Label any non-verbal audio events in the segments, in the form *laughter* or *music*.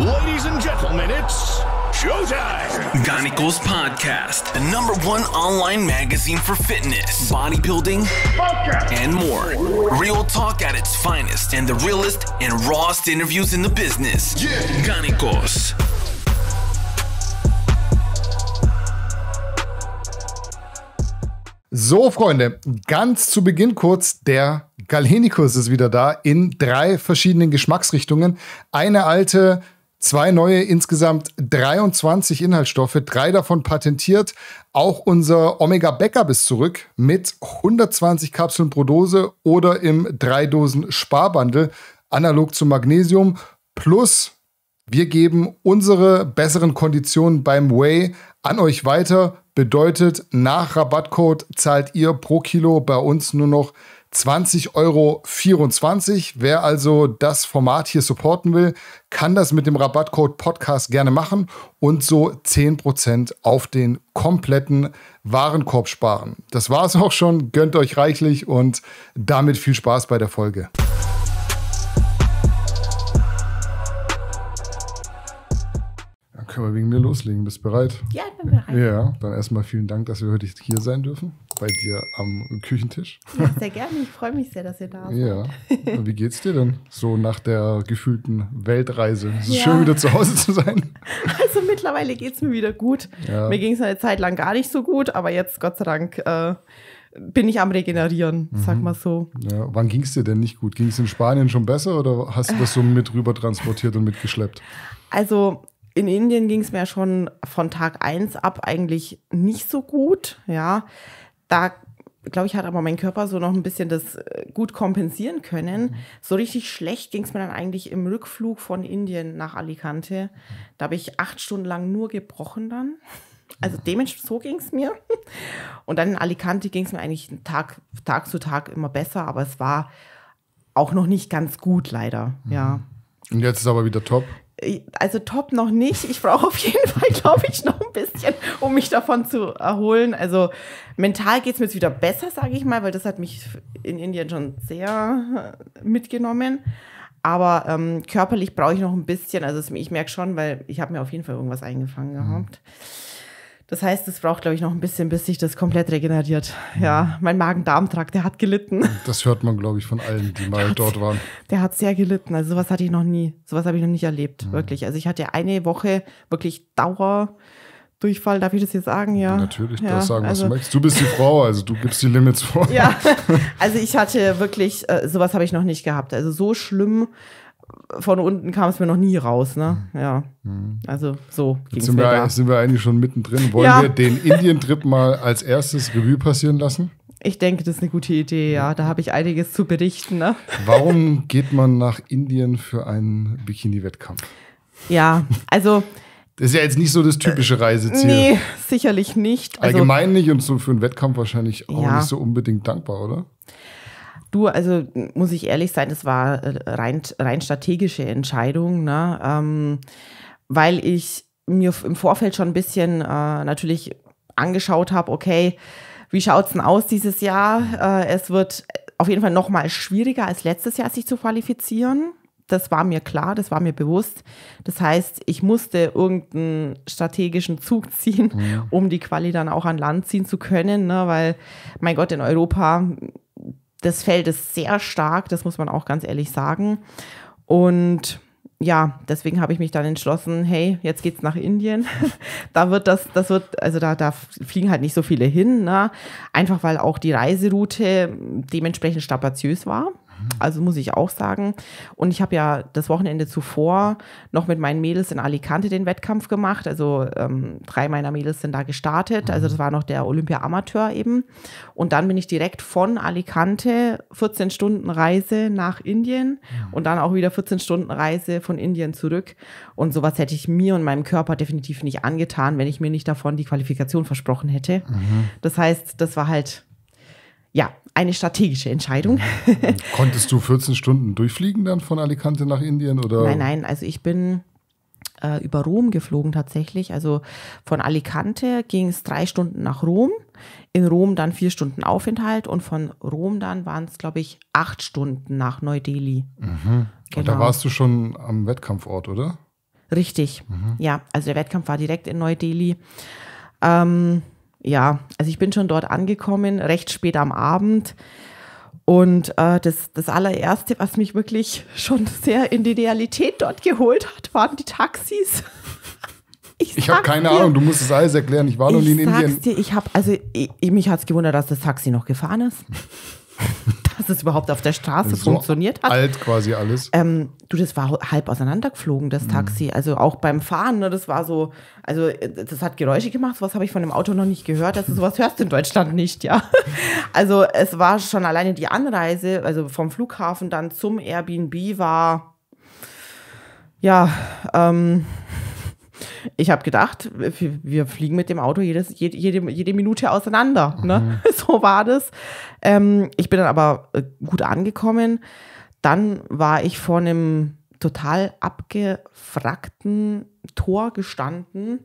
Ladies and gentlemen, it's showtime. Gynicals Podcast, the number one online magazine for fitness, bodybuilding, Podcast. and more. Real talk at its finest and the realest and rawest interviews in the business. Yeah. Gynicals. So, Freunde, ganz zu Beginn kurz der Galenicus ist wieder da in drei verschiedenen Geschmacksrichtungen. Eine alte Zwei neue, insgesamt 23 Inhaltsstoffe, drei davon patentiert. Auch unser Omega Bäcker ist zurück mit 120 Kapseln pro Dose oder im 3-Dosen-Sparbundle, analog zum Magnesium. Plus, wir geben unsere besseren Konditionen beim Way an euch weiter. Bedeutet, nach Rabattcode zahlt ihr pro Kilo bei uns nur noch 20,24 Euro. Wer also das Format hier supporten will, kann das mit dem Rabattcode Podcast gerne machen und so 10% auf den kompletten Warenkorb sparen. Das war es auch schon. Gönnt euch reichlich und damit viel Spaß bei der Folge. Können wir wegen mir loslegen? Bist du bereit? Ja, ich bin bereit. Ja, dann erstmal vielen Dank, dass wir heute hier sein dürfen, bei dir am Küchentisch. Ja, sehr gerne. Ich freue mich sehr, dass ihr da seid. Ja. Und wie geht's dir denn so nach der gefühlten Weltreise? Es ist ja. schön, wieder zu Hause zu sein. Also mittlerweile geht es mir wieder gut. Ja. Mir ging es eine Zeit lang gar nicht so gut, aber jetzt Gott sei Dank. Äh, bin ich am Regenerieren, mhm. sag mal so. Ja, wann ging es dir denn nicht gut? Ging es in Spanien schon besser oder hast du das so mit rüber transportiert und mitgeschleppt? Also in Indien ging es mir schon von Tag 1 ab eigentlich nicht so gut. Ja, da glaube ich, hat aber mein Körper so noch ein bisschen das äh, gut kompensieren können. Mhm. So richtig schlecht ging es mir dann eigentlich im Rückflug von Indien nach Alicante. Da habe ich acht Stunden lang nur gebrochen dann. Also mhm. dementsprechend so ging es mir. Und dann in Alicante ging es mir eigentlich Tag, Tag zu Tag immer besser, aber es war auch noch nicht ganz gut leider. Ja. Mhm. Und jetzt ist aber wieder top. Äh, also top noch nicht. Ich brauche auf jeden Fall, glaube ich, noch ein bisschen, um mich davon zu erholen. Also mental geht es mir jetzt wieder besser, sage ich mal, weil das hat mich in Indien schon sehr äh, mitgenommen. Aber ähm, körperlich brauche ich noch ein bisschen. Also ich merke schon, weil ich habe mir auf jeden Fall irgendwas eingefangen mhm. gehabt. Mhm. Das heißt, es braucht, glaube ich, noch ein bisschen, bis sich das komplett regeneriert. Mhm. Ja, mein Magen-Darm-Trakt, der hat gelitten. Das hört man, glaube ich, von allen, die mal dort waren. Der hat sehr gelitten. Also sowas hatte ich noch nie, sowas habe ich noch nicht erlebt, mhm. wirklich. Also ich hatte eine Woche wirklich Dauer. Durchfall, darf ich das hier sagen? Ja. Natürlich, ja, darfst sagen, was also, du möchtest. Du bist die Frau, also du gibst die Limits vor. Ja, *laughs* also ich hatte wirklich, äh, sowas habe ich noch nicht gehabt. Also so schlimm von unten kam es mir noch nie raus, ne? Mhm. Ja. Mhm. Also so ging's sind, wir, da. sind wir eigentlich schon mittendrin. Wollen ja. wir den Indien-Trip mal als erstes Revue passieren lassen? Ich denke, das ist eine gute Idee, ja. Da habe ich einiges zu berichten. Ne? Warum geht man nach Indien für einen Bikini-Wettkampf? Ja, also. Das ist ja jetzt nicht so das typische Reiseziel. Nee, sicherlich nicht. Also, Allgemein nicht und so für einen Wettkampf wahrscheinlich auch ja. nicht so unbedingt dankbar, oder? Du, also muss ich ehrlich sein, das war äh, rein, rein strategische Entscheidung, ne? Ähm, weil ich mir im Vorfeld schon ein bisschen äh, natürlich angeschaut habe, okay, wie schaut's denn aus dieses Jahr? Äh, es wird auf jeden Fall nochmal schwieriger als letztes Jahr, sich zu qualifizieren. Das war mir klar, das war mir bewusst. Das heißt, ich musste irgendeinen strategischen Zug *laughs* ziehen, ja. Mhm. um die Quali dann auch an Land ziehen zu können, ne? weil, mein Gott, in Europa das Feld ist sehr stark, das muss man auch ganz ehrlich sagen. Und ja, deswegen habe ich mich dann entschlossen, hey, jetzt geht's nach Indien. *laughs* da wird das, das wird, also da, da fliegen halt nicht so viele hin, ne? Einfach weil auch die Reiseroute dementsprechend strapaziös war. Also muss ich auch sagen. Und ich habe ja das Wochenende zuvor noch mit meinen Mädels in Alicante den Wettkampf gemacht. Also ähm, drei meiner Mädels sind da gestartet. Also das war noch der Olympia-Amateur eben. Und dann bin ich direkt von Alicante 14 Stunden Reise nach Indien und dann auch wieder 14 Stunden Reise von Indien zurück. Und sowas hätte ich mir und meinem Körper definitiv nicht angetan, wenn ich mir nicht davon die Qualifikation versprochen hätte. Mhm. Das heißt, das war halt ja, eine strategische Entscheidung. Mhm. *laughs* Konntest du 14 Stunden durchfliegen dann von Alicante nach Indien? Oder? Nein, nein, also ich bin äh, über Rom geflogen tatsächlich. Also von Alicante ging es drei Stunden nach Rom, in Rom dann vier Stunden Aufenthalt und von Rom dann waren es, glaube ich, acht Stunden nach Neu-Delhi. Mhm. Genau. Und da genau. warst du schon am Wettkampfort, oder? Richtig, mhm. ja. Also der Wettkampf war direkt in Neu-Delhi. Ähm, ja, also ich bin schon dort angekommen, recht spät am Abend. Und äh, das, das allererste, was mich wirklich schon sehr in die Realität dort geholt hat, waren die Taxis. *laughs* Ich, ich habe keine dir, Ahnung, du musst es alles erklären. Ich war noch nie in Indien. Dir, ich habe, also ich, mich hat es gewundert, dass das Taxi noch gefahren ist. *laughs* dass es überhaupt auf der Straße so funktioniert hat. Alt quasi alles. Ähm, du, das war halb auseinandergeflogen, das hm. Taxi. Mhm. Also auch beim Fahren, ne, das war so, also äh, das hat Geräusche gemacht, sowas habe ich von dem Auto noch nicht gehört. Also sowas hörst du in Deutschland nicht, ja. *laughs* Also es war schon alleine die Anreise, also vom Flughafen dann zum Airbnb war ja, ähm, ich habe gedacht, wir fliegen mit dem Auto jedes, jede, jede Minute auseinander. Ne? Mhm. Ne? *laughs* So war das. Ähm, ich bin dann aber äh, gut angekommen. Dann war ich vor einem total abgefrackten Tor gestanden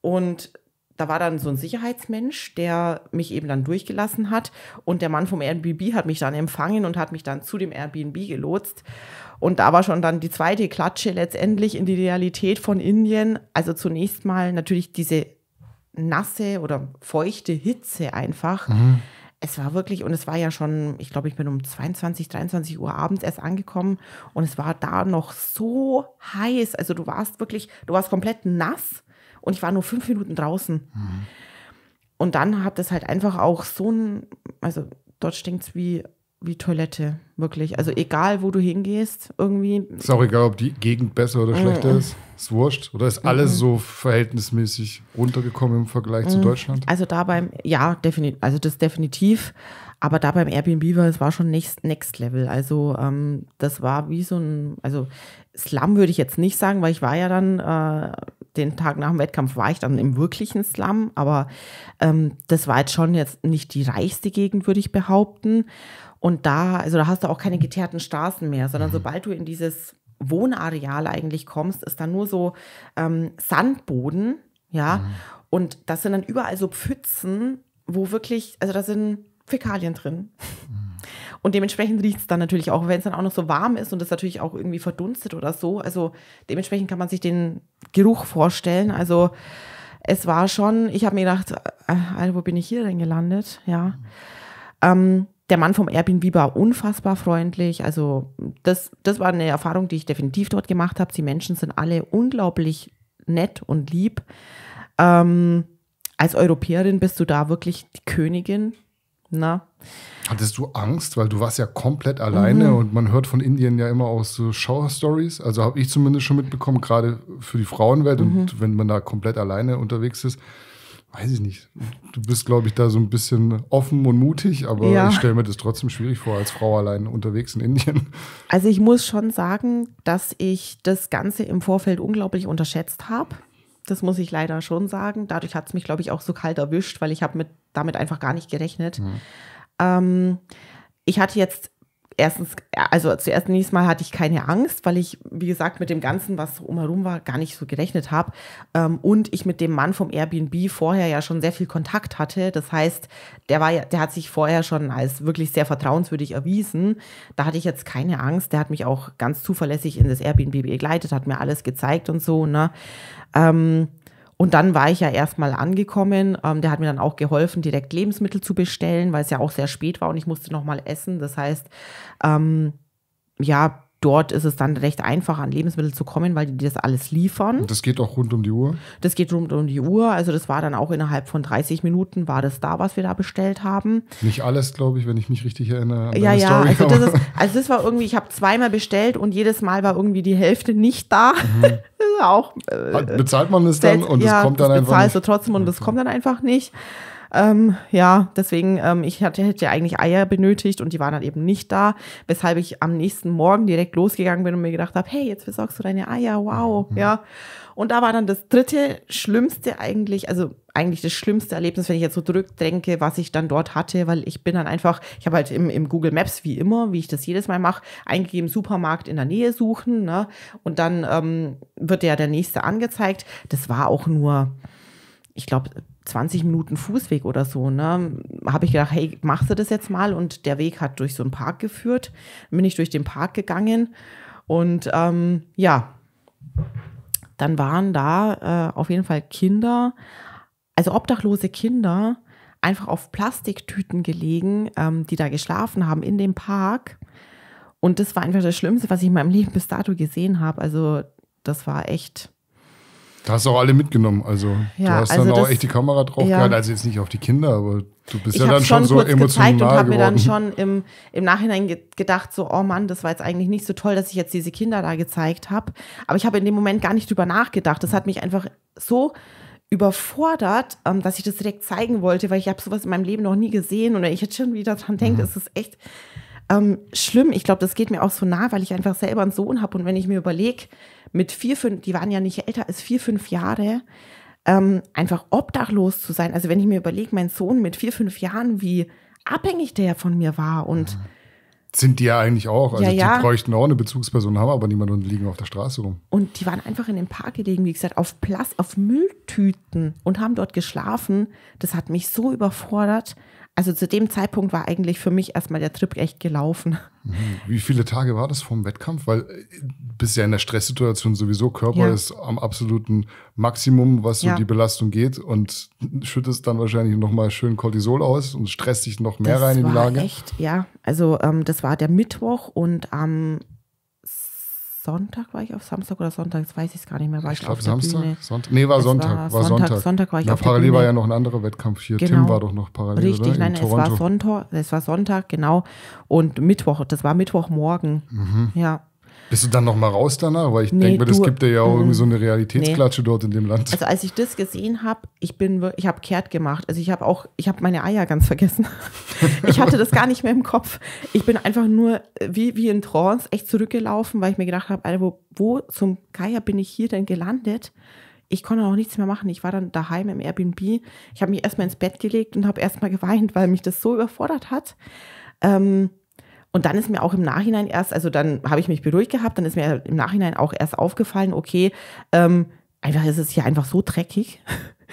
und da war dann so ein Sicherheitsmensch, der mich eben dann durchgelassen hat. Und der Mann vom Airbnb hat mich dann empfangen und hat mich dann zu dem Airbnb gelotst. Und da war schon dann die zweite Klatsche letztendlich in die Realität von Indien. Also zunächst mal natürlich diese nasse oder feuchte Hitze einfach. Mhm. Es war wirklich, und es war ja schon, ich glaube, ich bin um 22, 23 Uhr abends erst angekommen und es war da noch so heiß. Also du warst wirklich, du warst komplett nass und ich war nur fünf Minuten draußen. Mhm. Und dann hat es halt einfach auch so ein, also dort stinkt es wie wie Toilette, wirklich. Also egal, wo du hingehst, irgendwie. Ist auch egal, ob die Gegend besser oder schlechter mm. ist. Ist wurscht. Oder ist alles mm. so verhältnismäßig runtergekommen im Vergleich mm. zu mhm. Deutschland? Also da beim, ja, definitiv, also das definitiv. Aber da beim Airbnb war es war schon next, next level. Also ähm, das war wie so ein, also Slum würde ich jetzt nicht sagen, weil ich war ja dann äh, den Tag nach dem Wettkampf war ich dann im wirklichen Slum, aber ähm, das war jetzt schon jetzt nicht die reichste Gegend, würde ich behaupten. Und da, also da hast du auch keine geteerten Straßen mehr, sondern mhm. sobald du in dieses Wohnareal eigentlich kommst, ist dann nur so ähm, Sandboden, ja. Mhm. Und das sind dann überall so Pfützen, wo wirklich, also da sind Fäkalien drin. Mhm. Und dementsprechend riecht es dann natürlich auch, wenn es dann auch noch so warm ist und es natürlich auch irgendwie verdunstet oder so. Also dementsprechend kann man sich den Geruch vorstellen. Also es war schon, ich habe mir gedacht, äh, äh, wo bin ich hier denn gelandet? Ja. Mhm. Ähm, der Mann vom Airbnb war unfassbar freundlich. Also das, das war eine Erfahrung, die ich definitiv dort gemacht habe. Die Menschen sind alle unglaublich nett und lieb. Ähm, als Europäerin bist du da wirklich die Königin. Na? Ne? Hattest du Angst, weil du warst ja komplett alleine mhm. und man hört von Indien ja immer auch so shower stories Also habe ich zumindest schon mitbekommen, gerade für die Frauenwelt mhm. und wenn man da komplett alleine unterwegs ist, weiß ich nicht. Du bist, glaube ich, da so ein bisschen offen und mutig, aber ja. ich stelle mir das trotzdem schwierig vor, als Frau allein unterwegs in Indien. Also ich muss schon sagen, dass ich das Ganze im Vorfeld unglaublich unterschätzt habe. Das muss ich leider schon sagen. Dadurch hat es mich, glaube ich, auch so kalt erwischt, weil ich habe damit einfach gar nicht gerechnet. Mhm. Ähm, ich hatte jetzt erstens, also zuerst nächstes Mal hatte ich keine Angst, weil ich, wie gesagt, mit dem Ganzen, was so umherum war, gar nicht so gerechnet habe. Ähm, und ich mit dem Mann vom Airbnb vorher ja schon sehr viel Kontakt hatte. Das heißt, der war ja, der hat sich vorher schon als wirklich sehr vertrauenswürdig erwiesen. Da hatte ich jetzt keine Angst. Der hat mich auch ganz zuverlässig in das Airbnb begleitet, hat mir alles gezeigt und so, ne? Ähm, und dann war ich ja erstmal angekommen. Ähm, der hat mir dann auch geholfen, direkt Lebensmittel zu bestellen, weil es ja auch sehr spät war und ich musste nochmal essen. Das heißt, ähm, ja, dort ist es dann recht einfach, an Lebensmittel zu kommen, weil die das alles liefern. das geht auch rund um die Uhr? Das geht rund um die Uhr. Also das war dann auch innerhalb von 30 Minuten war das da, was wir da bestellt haben. Nicht alles, glaube ich, wenn ich mich richtig erinnere. ja, ja. Also das, ist, also das, war irgendwie, ich habe zweimal bestellt und jedes Mal war irgendwie die Hälfte nicht da. Mhm. *laughs* auch, äh, halt, Bezahlt man es dann und ja, mhm. kommt dann einfach nicht. Bezahlst du trotzdem und es kommt dann einfach nicht. Ähm, ja, deswegen, ähm, ich hatte, hätte eigentlich Eier benötigt und die waren dann eben nicht da, weshalb ich am nächsten Morgen direkt losgegangen bin und mir gedacht habe, hey, jetzt besorgst du deine Eier, wow, mhm. ja. Und da war dann das dritte Schlimmste eigentlich, also eigentlich das schlimmste Erlebnis, wenn ich jetzt so zurückdenke, was ich dann dort hatte, weil ich bin dann einfach, ich habe halt im, im Google Maps, wie immer, wie ich das jedes Mal mache, eingegeben, Supermarkt in der Nähe suchen, ne? Und dann ähm, wird ja der nächste angezeigt. Das war auch nur, ich glaube, 20 Minuten Fußweg oder so, ne, habe ich gedacht, hey, machst du das jetzt mal? Und der Weg hat durch so einen Park geführt. Bin ich durch den Park gegangen und ähm, ja, dann waren da äh, auf jeden Fall Kinder, also obdachlose Kinder, einfach auf Plastiktüten gelegen, ähm, die da geschlafen haben in dem Park. Und das war einfach das Schlimmste, was ich in meinem Leben bis dato gesehen habe. Also das war echt da hast du auch alle mitgenommen. Also ja, du hast also dann auch das, echt die Kamera drauf ja. gehabt. Also jetzt nicht auf die Kinder, aber du bist ich ja dann schon, schon so emotional gezeigt und habe mir dann schon im, im Nachhinein ge gedacht, so, oh Mann, das war jetzt eigentlich nicht so toll, dass ich jetzt diese Kinder da gezeigt habe. Aber ich habe in dem Moment gar nicht drüber nachgedacht. Das hat mich einfach so überfordert, ähm, dass ich das direkt zeigen wollte, weil ich habe sowas in meinem Leben noch nie gesehen und ich jetzt schon wieder dran denke, mhm. es ist echt ähm, schlimm. Ich glaube, das geht mir auch so nah, weil ich einfach selber einen Sohn habe. Und wenn ich mir überlege, mit vier, fünf, die waren ja nicht älter als vier, fünf Jahre, ähm, einfach obdachlos zu sein. Also wenn ich mir überlege, mein Sohn mit vier, fünf Jahren, wie abhängig der von mir war und sind die ja eigentlich auch. Also ja, ja. die bräuchten auch eine Bezugsperson, haben aber niemanden und liegen auf der Straße rum. Und die waren einfach in den Park gelegen, wie gesagt, auf Plas auf Mülltüten und haben dort geschlafen. Das hat mich so überfordert. Also zu dem Zeitpunkt war eigentlich für mich erstmal der Trip echt gelaufen. Mhm. Wie viele Tage war das vom Wettkampf? Weil äh, bist ja in der Stresssituation sowieso, Körper ja. ist am absoluten Maximum, was so ja. die Belastung geht und schüttest dann wahrscheinlich nochmal schön Cortisol aus und stresst dich noch mehr das rein in die Lage. Echt, ja, also ähm, das war der Mittwoch und am Sonntag war ich auf Samstag oder Sonntag, jetzt weiß ich es gar nicht mehr. War ich, ich glaube Samstag, Bühne. Sonntag. Nee, war Sonntag, war, Sonntag, Sonntag. Sonntag war ich Na, auf parallel war ja noch ein anderer Wettkampf hier. Genau. Tim war doch noch parallel. Richtig, oder? nein, es war, Sonntag, es war Sonntag, genau. Und Mittwoch, das war Mittwochmorgen. Mhm. Ja. Bist du dann noch mal raus danach? Weil ich nee, denke, das gibt ja auch irgendwie mhm. so eine Realitätsklatsche nee. dort in dem Land. Also als ich das gesehen habe, ich bin, ich habe kehrt gemacht. Also ich habe auch, ich habe meine Eier ganz vergessen. *laughs* ich hatte das gar nicht mehr im Kopf. Ich bin einfach nur äh, wie, wie in Trance echt zurückgelaufen, weil ich mir gedacht habe, Alter, wo, wo zum Geier bin ich hier denn gelandet? ich konnte auch nichts mehr machen. Ich war dann daheim im Airbnb. Ich habe mich erstmal ins Bett gelegt und habe erstmal geweint, weil mich das so überfordert hat. Ähm, und dann ist mir auch im Nachhinein erst, also dann habe ich mich beruhigt gehabt, dann ist mir im Nachhinein auch erst aufgefallen, okay, ähm, einfach ist es hier einfach so dreckig.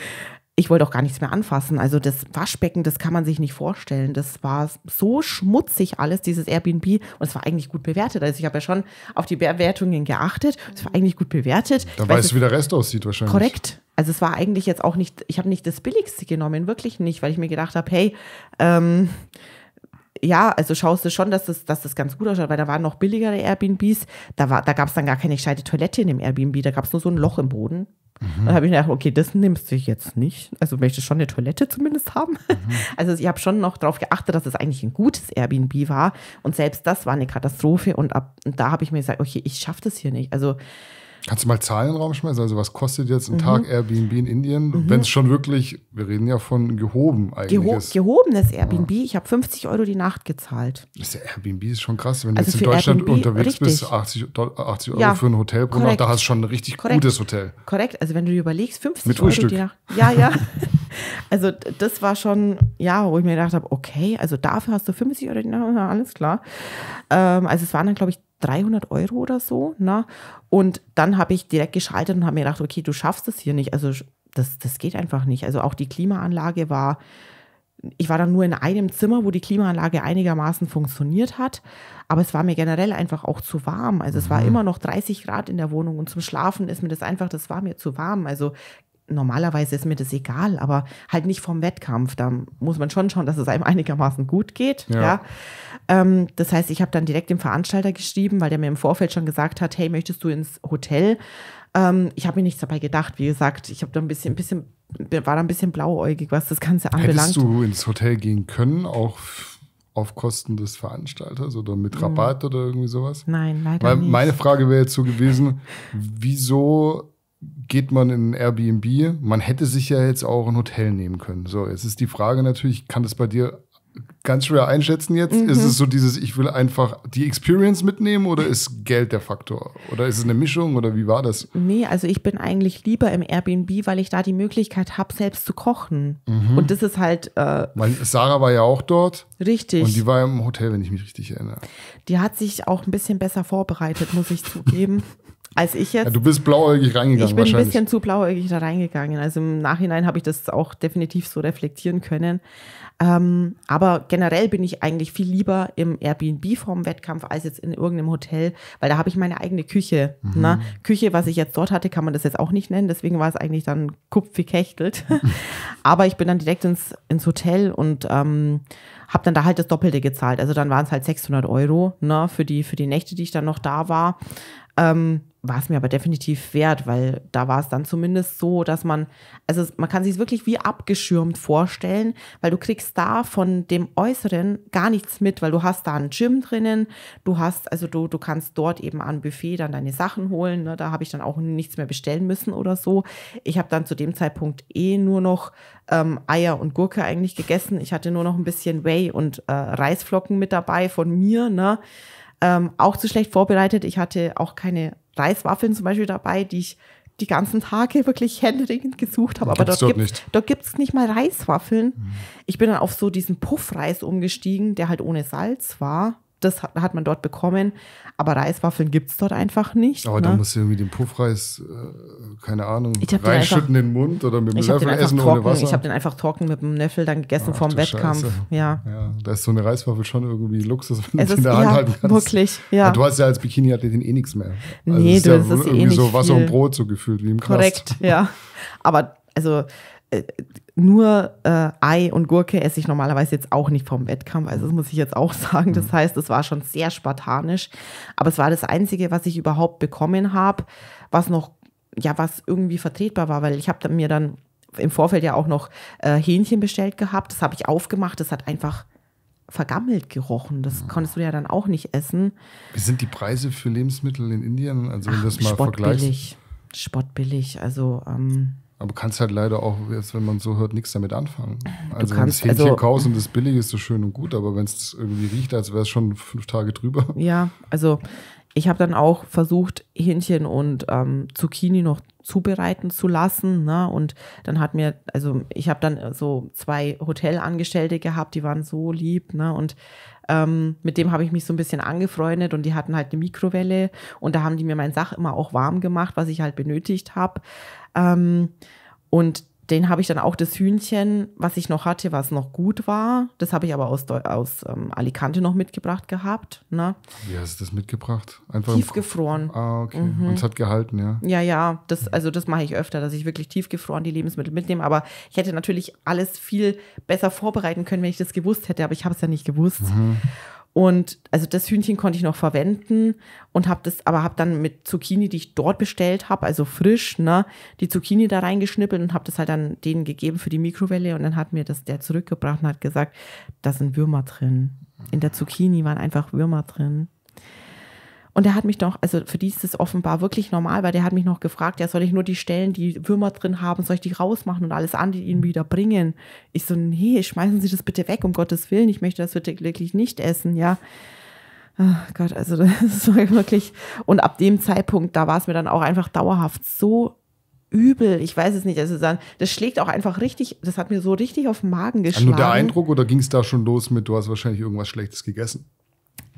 *laughs* ich wollte auch gar nichts mehr anfassen. Also das Waschbecken, das kann man sich nicht vorstellen. Das war so schmutzig alles, dieses Airbnb. Und es war eigentlich gut bewertet. Also ich habe ja schon auf die Bewertungen geachtet. Es war mhm. eigentlich gut bewertet. Da weißt du, wie der Rest aussieht wahrscheinlich. Korrekt. Also es war eigentlich jetzt auch nicht, ich habe nicht das Billigste genommen, wirklich nicht, weil ich mir gedacht habe, hey, ähm, ja, also schaust du schon, dass das, dass das ganz gut ausschaut, weil da waren noch billigere Airbnbs. Da, war, da gab es dann gar keine gescheite Toilette in dem Airbnb, da gab es nur so ein Loch im Boden. Mhm. Dann habe ich mir gedacht, okay, das nimmst du jetzt nicht. Also möchte ich schon eine Toilette zumindest haben. Mhm. *laughs* Also ich habe schon noch darauf geachtet, dass es eigentlich ein gutes Airbnb war. Und selbst das war eine Katastrophe. Und, ab, und da habe ich mir gesagt, okay, ich schaffe das hier nicht. Also Kannst du mal Zahlen in den Raum schmeißen? Also, was kostet jetzt ein mhm. Tag Airbnb in Indien, mhm. wenn es schon wirklich, wir reden ja von gehoben eigentlich. Geho ist. Gehobenes Airbnb. Ja. Ich habe 50 Euro die Nacht gezahlt. Das Airbnb ist schon krass. Wenn also du jetzt in Deutschland Airbnb, unterwegs richtig. bist, 80, 80 Euro ja, für ein Hotel pro Nacht, da hast du schon ein richtig korrekt. gutes Hotel. Korrekt. Also, wenn du dir überlegst, 50 Mit Euro die Nacht. Ja, ja. *laughs* also, das war schon, ja, wo ich mir gedacht habe, okay, also dafür hast du 50 Euro die Nacht, *laughs* alles klar. Ähm, also, es waren dann, glaube ich, 300 Euro oder so. Ne? Und dann habe ich direkt geschaltet und habe mir gedacht, okay, du schaffst das hier nicht. Also das, das geht einfach nicht. Also auch die Klimaanlage war, ich war dann nur in einem Zimmer, wo die Klimaanlage einigermaßen funktioniert hat. Aber es war mir generell einfach auch zu warm. Also es war mhm. immer noch 30 Grad in der Wohnung und zum Schlafen ist mir das einfach, das war mir zu warm. Also normalerweise ist mir das egal, aber halt nicht vom Wettkampf. Da muss man schon schauen, dass es einem *laughs* einigermaßen gut geht. Ja. ja. Ähm, das heißt, ich habe dann direkt dem Veranstalter geschrieben, weil der mir im Vorfeld schon gesagt hat, hey, möchtest du ins Hotel? Ähm, ich habe mir nichts dabei gedacht. Wie gesagt, ich habe da ein bisschen, ein bisschen, war da ein bisschen blauäugig, was das Ganze anbelangt. Hättest du ins Hotel gehen können, auch auf Kosten des Veranstalters oder mit hm. Rabatt hm. oder irgendwie sowas? Nein, leider Weil, nicht. Meine Frage wäre jetzt so gewesen, wieso geht man in ein Airbnb. Man hätte sich ja jetzt auch ein Hotel nehmen können. So, jetzt ist die Frage natürlich, kann das bei dir ganz schwer einschätzen jetzt? Mhm. Ist es so dieses, ich will einfach die Experience mitnehmen oder ist Geld der Faktor? Oder ist es eine Mischung oder wie war das? Nee, also ich bin eigentlich lieber im Airbnb, weil ich da die Möglichkeit habe, selbst zu kochen. Mhm. Und das ist halt. Äh, Weil Sarah war ja auch dort. Richtig. Und die war im Hotel, wenn ich mich richtig erinnere. Die hat sich auch ein bisschen besser vorbereitet, muss ich zugeben. *laughs* Als ich jetzt. Ja, du bist blauäugig reingegangen. Ich bin ein bisschen zu blauäugig da reingegangen. Also im Nachhinein habe ich das auch definitiv so reflektieren können. Ähm, aber generell bin ich eigentlich viel lieber im Airbnb vorm Wettkampf als jetzt in irgendeinem Hotel, weil da habe ich meine eigene Küche. Mhm. Ne? Küche, was ich jetzt dort hatte, kann man das jetzt auch nicht nennen. Deswegen war es eigentlich dann kupfig-hechtelt. *laughs* aber ich bin dann direkt ins, ins Hotel und ähm, habe dann da halt das Doppelte gezahlt. Also dann waren es halt 600 Euro ne, für, die, für die Nächte, die ich dann noch da war. Ähm, war es mir aber definitiv wert, weil da war es dann zumindest so, dass man, also man kann sich es wirklich wie abgeschirmt vorstellen, weil du kriegst da von dem Äußeren gar nichts mit, weil du hast da ein Gym drinnen, du hast, also du, du kannst dort eben an Buffet dann deine Sachen holen, ne? da habe ich dann auch nichts mehr bestellen müssen oder so. Ich habe dann zu dem Zeitpunkt eh nur noch ähm, Eier und Gurke eigentlich gegessen. Ich hatte nur noch ein bisschen Whey und äh, Reisflocken mit dabei von mir, ne? Ähm, auch zu schlecht vorbereitet. Ich hatte auch keine Reiswaffeln zum Beispiel dabei, die ich die ganzen Tage wirklich händeringend gesucht habe. Aber gibt's dort, dort, dort gibt es nicht mal Reiswaffeln. Mhm. Ich bin dann auf so diesen Puffreis umgestiegen, der halt ohne Salz war das hat, hat man dort bekommen. Aber Reiswaffeln gibt es dort einfach nicht. Aber ne? da musst du irgendwie den Puffreis, äh, keine Ahnung, reinschütten einfach, in den Mund oder mit dem Löffel essen trocken, ohne Wasser. Ich habe den einfach trocken mit dem Löffel dann gegessen vor dem Wettkampf. Ja. ja. Da ist so eine Reiswaffel schon irgendwie Luxus, wenn du ist, in der Hand ja, halten kannst. Wirklich, ja. Aber also du hast ja als Bikini-Athletin eh nichts mehr. Also nee, ist du, ja das ist eh irgendwie eh nicht so Wasser viel. und Brot so gefühlt wie im Knast. Korrekt, ja. Aber also äh, nur äh, Ei und Gurke esse ich normalerweise jetzt auch nicht vom Wettkampf. Also das muss ich jetzt auch *laughs* sagen. Das mhm. heißt, es war schon sehr spartanisch. Aber es war das Einzige, was ich überhaupt bekommen habe, was noch, ja, was irgendwie vertretbar war, weil ich habe mir dann im Vorfeld ja auch noch äh, Hähnchen bestellt gehabt. Das habe ich aufgemacht. Das hat einfach vergammelt gerochen. Das mhm. konntest du ja dann auch nicht essen. Wie sind die Preise für Lebensmittel in Indien? Also wenn Ach, du das mal spottbillig. vergleichst. Spottbillig. Also ähm aber kannst halt leider auch, jetzt, wenn man so hört, nichts damit anfangen. Also, kannst, wenn das Hähnchen also, kaust und das billig ist, so schön und gut, aber wenn es irgendwie riecht, als wäre es schon fünf Tage drüber. Ja, also ich habe dann auch versucht, Hähnchen und ähm, Zucchini noch zubereiten zu lassen. Ne? Und dann hat mir, also ich habe dann äh, so zwei Hotelangestellte gehabt, die waren so lieb. Ne? Und ähm, mit dem habe ich mich so ein bisschen angefreundet und die hatten halt eine Mikrowelle und da haben die mir mein Sach immer auch warm gemacht, was ich halt benötigt habe. Ähm, und den habe ich dann auch das Hühnchen, was ich noch hatte, was noch gut war. Das habe ich aber aus, aus ähm, Alicante noch mitgebracht gehabt. Ne? Wie hast du das mitgebracht? Einfach tiefgefroren. Ah, okay. Mhm. Und es hat gehalten, ja. Ja, ja. Das, also das mache ich öfter, dass ich wirklich tiefgefroren die Lebensmittel mitnehme. Aber ich hätte natürlich alles viel besser vorbereiten können, wenn ich das gewusst hätte. Aber ich habe es ja nicht gewusst. Mhm. Und also das Hühnchen konnte ich noch verwenden und habe das, aber habe dann mit Zucchini, die ich dort bestellt habe, also frisch, ne, die Zucchini da reingeschnippelt und habe das halt dann denen gegeben für die Mikrowelle und dann hat mir das der zurückgebracht und hat gesagt, da sind Würmer drin. In der Zucchini waren einfach Würmer drin. Und der hat mich doch, also für die ist das offenbar wirklich normal, weil der hat mich noch gefragt, ja, soll ich nur die Stellen, die Würmer drin haben, soll ich die rausmachen und alles andere ihnen wieder bringen? Ich so, nee, schmeißen Sie das bitte weg, um Gottes Willen, ich möchte das wirklich nicht essen, ja. Ach Gott, also *laughs* das war wirklich, und ab dem Zeitpunkt, da war es mir dann auch einfach dauerhaft so übel. Ich weiß es nicht. Also das schlägt auch einfach richtig, das hat mir so richtig auf den Magen geschlagen. Nur der Eindruck oder ging es da schon los mit, du hast wahrscheinlich irgendwas Schlechtes gegessen?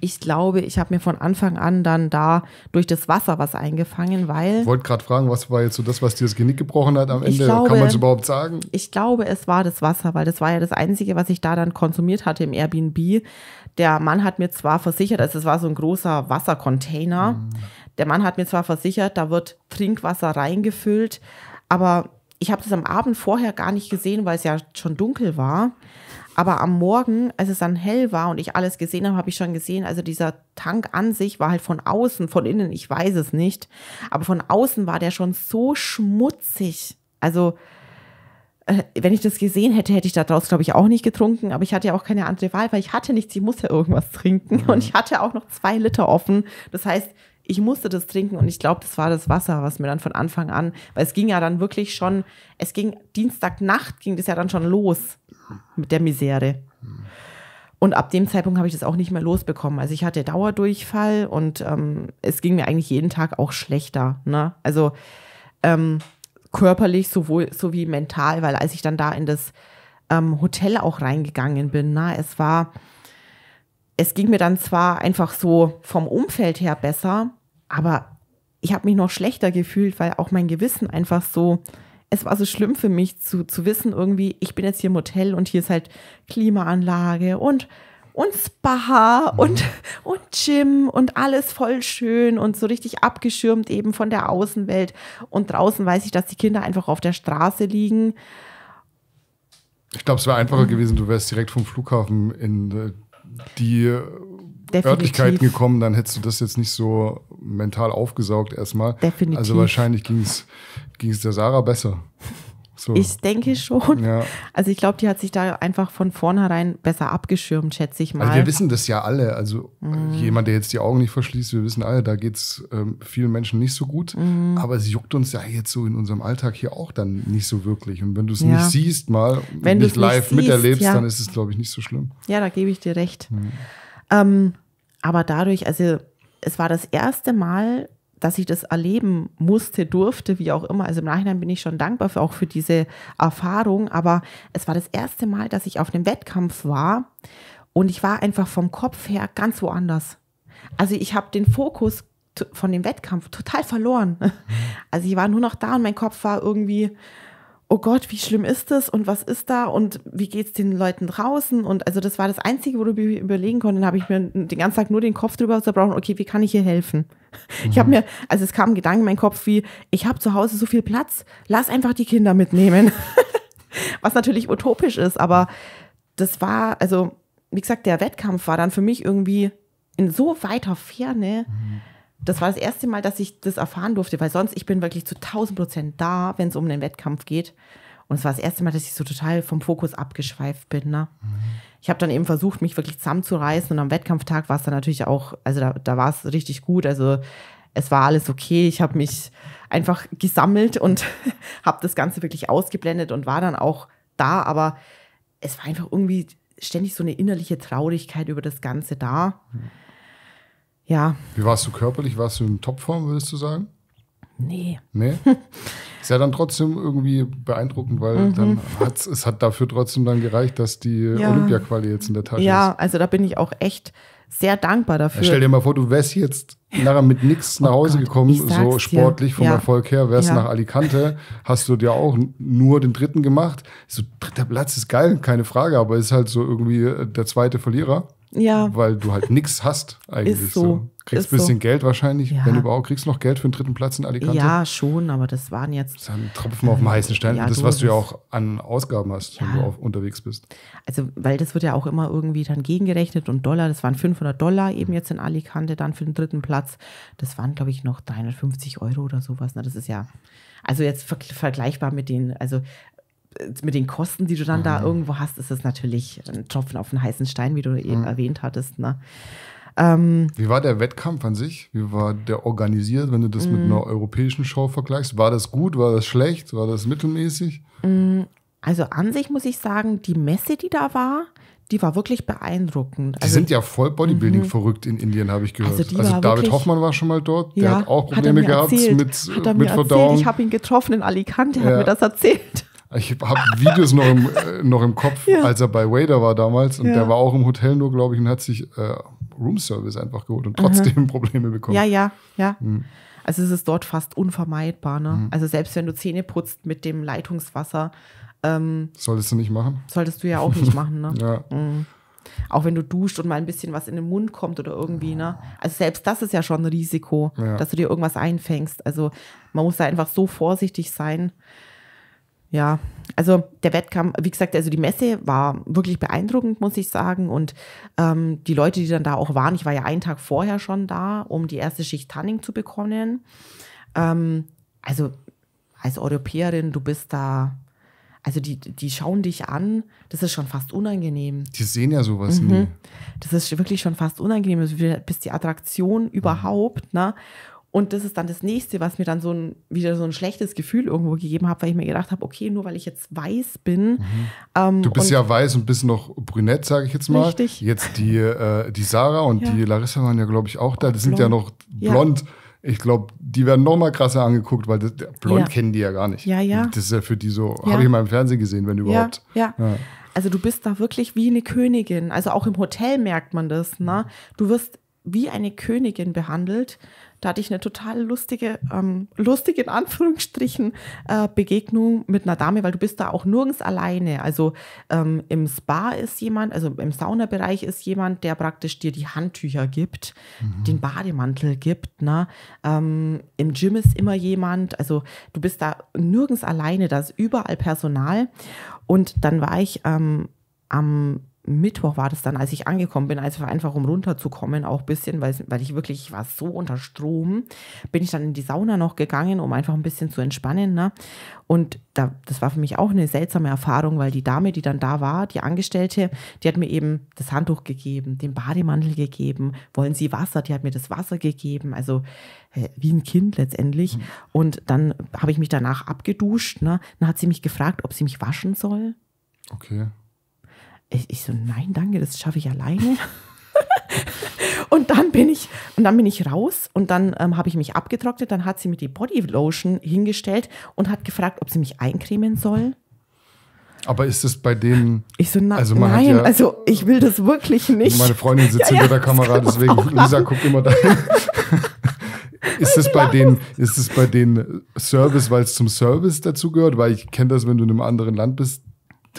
ich glaube, ich habe mir von Anfang an dann da durch das Wasser was eingefangen, weil. Ich wollte gerade fragen, was war jetzt so das, was dir das Genick gebrochen hat am Ende? Glaube, Kann man es überhaupt sagen? Ich glaube, es war das Wasser, weil das war ja das Einzige, was ich da dann konsumiert hatte im Airbnb. Der Mann hat mir zwar versichert, also es war so ein großer Wassercontainer. Mhm. Der Mann hat mir zwar versichert, da wird Trinkwasser reingefüllt, aber ich habe das am Abend vorher gar nicht gesehen, weil es ja schon dunkel war. Aber am Morgen, als es dann hell war und ich alles gesehen habe, habe ich schon gesehen, also dieser Tank an sich war halt von außen, von innen, ich weiß es nicht, aber von außen war der schon so schmutzig. Also, äh, wenn ich das gesehen hätte, hätte ich daraus, glaube ich, auch nicht getrunken. Aber ich hatte ja auch keine andere Wahl, weil ich hatte nichts. Ich musste irgendwas trinken. Mhm. Und ich hatte auch noch zwei Liter offen. Das heißt, ich musste das trinken und ich glaube, das war das Wasser, was mir dann von Anfang an, weil es ging ja dann wirklich schon, es ging Dienstagnacht ging das ja dann schon los mit der Misere. Und ab dem Zeitpunkt habe ich das auch nicht mehr losbekommen. Also ich hatte Dauerdurchfall und ähm, es ging mir eigentlich jeden Tag auch schlechter. Ne? Also ähm, körperlich sowohl sowie mental, weil als ich dann da in das ähm, Hotel auch reingegangen bin, na, ne, es war es ging mir dann zwar einfach so vom Umfeld her besser, aber ich habe mich noch schlechter gefühlt, weil auch mein Gewissen einfach so, es war so schlimm für mich zu, zu wissen irgendwie, ich bin jetzt hier im Hotel und hier ist halt Klimaanlage und, und Spa mhm. und, und Gym und alles voll schön und so richtig abgeschirmt eben von der Außenwelt. Und draußen weiß ich, dass die Kinder einfach auf der Straße liegen. Ich glaube, es wäre einfacher mhm. gewesen, du wärst direkt vom Flughafen in äh, die Definitiv. Örtlichkeiten gekommen, dann hättest du das jetzt nicht so mental aufgesaugt erstmal. Definitiv. Also wahrscheinlich ging es der Sarah besser. So. Ich denke mhm. schon. Ja. Also ich glaube, die hat sich da einfach von vornherein besser abgeschirmt, schätze ich mal. Also wir wissen das ja alle. Also äh, mhm. jemand, der jetzt die Augen nicht verschließt, wir wissen alle, da geht es ähm, vielen Menschen nicht so gut. Mhm. Aber es juckt uns ja jetzt so in unserem Alltag hier auch dann nicht so wirklich. Und wenn du es ja. nicht siehst, mal wenn nicht live nicht siehst, miterlebst, ja. dann ist es, glaube ich, nicht so schlimm. Ja, da gebe ich dir recht. Mhm. Ähm, aber dadurch, also es war das erste Mal, dass ich das erleben musste, durfte, wie auch immer. Also im Nachhinein bin ich schon dankbar für, auch für diese Erfahrung. Aber es war das erste Mal, dass ich auf einem Wettkampf war und ich war einfach vom Kopf her ganz woanders. Also ich habe den Fokus von dem Wettkampf total verloren. *laughs* Also ich war nur noch da und mein Kopf war irgendwie oh Gott, wie schlimm ist das und was ist da und wie geht es den Leuten draußen? Und also das war das Einzige, wo du überlegen konntest. Dann habe ich mir den ganzen Tag nur den Kopf drüber zerbrochen, okay, wie kann ich hier helfen? Mhm. Ich habe mir, also es kam ein Gedanke in meinen Kopf wie, ich habe zu Hause so viel Platz, lass einfach die Kinder mitnehmen. *laughs* was natürlich utopisch ist, aber das war, also wie gesagt, der Wettkampf war dann für mich irgendwie in so weiter Ferne. Mhm das war das erste Mal, dass ich das erfahren durfte, weil sonst ich bin wirklich zu 1000 Prozent da, wenn es um den Wettkampf geht. Und es war das erste Mal, dass ich so total vom Fokus abgeschweift bin. Ne? Mhm. Ich habe dann eben versucht, mich wirklich zusammenzureißen. Und am Wettkampftag war es dann natürlich auch, also da, da war es richtig gut. Also es war alles okay. Ich habe mich einfach gesammelt und *laughs* habe das Ganze wirklich ausgeblendet und war dann auch da. Aber es war einfach irgendwie ständig so eine innerliche Traurigkeit über das Ganze da. Mhm ja. Wie warst du körperlich? Warst du in Topform, würdest du sagen? Nee. Nee? *laughs* Ist ja dann trotzdem irgendwie beeindruckend, weil mhm. dann hat's, es hat dafür trotzdem dann gereicht, dass die ja. Olympia-Quali jetzt in der Tasche ja, ist. Ja, also da bin ich auch echt sehr dankbar dafür. Ja, stell dir mal vor, du wärst jetzt nachher mit nichts *laughs* oh nach Hause oh Gott, gekommen, so sportlich dir. vom ja. Erfolg her, wärst ja. nach Alicante, hast du dir auch nur den dritten gemacht. So dritter Platz ist geil, keine Frage, aber ist halt so irgendwie äh, der zweite Verlierer. Ja. Weil du halt nichts hast eigentlich. Ist so. so. Kriegst ein bisschen so. Geld wahrscheinlich, ja. wenn überhaupt. Kriegst noch Geld für den dritten Platz in Alicante? Ja, schon, aber das waren jetzt. Das ist ein Tropfen auf dem ähm, heißen Stein. Ja, und das, was du ja auch an Ausgaben hast, ja. wenn du auf, unterwegs bist. Also, weil das wird ja auch immer irgendwie dann gegengerechnet und Dollar. Das waren 500 Dollar eben mhm. jetzt in Alicante dann für den dritten Platz. Das waren, glaube ich, noch 350 Euro oder sowas. Na, ne? das ist ja. Also jetzt vergleichbar mit den, also mit den Kosten, die du dann mhm. da irgendwo hast, ist das natürlich ein Tropfen auf den heißen Stein, wie du eben mhm. erwähnt hattest. Ne? Ähm, wie war der Wettkampf an sich? Wie war der organisiert, wenn du das mit mhm. einer europäischen Show vergleichst? War das gut? War das schlecht? War das mittelmäßig? Mm, also an sich muss ich sagen, die Messe, die da war, die war wirklich beeindruckend. Also, die sind also ja voll Bodybuilding mhm. verrückt in Indien, habe ich gehört. Also, also David wirklich, Hoffmann war schon mal dort, ja, der hat auch Probleme hat gehabt erzählt, mit, hat er mit Verdauung. Erzählt. Ich habe ihn getroffen in Alicante, der ja. hat mir das erzählt. Ich habe Videos noch im, äh, noch im Kopf, ja. als er bei Wader war damals. Und ja. der war auch im Hotel nur, glaube ich, und hat sich äh, Roomservice einfach geholt und trotzdem mhm. *laughs* Probleme bekommen. Ja, ja, ja. Mhm. Also es ist dort fast unvermeidbar. Ne? Mhm. Also selbst wenn du Zähne putzt mit dem Leitungswasser. Ähm, solltest du nicht machen? Solltest du ja auch nicht machen. Ne? *laughs* ja. Mhm. Auch wenn du duscht und mal ein bisschen was in den Mund kommt oder irgendwie. Ne? Also selbst das ist ja schon ein Risiko, ja. dass du dir irgendwas einfängst. Also man muss da einfach so vorsichtig sein ja, also der Wettkampf, wie gesagt, also die Messe war wirklich beeindruckend, muss ich sagen. Und ähm, die Leute, die dann da auch waren, ich war ja einen Tag vorher schon da, um die erste Schicht Tanning zu bekommen. Ähm, also als Europäerin, du bist da, also die, die schauen dich an, das ist schon fast unangenehm. Die sehen ja sowas mhm. nie. Das ist wirklich schon fast unangenehm. Du also, bist die Attraktion überhaupt, ne? Und das ist dann das nächste, was mir dann so ein, wieder so ein schlechtes Gefühl irgendwo gegeben hat, weil ich mir gedacht habe, okay, nur weil ich jetzt weiß bin. Mhm. Ähm, du bist ja weiß und bist noch brünett, sage ich jetzt mal. Richtig. Jetzt die, äh, die Sarah und ja. die Larissa waren ja, glaube ich, auch da. Oh, die sind ja noch blond. Ja. Ich glaube, die werden noch mal krasser angeguckt, weil das, blond ja. kennen die ja gar nicht. Ja, ja. Das ist ja für die so, habe ich mal im Fernsehen gesehen, wenn überhaupt. ja. Also du bist da wirklich wie eine Königin. Also auch im Hotel merkt man das. Ne? Du wirst wie eine Königin behandelt. Da hatte ich eine total lustige, ähm, lustige in Anführungsstrichen, äh, Begegnung mit einer Dame, weil du bist da auch nirgends alleine. Also ähm, im Spa ist jemand, also im Saunabereich ist jemand, der praktisch dir die Handtücher gibt, mhm. den Bademantel gibt. Ne? Ähm, Im Gym ist immer jemand, also du bist da nirgends alleine, da ist überall Personal. Und dann war ich ähm, am Mittwoch war das dann, als ich angekommen bin, also einfach um runterzukommen, auch ein bisschen, weil, weil ich wirklich, ich war so unter Strom, bin ich dann in die Sauna noch gegangen, um einfach ein bisschen zu entspannen. Ne? Und da, das war für mich auch eine seltsame Erfahrung, weil die Dame, die dann da war, die Angestellte, die hat mir eben das Handtuch gegeben, den Bademantel gegeben, wollen Sie Wasser, die hat mir das Wasser gegeben, also äh, wie ein Kind letztendlich. Mhm. Und dann habe ich mich danach abgeduscht, ne? dann hat sie mich gefragt, ob sie mich waschen soll. Okay. Ich, ich so, nein, danke, das schaffe ich alleine. *laughs* und dann bin ich und dann bin ich raus und dann ähm, habe ich mich abgetrocknet. Dann hat sie mir die Bodylotion hingestellt und hat gefragt, ob sie mich eincremen soll. Aber ist es bei denen? Ich so, na, also nein, ja, also ich will das wirklich nicht. Meine Freundin sitzt ja, hinter ja, der Kamera, deswegen Lisa guckt immer da. *laughs* ist es bei denen, ist es bei denen Service, weil es zum Service dazugehört? Weil ich kenne das, wenn du in einem anderen Land bist,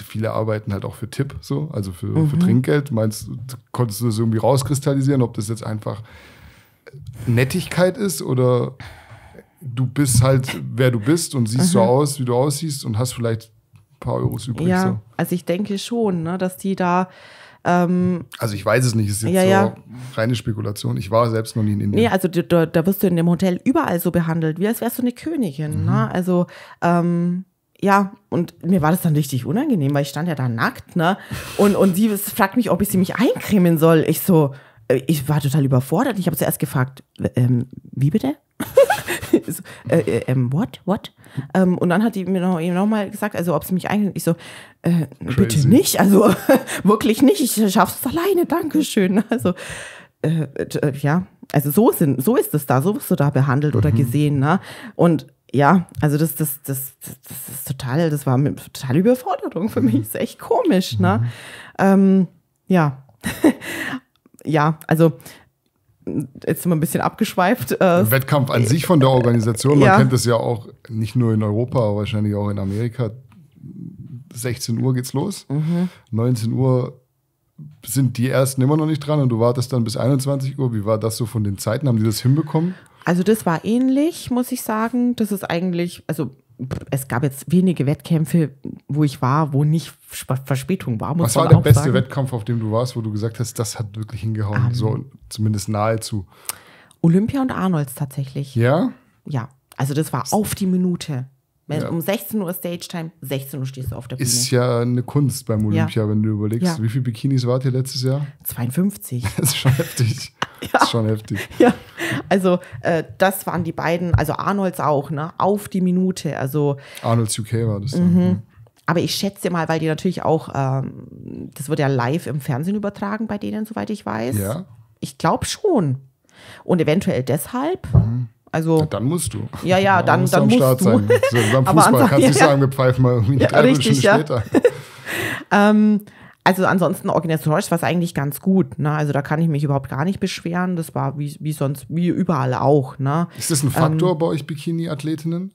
viele arbeiten halt auch für Tipp, so, also für, mhm. für Trinkgeld. Meinst du, konntest du das irgendwie rauskristallisieren, ob das jetzt einfach Nettigkeit ist oder du bist halt, wer du bist und siehst mhm. so aus, wie du aussiehst und hast vielleicht ein paar Euros übrig. Ja, so. also ich denke schon, ne, dass die da. Ähm, also ich weiß es nicht, es ist jetzt ja, so ja. reine Spekulation. Ich war selbst noch nie in Indien. Nee, also da, da wirst du in dem Hotel überall so behandelt, wie als wärst du eine Königin. Ne? Mhm. Ne? Also ähm, ja, und mir war das dann richtig unangenehm, weil ich stand ja da nackt, ne? Und, und sie fragt mich, ob ich sie mich eincremen soll. Ich so, äh, ich war total überfordert. Ich habe zuerst gefragt, ähm, wie bitte? *laughs* so, äh, äh, ähm, what, what? Ähm, und dann hat die mir noch, noch mal gesagt, also ob sie mich eincremen. Ich so, äh, bitte nicht, also *laughs* wirklich nicht, ich schaff's alleine, Dankeschön. Also, äh, äh, ja, also so, sind, so ist es da, so wirst du da behandelt mhm. oder gesehen, ne? Und ja, also das, das, das, das, ist total, das war eine totale Überforderung für mich. Ist echt komisch, ne? Mhm. Ähm, ja. *laughs* ja, also jetzt sind wir ein bisschen abgeschweift. Äh, Wettkampf an sich von der Organisation, man ja. kennt das ja auch nicht nur in Europa, wahrscheinlich auch in Amerika. 16 Uhr geht's los. Mhm. 19 Uhr sind die ersten immer noch nicht dran und du wartest dann bis 21 Uhr. Wie war das so von den Zeiten? Haben die das hinbekommen? Also das war ähnlich, muss ich sagen. Das ist eigentlich, also es gab jetzt wenige Wettkämpfe, wo ich war, wo nicht Verspätung war. Was war der beste sagen. Wettkampf, auf dem du warst, wo du gesagt hast, das hat wirklich hingehauen, um, ähm, so zumindest nahezu? Olympia und Arnolds tatsächlich. Ja? Ja. Also das war auf die Minute. Ja. Um 16 Uhr Stage Time, 16 Uhr stehst du auf der Bühne. Ist ja eine Kunst beim Olympia, ja. wenn du überlegst. Ja. Wie viele Bikinis wart ihr letztes Jahr? 52. *laughs* Das ist schon heftig. Ja. Ist schon heftig. *laughs* Ja. Also, äh, das waren die beiden, also Arnolds auch, ne? Auf die Minute. Also. Arnolds UK war das dann. Mhm. Aber ich schätze mal, weil die natürlich auch, ähm, das wird ja live im Fernsehen übertragen bei denen, soweit ich weiß. Ja. Ich glaube schon. Und eventuell deshalb. Mhm. Also, ja, dann musst du. Ja, ja, *laughs* dann, musst dann, du dann musst du. Sein. So, beim *laughs* Fußball ansonsten, kannst du ja, sagen, wir pfeifen mal irgendwie ja, richtig, später. ähm, also ansonsten organisatorisch war es eigentlich ganz gut. Ne? Also da kann ich mich überhaupt gar nicht beschweren. Das war wie, wie sonst, wie überall auch. Ne? Ist das ein ähm, Faktor ähm, bei euch Bikini-Athletinnen?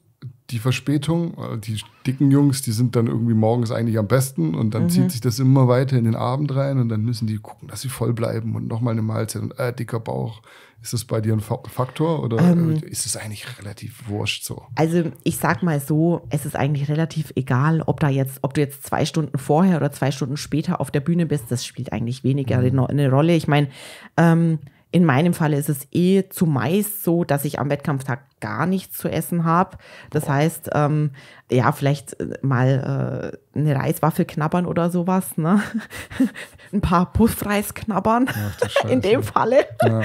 Die Verspätung, äh, die dicken Jungs, die sind dann irgendwie morgens eigentlich am besten und dann mhm. zieht sich das immer weiter in den Abend rein und dann müssen die gucken, dass sie voll bleiben und nochmal eine Mahlzeit und äh, dicker Bauch ist das bei dir ein Faktor oder ähm, ist es eigentlich relativ wurscht so? Also ich sag mal so, es ist eigentlich relativ egal, ob da jetzt, ob du jetzt zwei Stunden vorher oder zwei Stunden später auf der Bühne bist, das spielt eigentlich weniger mhm. eine Rolle. Ich meine, ähm, in meinem Fall ist es eh zumeist so, dass ich am Wettkampftag gar nichts zu essen habe. Das heißt, ähm, ja, vielleicht äh, mal äh, eine Reiswaffel knabbern oder sowas, ne? *laughs* Ein paar Puffreis knabbern, Ach, *laughs* in dem Falle. Ja.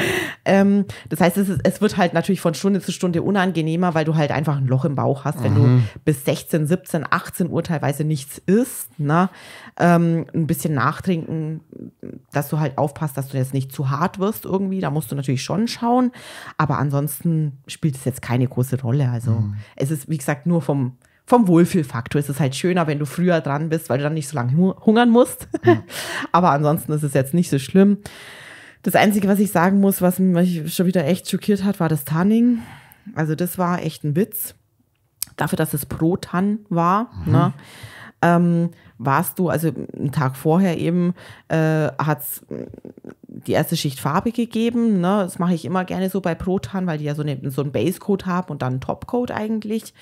ähm, das heißt, es, ist, es, wird halt natürlich von Stunde zu Stunde unangenehmer, weil du halt einfach ein Loch im Bauch hast, wenn mhm. du bis 16, 17, 18 Uhr teilweise nichts isst, ne? Ähm, ein bisschen nachtrinken, dass du halt aufpasst, dass du jetzt nicht zu hart wirst irgendwie. Da musst du natürlich schon schauen. Aber ansonsten spielt es jetzt keine große Rolle. Also mhm. es ist, wie gesagt, nur vom, vom Wohlfühlfaktor. Es ist halt schöner, wenn du früher dran bist, weil du dann nicht so lange hungern musst. Mhm. *laughs* Aber ansonsten ist es jetzt nicht so schlimm. Das Einzige, was ich sagen muss, was mich schon wieder echt schockiert hat, war das Tanning. Also das war echt ein Witz. Dafür, dass es pro Tann war. Mhm. Ne? ähm, warst du, also einen Tag vorher eben, äh, hat es die erste Schicht Farbe gegeben. Ne? Das mache ich immer gerne so bei Protan, weil die ja so, eine, so einen Basecoat haben und dann einen Topcoat eigentlich.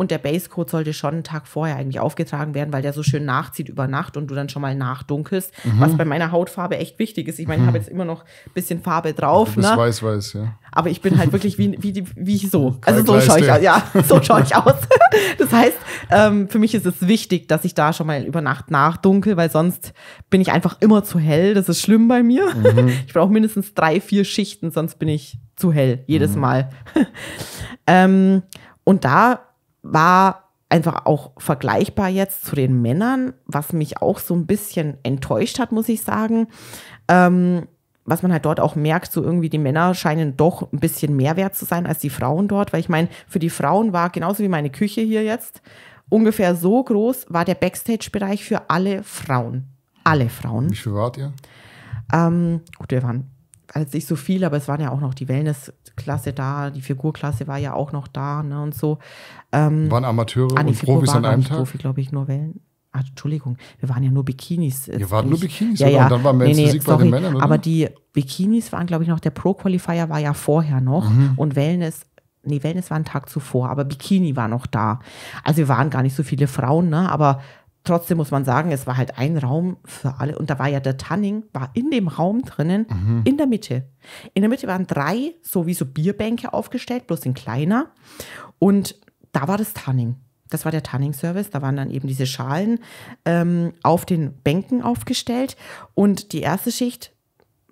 Und der Basecode sollte schon einen Tag vorher eigentlich aufgetragen werden, weil der so schön nachzieht über Nacht und du dann schon mal nachdunkelst, mhm. was bei meiner Hautfarbe echt wichtig ist. Ich meine, ich habe mhm. jetzt immer noch ein bisschen Farbe drauf. Also das ne? weiß, weiß, ja. Aber ich bin halt wirklich wie, wie, wie so. Also so schaue ich aus. Ja, so schaue ich aus. Das heißt, ähm, für mich ist es wichtig, dass ich da schon mal über Nacht nachdunkel, weil sonst bin ich einfach immer zu hell. Das ist schlimm bei mir. Mhm. *laughs* Ich brauche mindestens drei, vier Schichten, sonst bin ich zu hell jedes mhm. Mal. *laughs* ähm, und da war einfach auch vergleichbar jetzt zu den Männern, was mich auch so ein bisschen enttäuscht hat, muss ich sagen. Ähm, was man halt dort auch merkt, so irgendwie die Männer scheinen doch ein bisschen mehr wert zu sein als die Frauen dort, weil ich meine, für die Frauen war genauso wie meine Küche hier jetzt ungefähr so groß war der Backstage-Bereich für alle Frauen. Alle Frauen. Wie viel wart ihr? Ähm, gut, wir waren als nicht so viel, aber es waren ja auch noch die Wellness-Klasse da, die Figurklasse war ja auch noch da ne, und so. Ähm, waren Amateure und Figur Profis an einem Tag? Profi, glaube ich, nur Wellen. Ach, Entschuldigung, wir waren ja nur Bikinis. wir waren nur Bikinis, ja, oder? ja. Und dann war nee, nee, Physik sorry, bei den Männern, oder? Aber die Bikinis waren, glaube ich, noch, der Pro-Qualifier war ja vorher noch mhm. und Wellness nee, Wellness war ein Tag zuvor, aber Bikini war noch da. Also wir waren gar nicht so viele Frauen, ne? aber trotzdem muss man sagen, es war halt ein Raum für alle. Und da war ja der Tanning, war in dem Raum drinnen, mhm. in der Mitte. In der Mitte waren drei sowieso Bierbänke aufgestellt, bloß in kleiner. Und da war das Tanning. Das war der Tanning-Service. Da waren dann eben diese Schalen ähm, auf den Bänken aufgestellt. Und die erste Schicht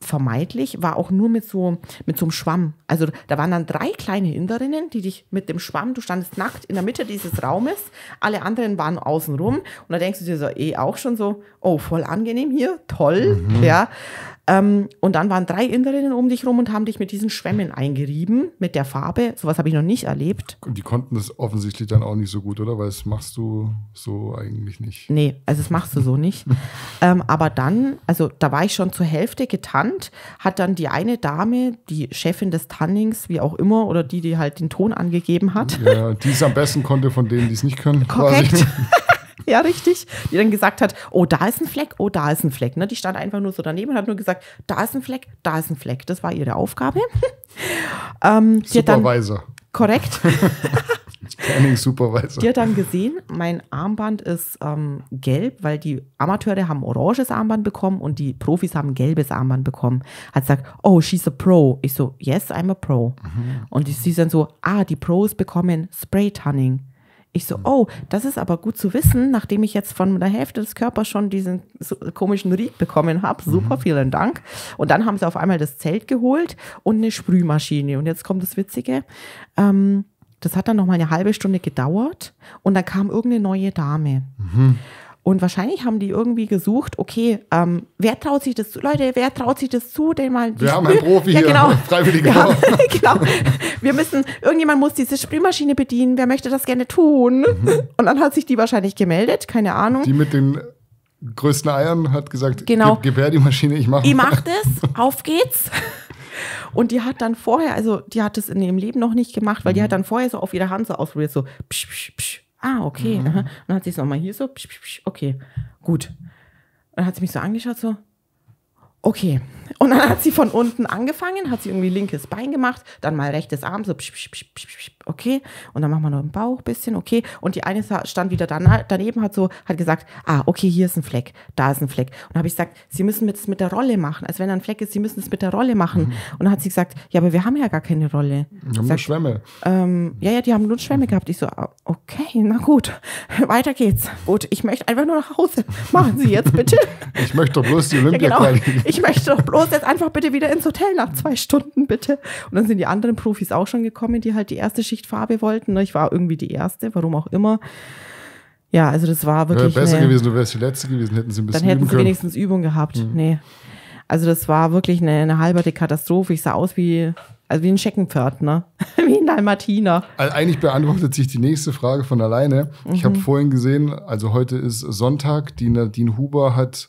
vermeidlich, war auch nur mit so, mit so einem Schwamm. Also da waren dann drei kleine Inderinnen, die dich mit dem Schwamm, du standest nackt in der Mitte dieses Raumes, alle anderen waren außenrum und da denkst du dir so eh auch schon so, oh, voll angenehm hier, toll, mhm. ja. Ähm, und dann waren drei Inderinnen um dich rum und haben dich mit diesen Schwämmen eingerieben, mit der Farbe. Sowas habe ich noch nicht erlebt. Und die konnten das offensichtlich dann auch nicht so gut, oder? Weil das machst du so eigentlich nicht. Nee, also das machst du so nicht. *laughs* ähm, aber dann, also da war ich schon zur Hälfte getannt, hat dann die eine Dame, die Chefin des Tannings, wie auch immer, oder die, die halt den Ton angegeben hat. Ja, die es am besten konnte von denen, die es nicht können. Korrekt. *laughs* *laughs* ja, richtig. Die dann gesagt hat, oh, da ist ein Fleck, oh, da ist ein Fleck. Ne? Die stand einfach nur so daneben und hat nur gesagt, da ist ein Fleck, da ist ein Fleck. Das war ihre Aufgabe. *laughs* ähm, Supervisor. Korrekt. Scanning *laughs* Supervisor. Die hat dann gesehen, mein Armband ist ähm, gelb, weil die Amateure haben oranges Armband bekommen und die Profis haben gelbes Armband bekommen. Hat gesagt, oh, she's a pro. Ich so, yes, I'm a pro. Mhm. Und sie ist dann so, ah, die Pros bekommen Spray-Tanning. Ich so, hm. oh, das ist aber gut zu wissen, nachdem ich jetzt von der Hälfte des Körpers schon diesen komischen Riech bekommen habe. Mhm. Super, vielen Dank. Und dann haben sie auf einmal das Zelt geholt und eine Sprühmaschine. Und jetzt kommt das Witzige. Ähm, das hat dann nochmal eine halbe Stunde gedauert und dann kam irgendeine neue Dame. Mhm. Und wahrscheinlich haben die irgendwie gesucht, okay, ähm, wer traut sich das zu? Leute, wer traut sich das zu? Den mal wir haben einen Profi ja, genau. hier, *laughs* freiwillig. Ja, *laughs* genau. Wir müssen, irgendjemand muss diese Sprühmaschine bedienen, wer möchte das gerne tun? Mhm. Und dann hat sich die wahrscheinlich gemeldet, keine Ahnung. Die mit den größten Eiern hat gesagt, genau. gib, gib her die Maschine, ich mache. Die macht es, *laughs* auf geht's. Und die hat dann vorher, also die hat es in ihrem Leben noch nicht gemacht, weil mhm. die hat dann vorher so auf ihrer Hand so ausprobiert, so psch, psch, psch, Ah, okay. Mhm. Und dann hat sie es nochmal hier so, psch, psch, psch, okay, gut. Und dann hat sie mich so angeschaut, so, okay. Und dann hat sie von unten angefangen, hat sie irgendwie linkes Bein gemacht, dann mal rechtes Arm, so psch, psch, psch, okay. Und dann machen wir noch den Bauch ein bisschen, okay. Und die eine stand wieder daneben, hat so, hat gesagt, ah, okay, hier ist ein Fleck, da ist ein Fleck. Und habe ich gesagt, sie müssen es mit der Rolle machen. Also wenn da ein Fleck ist, sie müssen es mit der Rolle machen. Mhm. Und dann hat sie gesagt, ja, aber wir haben ja gar keine Rolle. Wir haben nur Schwämme. Ähm, ja, ja, die haben nur Schwämme gehabt. Ich so, ah, okay, na gut, *laughs* weiter geht's. Gut, ich möchte einfach nur nach Hause. Machen Sie jetzt bitte. ich möchte doch bloß die Olympia *laughs* ja, genau ich möchte doch bloß jetzt einfach bitte wieder ins Hotel nach zwei Stunden, bitte. Und dann sind die anderen Profis auch schon gekommen, die halt die erste Schicht Farbe wollten. Ne, ich war irgendwie die erste, warum auch immer. Ja, also das war wirklich. Wäre besser eine, gewesen, du wärst die letzte gewesen, hätten sie ein bisschen Dann hätten sie können. wenigstens Übung gehabt. Mhm. Nee. Also das war wirklich eine, eine halberte Katastrophe. Ich sah aus wie, also wie ein Scheckenpförtner, *laughs* wie ein Dalmatiner. Also eigentlich beantwortet sich die nächste Frage von alleine. Mhm. Ich habe vorhin gesehen, also heute ist Sonntag, die Nadine Huber hat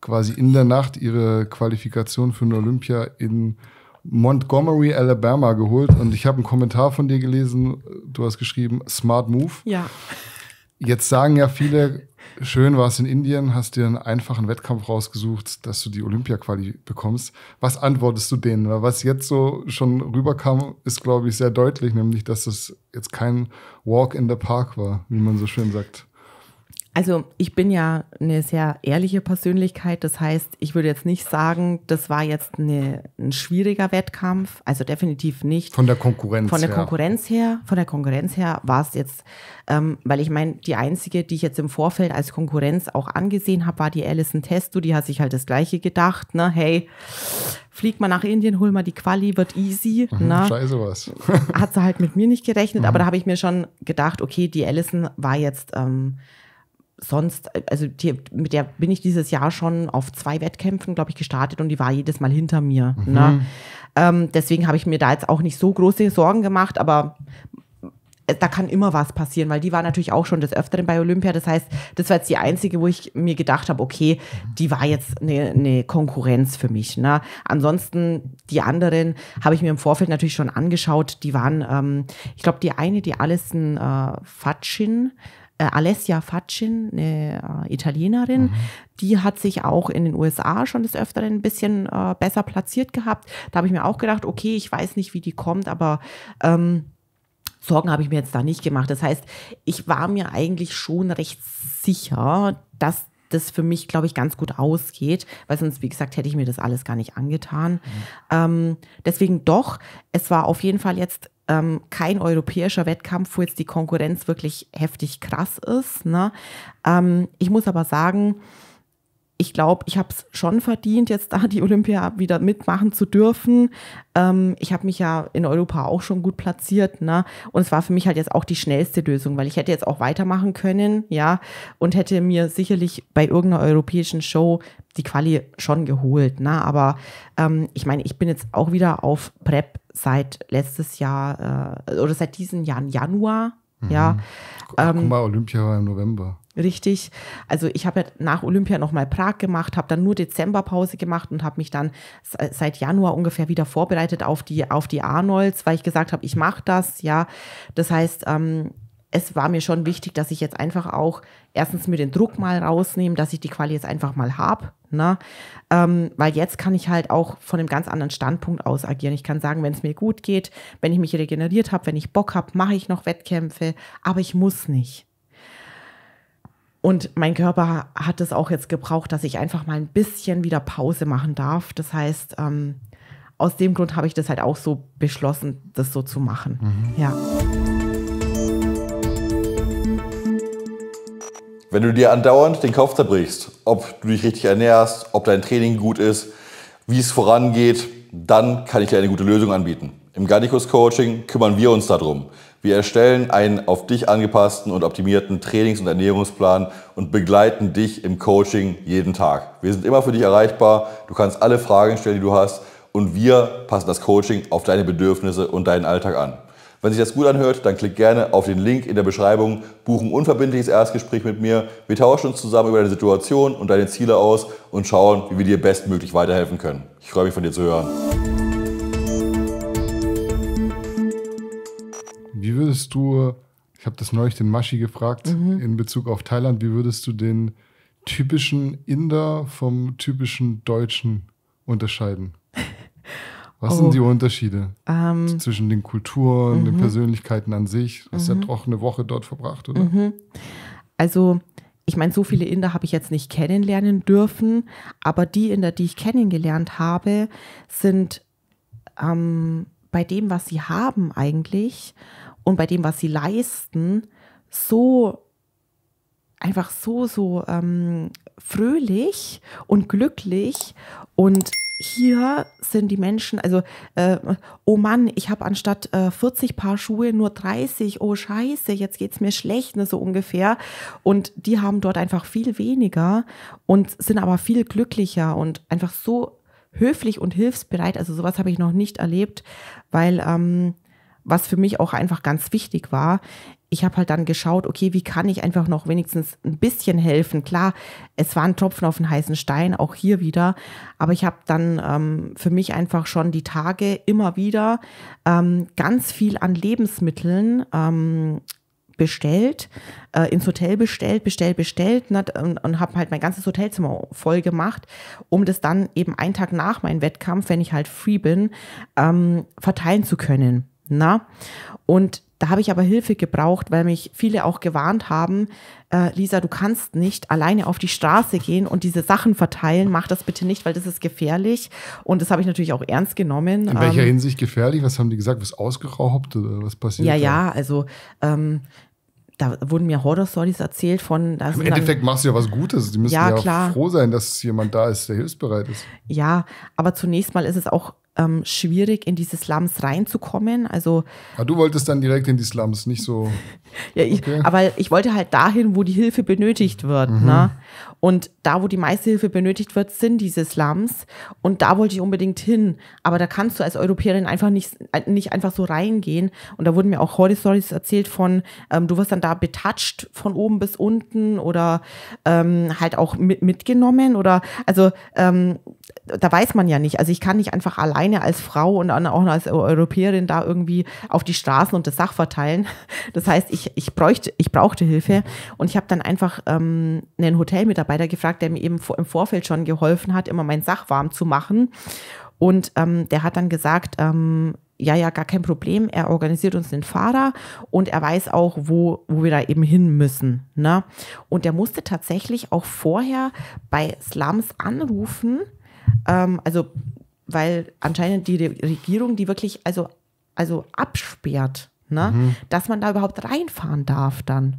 quasi in der Nacht ihre Qualifikation für eine Olympia in Montgomery, Alabama geholt. Und ich habe einen Kommentar von dir gelesen. Du hast geschrieben, Smart Move. Ja. Jetzt sagen ja viele, schön war es in Indien, hast dir einen einfachen Wettkampf rausgesucht, dass du die Olympia-Quali bekommst. Was antwortest du denen? Weil was jetzt so schon rüberkam, ist, glaube ich, sehr deutlich, nämlich, dass es jetzt kein Walk in the Park war, wie man so schön sagt. Also ich bin ja eine sehr ehrliche Persönlichkeit. Das heißt, ich würde jetzt nicht sagen, das war jetzt eine, ein schwieriger Wettkampf. Also definitiv nicht. Von der Konkurrenz her. Von der her. Konkurrenz her. Von der Konkurrenz her war es jetzt, ähm, weil ich meine, die einzige, die ich jetzt im Vorfeld als Konkurrenz auch angesehen habe, war die Alison Testo. Die hat sich halt das Gleiche gedacht. Ne? Hey, flieg mal nach Indien, hol mal die Quali, wird easy. Mhm, ne? Scheiße was. hat sie halt mit mir nicht gerechnet, mhm. aber da habe ich mir schon gedacht, okay, die Alison war jetzt... Ähm, sonst, also die, mit der bin ich dieses Jahr schon auf zwei Wettkämpfen, glaube ich, gestartet und die war jedes Mal hinter mir. Mhm. Ne? Ähm, deswegen habe ich mir da jetzt auch nicht so große Sorgen gemacht, aber da kann immer was passieren, weil die war natürlich auch schon des Öfteren bei Olympia. Das heißt, das war jetzt die einzige, wo ich mir gedacht habe, okay, die war jetzt eine, eine Konkurrenz für mich. Ne? Ansonsten die anderen habe ich mir im Vorfeld natürlich schon angeschaut. Die waren, ähm, ich glaube, die eine, die Alison äh, Fatschin, äh, Alessia Facin, eine äh, Italienerin, mhm. die hat sich auch in den USA schon des Öfteren ein bisschen äh, besser platziert gehabt. Da habe ich mir auch gedacht, okay, ich weiß nicht, wie die kommt, aber ähm, Sorgen habe ich mir jetzt da nicht gemacht. Das heißt, ich war mir eigentlich schon recht sicher, dass das für mich, glaube ich, ganz gut ausgeht, weil sonst, wie gesagt, hätte ich mir das alles gar nicht angetan. Mhm. Ähm, deswegen doch, es war auf jeden Fall jetzt ähm, kein europäischer Wettkampf, wo jetzt die Konkurrenz wirklich heftig krass ist. Ne? Ähm, ich muss aber sagen, ich glaube, ich habe es schon verdient, jetzt da die Olympia wieder mitmachen zu dürfen. Ähm, ich habe mich ja in Europa auch schon gut platziert, ne? Und es war für mich halt jetzt auch die schnellste Lösung, weil ich hätte jetzt auch weitermachen können, ja, und hätte mir sicherlich bei irgendeiner europäischen Show die Quali schon geholt, ne? Aber ähm, ich meine, ich bin jetzt auch wieder auf Prep seit letztes Jahr äh, oder seit diesem Jahr Januar. Mhm. Ja. Ähm, Guck mal, Olympia war im November. Richtig. Also ich habe ja nach Olympia nochmal Prag gemacht, habe dann nur Dezemberpause gemacht und habe mich dann seit Januar ungefähr wieder vorbereitet auf die, auf die Arnolds, weil ich gesagt habe, ich mache das, ja. Das heißt, ähm, es war mir schon wichtig, dass ich jetzt einfach auch erstens mir den Druck mal rausnehme, dass ich die Quali jetzt einfach mal habe, Ne? Ähm, weil jetzt kann ich halt auch von einem ganz anderen Standpunkt aus agieren. Ich kann sagen, wenn es mir gut geht, wenn ich mich regeneriert habe, wenn ich Bock habe, mache ich noch Wettkämpfe, aber ich muss nicht. Und mein Körper hat es auch jetzt gebraucht, dass ich einfach mal ein bisschen wieder Pause machen darf. Das heißt, ähm, aus dem Grund habe ich das halt auch so beschlossen, das so zu machen. Mhm. Ja. Wenn du dir andauernd den Kopf zerbrichst, ob du dich richtig ernährst, ob dein Training gut ist, wie es vorangeht, dann kann ich dir eine gute Lösung anbieten. Im Garnicus Coaching kümmern wir uns darum. Wir erstellen einen auf dich angepassten und optimierten Trainings- und Ernährungsplan und begleiten dich im Coaching jeden Tag. Wir sind immer für dich erreichbar. Du kannst alle Fragen stellen, die du hast und wir passen das Coaching auf deine Bedürfnisse und deinen Alltag an. Wenn sich das gut anhört, dann klick gerne auf den Link in der Beschreibung, buche ein unverbindliches Erstgespräch mit mir. Wir tauschen uns zusammen über deine Situation und deine Ziele aus und schauen, wie wir dir bestmöglich weiterhelfen können. Ich freue mich von dir zu hören. Wie würdest du, ich habe das neulich den Maschi gefragt mhm. in Bezug auf Thailand, wie würdest du den typischen Inder vom typischen Deutschen unterscheiden? Was oh. sind die Unterschiede ähm, zwischen den Kulturen, mhm. den Persönlichkeiten an sich? Du hast mhm. ja doch eine Woche dort verbracht, oder? Mhm. Also, ich meine, so viele Inder habe ich jetzt nicht kennenlernen dürfen, aber die Inder, die ich kennengelernt habe, sind ähm, bei dem, was sie haben eigentlich und bei dem, was sie leisten, so einfach so, so ähm, fröhlich und glücklich und hier sind die Menschen, also äh, oh Mann, ich habe anstatt äh, 40 Paar Schuhe nur 30, oh scheiße, jetzt geht's mir schlecht, ne, so ungefähr. Und die haben dort einfach viel weniger und sind aber viel glücklicher und einfach so höflich und hilfsbereit. Also sowas habe ich noch nicht erlebt, weil ähm, was für mich auch einfach ganz wichtig war, ich habe halt dann geschaut, okay, wie kann ich einfach noch wenigstens ein bisschen helfen? Klar, es war ein Tropfen auf den heißen Stein, auch hier wieder. Aber ich habe dann ähm, für mich einfach schon die Tage immer wieder ähm, ganz viel an Lebensmitteln ähm, bestellt, äh, ins Hotel bestellt, bestellt, bestellt ne, und, und habe halt mein ganzes Hotelzimmer voll gemacht, um das dann eben einen Tag nach meinem Wettkampf, wenn ich halt free bin, ähm, verteilen zu können. Na? Und da habe ich aber Hilfe gebraucht, weil mich viele auch gewarnt haben, äh, Lisa, du kannst nicht alleine auf die Straße gehen und diese Sachen verteilen. Mach das bitte nicht, weil das ist gefährlich. Und das habe ich natürlich auch ernst genommen. In welcher ähm, Hinsicht gefährlich? Was haben die gesagt? Was ausgeraubt oder was passiert? Ja, da? ja, also ähm, da wurden mir Horror-Stories erzählt von. Im Endeffekt dann, machst du ja was Gutes. Die müssen ja, ja froh sein, dass jemand da ist, der hilfsbereit ist. Ja, aber zunächst mal ist es auch ähm, schwierig, in diese Slums reinzukommen. Also, aber ah, du wolltest dann direkt in die Slums, nicht so. *laughs* ja, ich, okay. aber ich wollte halt dahin, wo die Hilfe benötigt wird. Ne? Mhm. Ne? Und da, wo die meiste Hilfe benötigt wird, sind diese Slums. Und da wollte ich unbedingt hin. Aber da kannst du als Europäerin einfach nicht, nicht einfach so reingehen. Und da wurden mir auch Horror-Stories erzählt von, ähm, du wirst dann da betatscht von oben bis unten oder ähm, halt auch mit, mitgenommen oder, also, ähm, da weiß man ja nicht. Also ich kann nicht einfach alleine als Frau und auch als Europäerin da irgendwie auf die Straßen und das Sach verteilen. Das heißt, ich, ich, bräuchte, ich brauchte Hilfe und ich habe dann einfach ähm, einen Hotelmitarbeiter Mitarbeiter gefragt, der mir eben im Vorfeld schon geholfen hat, immer mein Sach warm zu machen. Und ähm, der hat dann gesagt, ähm, ja, ja, gar kein Problem. Er organisiert uns den Fahrer und er weiß auch, wo, wo wir da eben hin müssen. Ne? Und er musste tatsächlich auch vorher bei Slums anrufen, ähm, also weil anscheinend die Regierung die wirklich also, also absperrt, ne? Mhm. dass man da überhaupt reinfahren darf dann.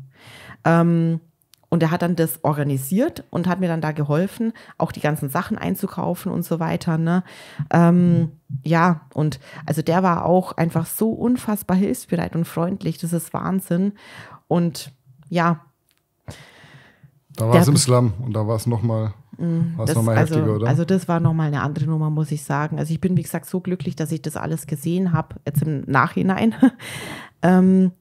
Ähm, und er hat dann das organisiert und hat mir dann da geholfen, auch die ganzen Sachen einzukaufen und so weiter. Ne? Ähm, ja, und also der war auch einfach so unfassbar hilfsbereit und freundlich. Das ist Wahnsinn. Und ja. Da war es im Slum und da war es nochmal mm, das, noch mal also heftiger, also, oder? also das war nochmal eine andere Nummer, muss ich sagen. Also ich bin, wie gesagt, so glücklich, dass ich das alles gesehen habe, jetzt im Nachhinein. *laughs* ähm,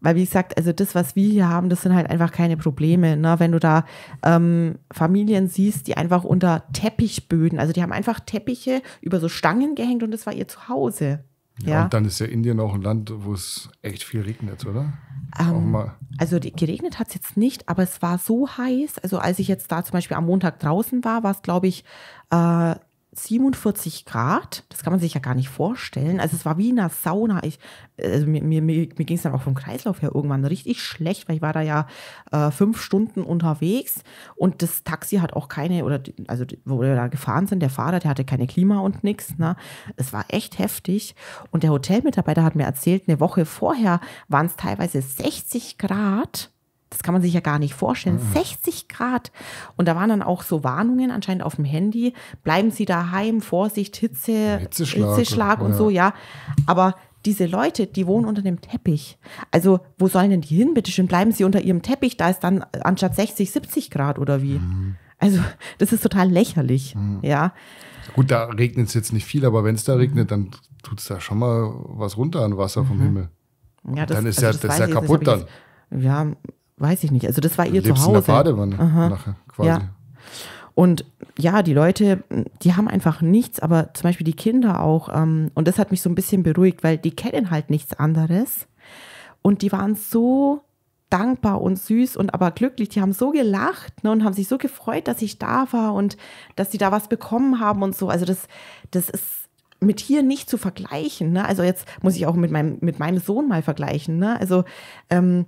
weil wie gesagt, also das, was wir hier haben, das sind halt einfach keine Probleme. Ne? Wenn du da ähm, Familien siehst, die einfach unter Teppichböden, also die haben einfach Teppiche über so Stangen gehängt und das war ihr Zuhause. Ja, ja. Und dann ist ja Indien auch ein Land, wo es echt viel regnet, oder? Ähm, also die, geregnet hat es jetzt nicht, aber es war so heiß. Also als ich jetzt da zum Beispiel am Montag draußen war, war es, glaube ich, äh, 47 Grad. Das kann man sich ja gar nicht vorstellen. Also es war wie in einer Sauna. Ich, also mir mir, mir ging es dann auch vom Kreislauf her irgendwann richtig schlecht, weil ich war da ja äh, fünf Stunden unterwegs und das Taxi hat auch keine, oder also wo wir da gefahren sind, der Fahrer, der hatte keine Klima und nichts. Ne? Es war echt heftig. Und der Hotelmitarbeiter hat mir erzählt, eine Woche vorher waren es teilweise 60 Grad das kann man sich ja gar nicht vorstellen, mhm. 60 Grad. Und da waren dann auch so Warnungen anscheinend auf dem Handy, bleiben Sie daheim, Vorsicht, Hitze, Hitzeschlag, Hitzeschlag und ja. so, ja. Aber diese Leute, die wohnen unter dem Teppich. Also, wo sollen denn die hin? Bitte schön, bleiben sie unter ihrem Teppich, da ist dann anstatt 60, 70 Grad oder wie? Mhm. Also, das ist total lächerlich, mhm. ja. Gut, da regnet es jetzt nicht viel, aber wenn es da regnet, dann tut es da schon mal was runter an Wasser vom mhm. Himmel. Ja, das, dann ist also ja, das, das ist ja kaputt dann. ja, weiß ich nicht. Also das war ihr Lebst Zuhause. in der Badewanne nachher quasi. Ja. Und ja, die Leute, die haben einfach nichts, aber zum Beispiel die Kinder auch. Ähm, und das hat mich so ein bisschen beruhigt, weil die kennen halt nichts anderes. Und die waren so dankbar und süß und aber glücklich. Die haben so gelacht ne, und haben sich so gefreut, dass ich da war und dass sie da was bekommen haben und so. Also das, das ist mit hier nicht zu vergleichen. Ne? Also jetzt muss ich auch mit meinem, mit meinem Sohn mal vergleichen. Ne? Also ähm,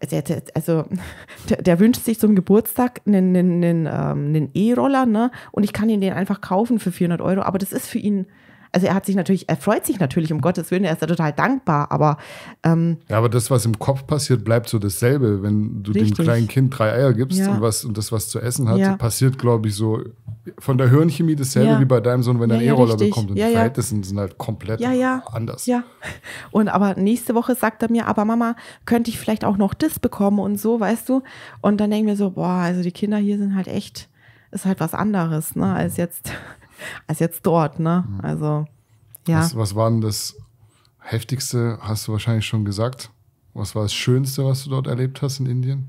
also, der, der, also *laughs* der, der, wünscht sich zum Geburtstag einen, einen, einen, ähm, einen E-Roller, ne? Und ich kann ihn den einfach kaufen für 400 Euro, aber das ist für ihn also er hat sich natürlich, er freut sich natürlich, um Gottes Willen, er ist ja total dankbar, aber. Ähm, ja, aber das, was im Kopf passiert, bleibt so dasselbe. Wenn du richtig. dem kleinen Kind drei Eier gibst ja. und, was, und das, was zu essen hat, ja. passiert, glaube ich, so von der Hirnchemie dasselbe ja. wie bei deinem Sohn, wenn er einen E-Roller bekommt. Und die Verhältnisse sind halt komplett anders. Ja. Und aber nächste Woche sagt er mir, aber Mama, könnte ich vielleicht auch noch das bekommen und so, weißt du? Und dann denken wir so, boah, also die Kinder hier sind halt echt, ist halt was anderes, ne, als jetzt als jetzt dort, ne? Also, ja. Was, was war denn das Heftigste, hast du wahrscheinlich schon gesagt? Was war das Schönste, was du dort erlebt hast in Indien?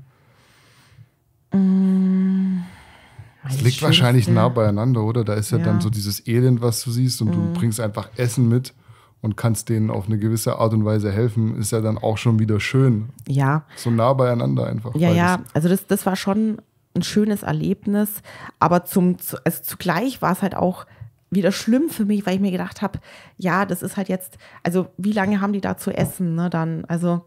Mm, es liegt wahrscheinlich nah beieinander, oder? Da ist ja, ja, dann so dieses Elend, was du siehst, und mhm. du mm. bringst einfach Essen mit und kannst denen auf eine gewisse Art und Weise helfen, ist ja dann auch schon wieder schön. Ja. So nah beieinander einfach. Ja, ja. Also das, das war schon ein schönes Erlebnis, aber zum, also zugleich war es halt auch wieder schlimm für mich, weil ich mir gedacht habe, ja, das ist halt jetzt, also wie lange haben die da zu essen, ne, dann, also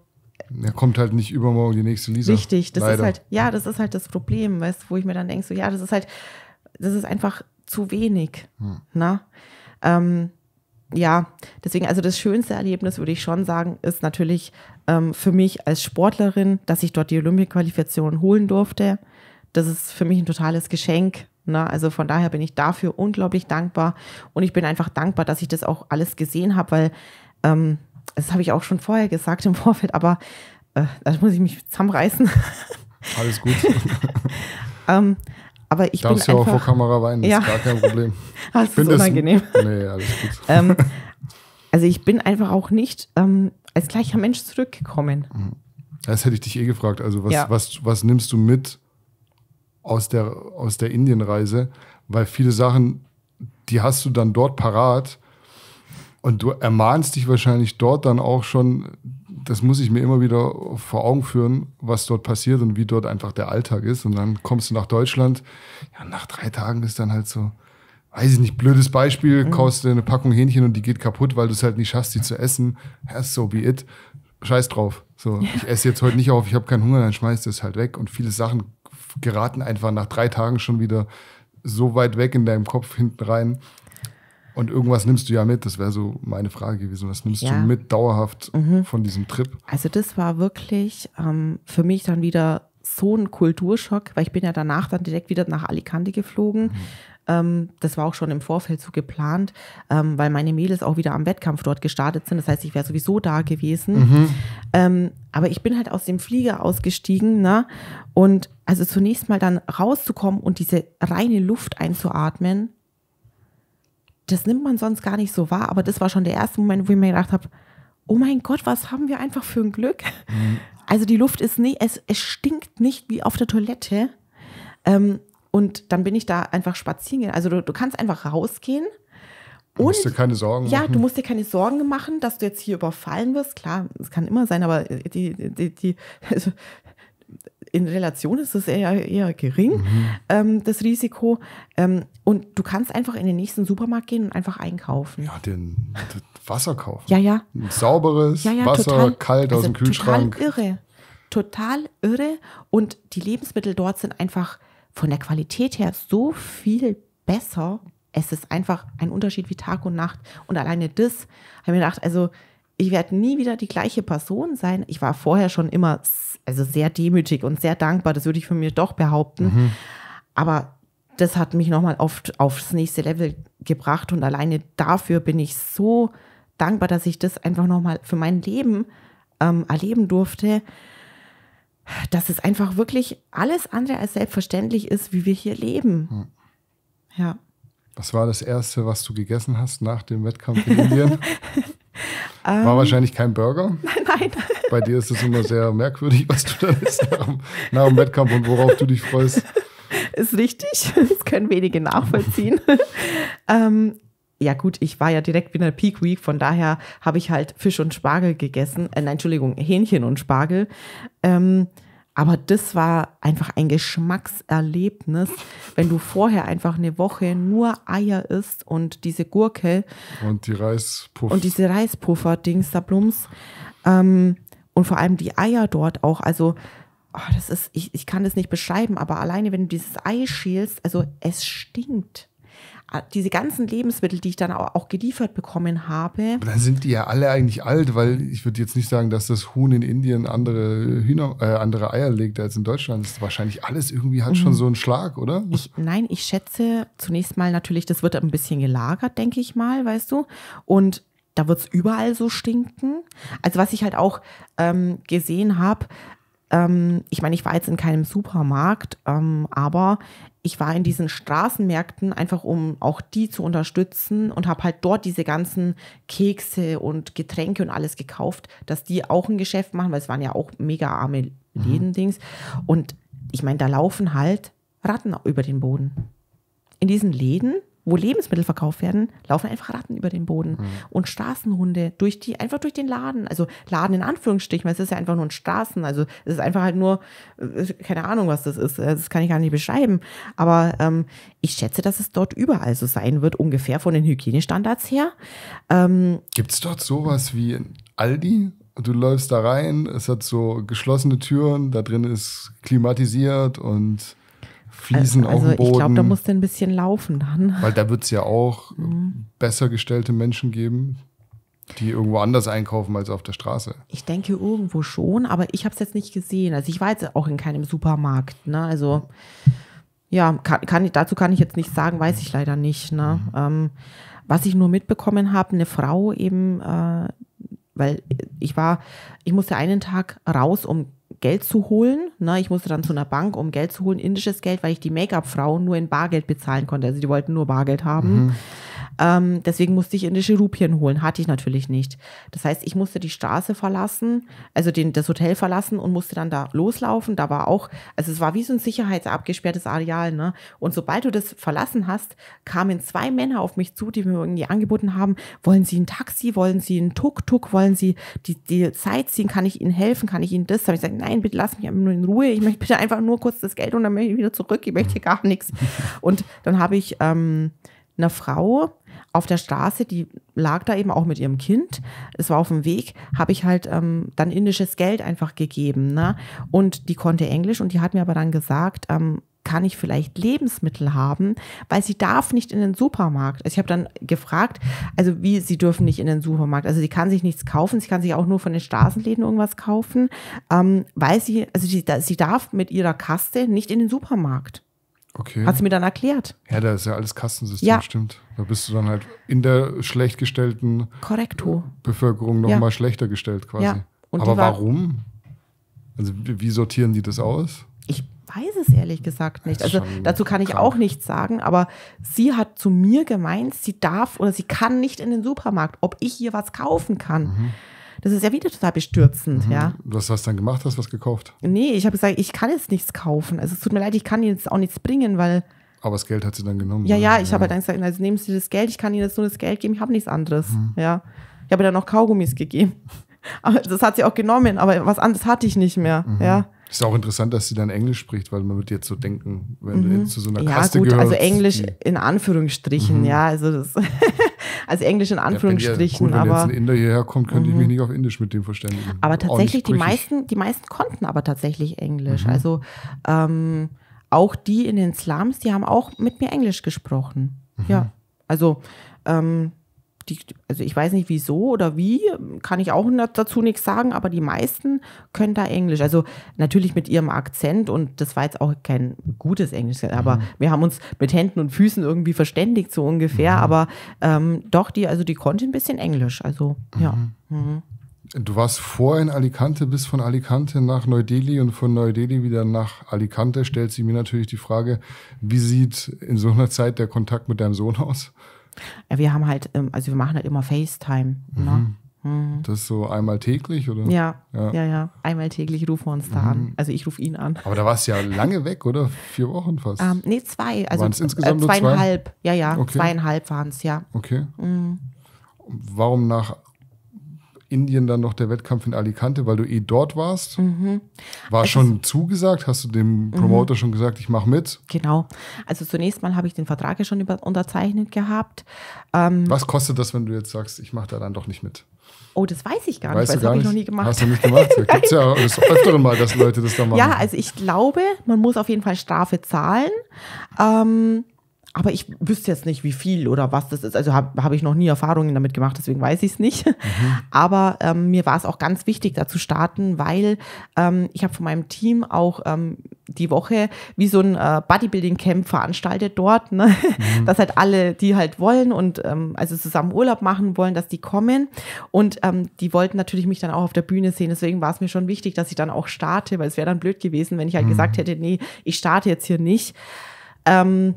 da kommt halt nicht übermorgen die nächste Lisa. Richtig, das Leider. ist halt, ja, das ist halt das Problem, weißt wo ich mir dann denke, so, ja, das ist halt, das ist einfach zu wenig. Hm. Ne? Ähm, ja, deswegen, also das schönste Erlebnis, würde ich schon sagen, ist natürlich ähm, für mich als Sportlerin, dass ich dort die Olympia-Qualifikation holen durfte das ist für mich ein totales Geschenk. Ne? Also von daher bin ich dafür unglaublich dankbar. Und ich bin einfach dankbar, dass ich das auch alles gesehen habe, weil ähm, das habe ich auch schon vorher gesagt im Vorfeld, aber äh, da muss ich mich zusammenreißen. *laughs* Alles gut. *laughs* ähm, aber ich Darfst bin ja auch vor Kamera weinen, ja. ist gar kein Problem. das *laughs* ist unangenehm. Das, nee, alles gut. Ähm, also ich bin einfach auch nicht ähm, als gleicher Mensch zurückgekommen. Mhm. Das hätte ich dich eh gefragt. Also was, ja. was, was nimmst du mit? aus der, aus der Indienreise, weil viele Sachen, die hast du dann dort parat und du ermahnst dich wahrscheinlich dort dann auch schon, das muss ich mir immer wieder vor Augen führen, was dort passiert und wie dort einfach der Alltag ist. Und dann kommst du nach Deutschland, ja, nach drei Tagen ist dann halt so, weiß ich nicht, blödes Beispiel, mhm. kaufst du eine Packung Hähnchen und die geht kaputt, weil du es halt nicht schaffst, die zu essen. Ja, so be it. Scheiß drauf. So, ich esse jetzt heute nicht auf, ich habe keinen Hunger, dann schmeißt du es halt weg. Und viele Sachen geraten einfach nach drei Tagen schon wieder so weit weg in deinem Kopf hinten rein. Und irgendwas nimmst du ja mit, das wäre so meine Frage gewesen. Was nimmst ja. du mit dauerhaft mhm. von diesem Trip? Also das war wirklich ähm, für mich dann wieder so ein Kulturschock, weil ich bin ja danach dann direkt wieder nach Alicante geflogen. Mhm. Ähm, das war auch schon im Vorfeld so geplant, ähm, weil meine Mädels auch wieder am Wettkampf dort gestartet sind. Das heißt, ich wäre sowieso da gewesen. Mhm. Ähm, aber ich bin halt aus dem Flieger ausgestiegen. Ne? Und also zunächst mal dann rauszukommen und diese reine Luft einzuatmen, das nimmt man sonst gar nicht so wahr. Aber das war schon der erste Moment, wo ich mir gedacht habe, oh mein Gott, was haben wir einfach für ein Glück. Mhm. Also die Luft ist nicht, es, es stinkt nicht wie auf der Toilette. Ähm, und dann bin ich da einfach spazieren gehen. Also du, du kannst einfach rausgehen. Du musst dir keine Sorgen ja, machen. Ja, du musst dir keine Sorgen machen, dass du jetzt hier überfallen wirst. Klar, es kann immer sein, aber die, die, die also in Relation ist das eher, eher gering, mhm. ähm, das Risiko. Ähm, und du kannst einfach in den nächsten Supermarkt gehen und einfach einkaufen. Ja, den, den Wasser kaufen. ja, ja. Ein sauberes ja, ja, Wasser, total, also kalt also aus dem Kühlschrank. Total irre. Total irre. Und die Lebensmittel dort sind einfach von der Qualität her so viel besser. Es ist einfach ein Unterschied wie Tag und Nacht. Und alleine das habe ich mir gedacht, also ich werde nie wieder die gleiche Person sein. Ich war vorher schon immer also sehr demütig und sehr dankbar, das würde ich von mir doch behaupten. Mhm. Aber das hat mich nochmal oft aufs nächste Level gebracht und alleine dafür bin ich so dankbar, dass ich das einfach nochmal für mein Leben ähm, erleben durfte dass es einfach wirklich alles andere als selbstverständlich ist, wie wir hier leben. Hm. Ja. Was war das Erste, was du gegessen hast nach dem Wettkampf in Indien? *laughs* Ähm. War ähm, wahrscheinlich kein Burger. Nein, *laughs* nein. Bei dir ist es immer sehr merkwürdig, was du da isst nach, nach dem, Wettkampf und worauf du dich freust. Ist richtig. *laughs* Das können wenige nachvollziehen. ähm, ja gut, ich war ja direkt wieder Peak Week, von daher habe ich halt Fisch und Spargel gegessen. Äh, nein, Entschuldigung, Hähnchen und Spargel. Ähm, aber das war einfach ein Geschmackserlebnis, wenn du vorher einfach eine Woche nur Eier isst und diese Gurke. Und die Reispuffer. Und diese Reispuffer-Dings da Blums. Ähm, und vor allem die Eier dort auch. Also, oh, das ist, ich, ich kann das nicht beschreiben, aber alleine, wenn du dieses Ei schälst, also es stinkt. Ah, diese ganzen Lebensmittel, die ich dann auch geliefert bekommen habe. Aber dann sind die ja alle eigentlich alt, weil ich würde jetzt nicht sagen, dass das Huhn in Indien andere, Hühner, äh, andere Eier legt als in Deutschland. Das ist wahrscheinlich alles irgendwie hat mhm. schon so einen Schlag, oder? Ich, nein, ich schätze zunächst mal natürlich, das wird ein bisschen gelagert, denke ich mal, weißt du. Und da wird es überall so stinken. Also was ich halt auch ähm, gesehen habe, ähm, ich meine, ich war jetzt in keinem Supermarkt, ähm, aber ich war in diesen Straßenmärkten einfach, um auch die zu unterstützen und habe halt dort diese ganzen Kekse und Getränke und alles gekauft, dass die auch ein Geschäft machen, weil es waren ja auch mega arme mhm. Läden-Dings. Und ich meine, da laufen halt Ratten über den Boden. In diesen Läden wo Lebensmittel verkauft werden, laufen einfach Ratten über den Boden mhm. und Straßenhunde durch die, einfach durch den Laden. Also Laden in Anführungsstrichen, weil es ist ja einfach nur ein Straßen. Also es ist einfach halt nur, äh, keine Ahnung, was das ist. Also das kann ich gar nicht beschreiben. Aber ähm, ich schätze, dass es dort überall so sein wird, ungefähr von den Hygienestandards her. Ähm, Gibt es dort sowas wie Aldi? du läufst da rein, es hat so geschlossene Türen, da drin ist klimatisiert und Fliesen also, auf also dem Boden. Ich glaube, da musst du ein bisschen laufen dann. Weil da wird es ja auch mhm. besser gestellte Menschen geben, die irgendwo anders einkaufen als auf der Straße. Ich denke irgendwo schon, aber ich habe es jetzt nicht gesehen. Also ich war jetzt auch in keinem Supermarkt. Ne? Also ja, kann, kann, dazu kann ich jetzt nichts sagen, weiß ich leider nicht. Ne? Mhm. Ähm, was ich nur mitbekommen habe, eine Frau eben, äh, weil ich war, ich musste einen Tag raus, um Geld zu holen. Ne? Ich musste dann zu einer Bank, um Geld zu holen, indisches Geld, weil ich die Make-up-Frauen nur in Bargeld bezahlen konnte. Also die wollten nur Bargeld haben. Mhm. Ähm, deswegen musste ich eine Cherubien holen. Hatte ich natürlich nicht. Das heißt, ich musste die Straße verlassen, also den, das Hotel verlassen und musste dann da loslaufen. Da war auch, also es war wie so ein sicherheitsabgesperrtes Areal. Ne? Und sobald du das verlassen hast, kamen zwei Männer auf mich zu, die mir irgendwie angeboten haben, wollen sie ein Taxi, wollen sie ein Tuk-Tuk, wollen sie die, die Zeit ziehen, kann ich ihnen helfen, kann ich ihnen das? Da habe ich gesagt, nein, bitte lass mich einfach nur in Ruhe. Ich möchte bitte einfach nur kurz das Geld und dann möchte ich wieder zurück. Ich möchte hier gar nichts. Und dann habe ich ähm, einer Frau, auf der Straße, die lag da eben auch mit ihrem Kind, es war auf dem Weg, habe ich halt ähm, dann indisches Geld einfach gegeben. Ne? Und die konnte Englisch und die hat mir aber dann gesagt, ähm, kann ich vielleicht Lebensmittel haben, weil sie darf nicht in den Supermarkt. Also ich habe dann gefragt, also wie sie dürfen nicht in den Supermarkt. Also sie kann sich nichts kaufen, sie kann sich auch nur von den Straßenläden irgendwas kaufen, ähm, weil sie, also sie, sie darf mit ihrer Kaste nicht in den Supermarkt. Okay. Hat sie mir dann erklärt. Ja, da ist ja alles Kastensystem, ja. stimmt. Da bist du dann halt in der schlecht gestellten Correcto. Bevölkerung nochmal ja. schlechter gestellt quasi. Ja. Aber war warum? Also wie sortieren die das aus? Ich weiß es ehrlich gesagt nicht. Also dazu kann ich krank. auch nichts sagen, aber sie hat zu mir gemeint, sie darf oder sie kann nicht in den Supermarkt, ob ich hier was kaufen kann. Mhm. Das ist ja wieder total bestürzend, mhm. ja. Was hast du dann gemacht? Hast du was gekauft? Nee, ich habe gesagt, ich kann jetzt nichts kaufen. Also es tut mir leid, ich kann Ihnen jetzt auch nichts bringen, weil. Aber das Geld hat sie dann genommen. Ja, ja, ich ja. habe halt dann gesagt, also nehmen Sie das Geld, ich kann Ihnen jetzt nur das Geld geben, ich habe nichts anderes. Mhm. Ja. Ich habe dann noch Kaugummis gegeben. *laughs* Aber das hat sie auch genommen, aber was anderes hatte ich nicht mehr. Mhm. Ja. Ist auch interessant, dass sie dann Englisch spricht, weil man wird jetzt so denken, wenn mhm. du jetzt zu so einer ja, Kaste gut, also gehörst. Also Englisch in Anführungsstrichen, mhm. ja, also das *laughs* *laughs* Also Englisch in Anführungsstrichen. Ja, wenn, ihr, gut, wenn jetzt ein Inder hierher kommt, könnte ich mhm. mich nicht auf Indisch mit dem verständigen. Aber tatsächlich, die meisten, die meisten konnten aber tatsächlich Englisch. Mhm. Also ähm, auch die in den Slums, die haben auch mit mir Englisch gesprochen. Mhm. Ja, also ähm, die, also ich weiß nicht wieso oder wie, kann ich auch dazu nichts sagen, aber die meisten können da Englisch. Also natürlich mit ihrem Akzent und das war jetzt auch kein gutes Englisch, aber mhm. wir haben uns mit Händen und Füßen irgendwie verständigt, so ungefähr. Mhm. Aber ähm, doch, die, also die konnte ein bisschen Englisch. Also mhm. ja. Mhm. Du warst vorher in Alicante, bist von Alicante nach Neu-Delhi und von Neu-Delhi wieder nach Alicante. Stellt sich mir natürlich die Frage, wie sieht in so einer Zeit der Kontakt mit deinem Sohn aus? Wir haben halt, ähm, also wir machen halt immer FaceTime. Ne? Mhm. Ne? Das ist so einmal täglich, oder? Ja, ja, ja. ja. Einmal täglich rufen wir uns da mhm. an. Also ich rufe ihn an. Aber da warst du ja lange weg, oder? Vier Wochen fast. Ähm, nee, zwei. Also es äh, insgesamt äh, zweieinhalb. Zwei? Ja, ja. Okay. Zweieinhalb waren es, ja. Okay. Mhm. Warum nach Indien dann noch der Wettkampf in Alicante, weil du eh dort warst. Mhm. War also schon zugesagt? Hast du dem mhm. Promoter mhm. schon gesagt, ich mache mit? Genau. Also zunächst mal habe ich den Vertrag ja schon über, unterzeichnet gehabt. Ähm Was kostet das, wenn du jetzt sagst, ich mache da dann doch nicht mit? Oh, das weiß ich gar weißt nicht, weil das habe ich noch nie gemacht. Hast du nicht gemacht? Da gibt es ja das *laughs* öfteren Mal, dass Leute das da machen. Ja, also ich glaube, man muss auf jeden Fall Strafe zahlen. Ähm, aber ich wüsste jetzt nicht, wie viel oder was das ist. Also habe hab ich noch nie Erfahrungen damit gemacht, deswegen weiß ich es nicht. Mhm. *laughs* Aber ähm, mir war es auch ganz wichtig, da zu starten, weil ähm, ich habe von meinem Team auch ähm, die Woche wie so ein äh, Bodybuilding-Camp veranstaltet dort, ne? mhm. *laughs* dass halt alle, die halt wollen und ähm, also zusammen Urlaub machen wollen, dass die kommen. Und ähm, die wollten natürlich mich dann auch auf der Bühne sehen. Deswegen war es mir schon wichtig, dass ich dann auch starte, weil es wäre dann blöd gewesen, wenn ich halt mhm. gesagt hätte, nee, ich starte jetzt hier nicht. Ähm,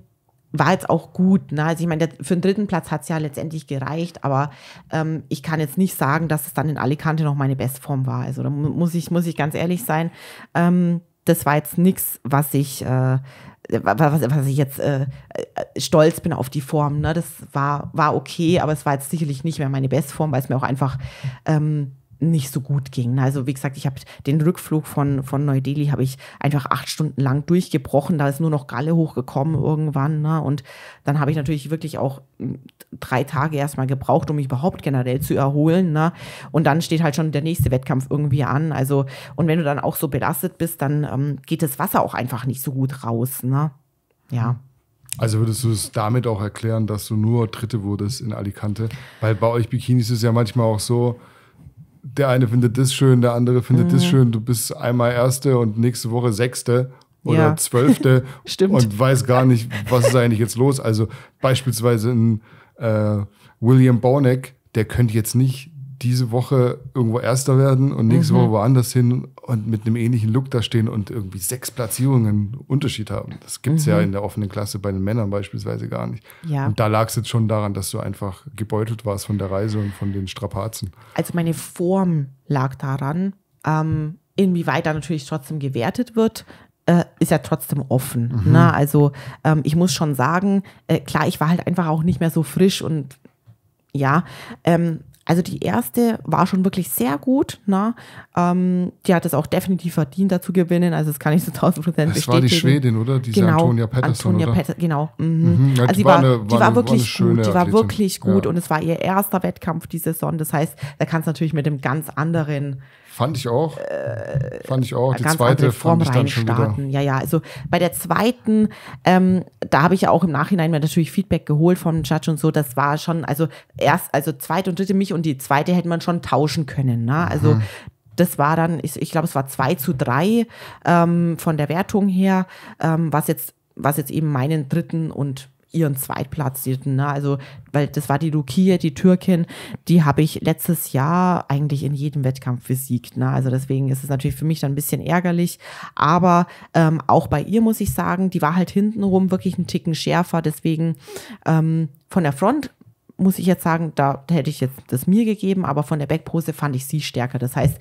war jetzt auch gut. Ne? Also ich meine, für den dritten Platz hat es ja letztendlich gereicht, aber ähm, ich kann jetzt nicht sagen, dass es dann in Alicante noch meine Bestform war. Also da muss ich, muss ich ganz ehrlich sein. Ähm, das war jetzt nichts, was ich, äh, was, was, ich jetzt äh, äh, stolz bin auf die Form. Ne? Das war, war okay, aber es war jetzt sicherlich nicht mehr meine Bestform, weil es mir auch einfach ähm, nicht so gut ging. Also wie gesagt, ich habe den Rückflug von, von Neu-Delhi habe ich einfach acht Stunden lang durchgebrochen. Da ist nur noch Galle hochgekommen irgendwann. Ne? Und dann habe ich natürlich wirklich auch hm, drei Tage erstmal gebraucht, um mich überhaupt generell zu erholen. Ne? Und dann steht halt schon der nächste Wettkampf irgendwie an. Also und wenn du dann auch so belastet bist, dann ähm, geht das Wasser auch einfach nicht so gut raus. Ne? Ja. Also würdest du es damit auch erklären, dass du nur Dritte wurdest in Alicante? Weil bei euch Bikinis ist ja manchmal auch so, der eine findet das schön, der andere findet mhm. das schön. Du bist einmal Erste und nächste Woche Sechste oder ja. Zwölfte *laughs* und weiß gar nicht, was ist eigentlich jetzt los. Also beispielsweise ein äh, William Bonek, der könnte jetzt nicht diese Woche irgendwo Erster werden und nächste mhm. Woche woanders hin und mit einem ähnlichen Look da stehen und irgendwie sechs Platzierungen Unterschied haben. Das gibt es mhm. ja in der offenen Klasse bei den Männern beispielsweise gar nicht. Ja. Und da lag es jetzt schon daran, dass du einfach gebeutelt warst von der Reise und von den Strapazen. Also meine Form lag daran. Ähm, inwieweit da natürlich trotzdem gewertet wird, äh, ist ja trotzdem offen. Mhm. Ne? Also ähm, ich muss schon sagen, äh, klar, ich war halt einfach auch nicht mehr so frisch und ja, ähm, also die erste war schon wirklich sehr gut. Ne? Ähm, die hat es auch definitiv verdient, dazu gewinnen. Also das kann ich zu so 1000 Prozent bestätigen. Das war die Schwedin, oder? Diese genau, Antonia Pettersson, Antonia Petter, genau. Mhm. mhm. Ja, also die war, eine, die war, eine, wirklich war gut. Die war wirklich gut ja. und es war ihr erster Wettkampf diese Saison. Das heißt, da kannst du natürlich mit einem ganz anderen Fand ich auch. Äh, fand ich auch. Die zweite Form fand ich dann schon wieder. Ja, ja. Also bei der zweiten, ähm, da habe ich ja auch im Nachhinein mir natürlich Feedback geholt vom Judge und so. Das war schon, also erst, also zweite und dritte mich und die zweite hätte man schon tauschen können. Ne? Also mhm. Das war dann, ich, ich glaube, es war 2 zu 3 ähm, von der Wertung her, ähm, was, jetzt, was jetzt eben meinen dritten und ihren Zweitplatzierten. Ne? Also, weil das war die Lukia, die Türkin, die habe ich letztes Jahr eigentlich in jedem Wettkampf besiegt. Ne? Also deswegen ist es natürlich für mich dann ein bisschen ärgerlich. Aber ähm, auch bei ihr muss ich sagen, die war halt hintenrum wirklich einen Ticken schärfer. Deswegen ähm, von der Front muss ich jetzt sagen, da hätte ich jetzt das mir gegeben, aber von der Backpose fand ich sie stärker. Das heißt,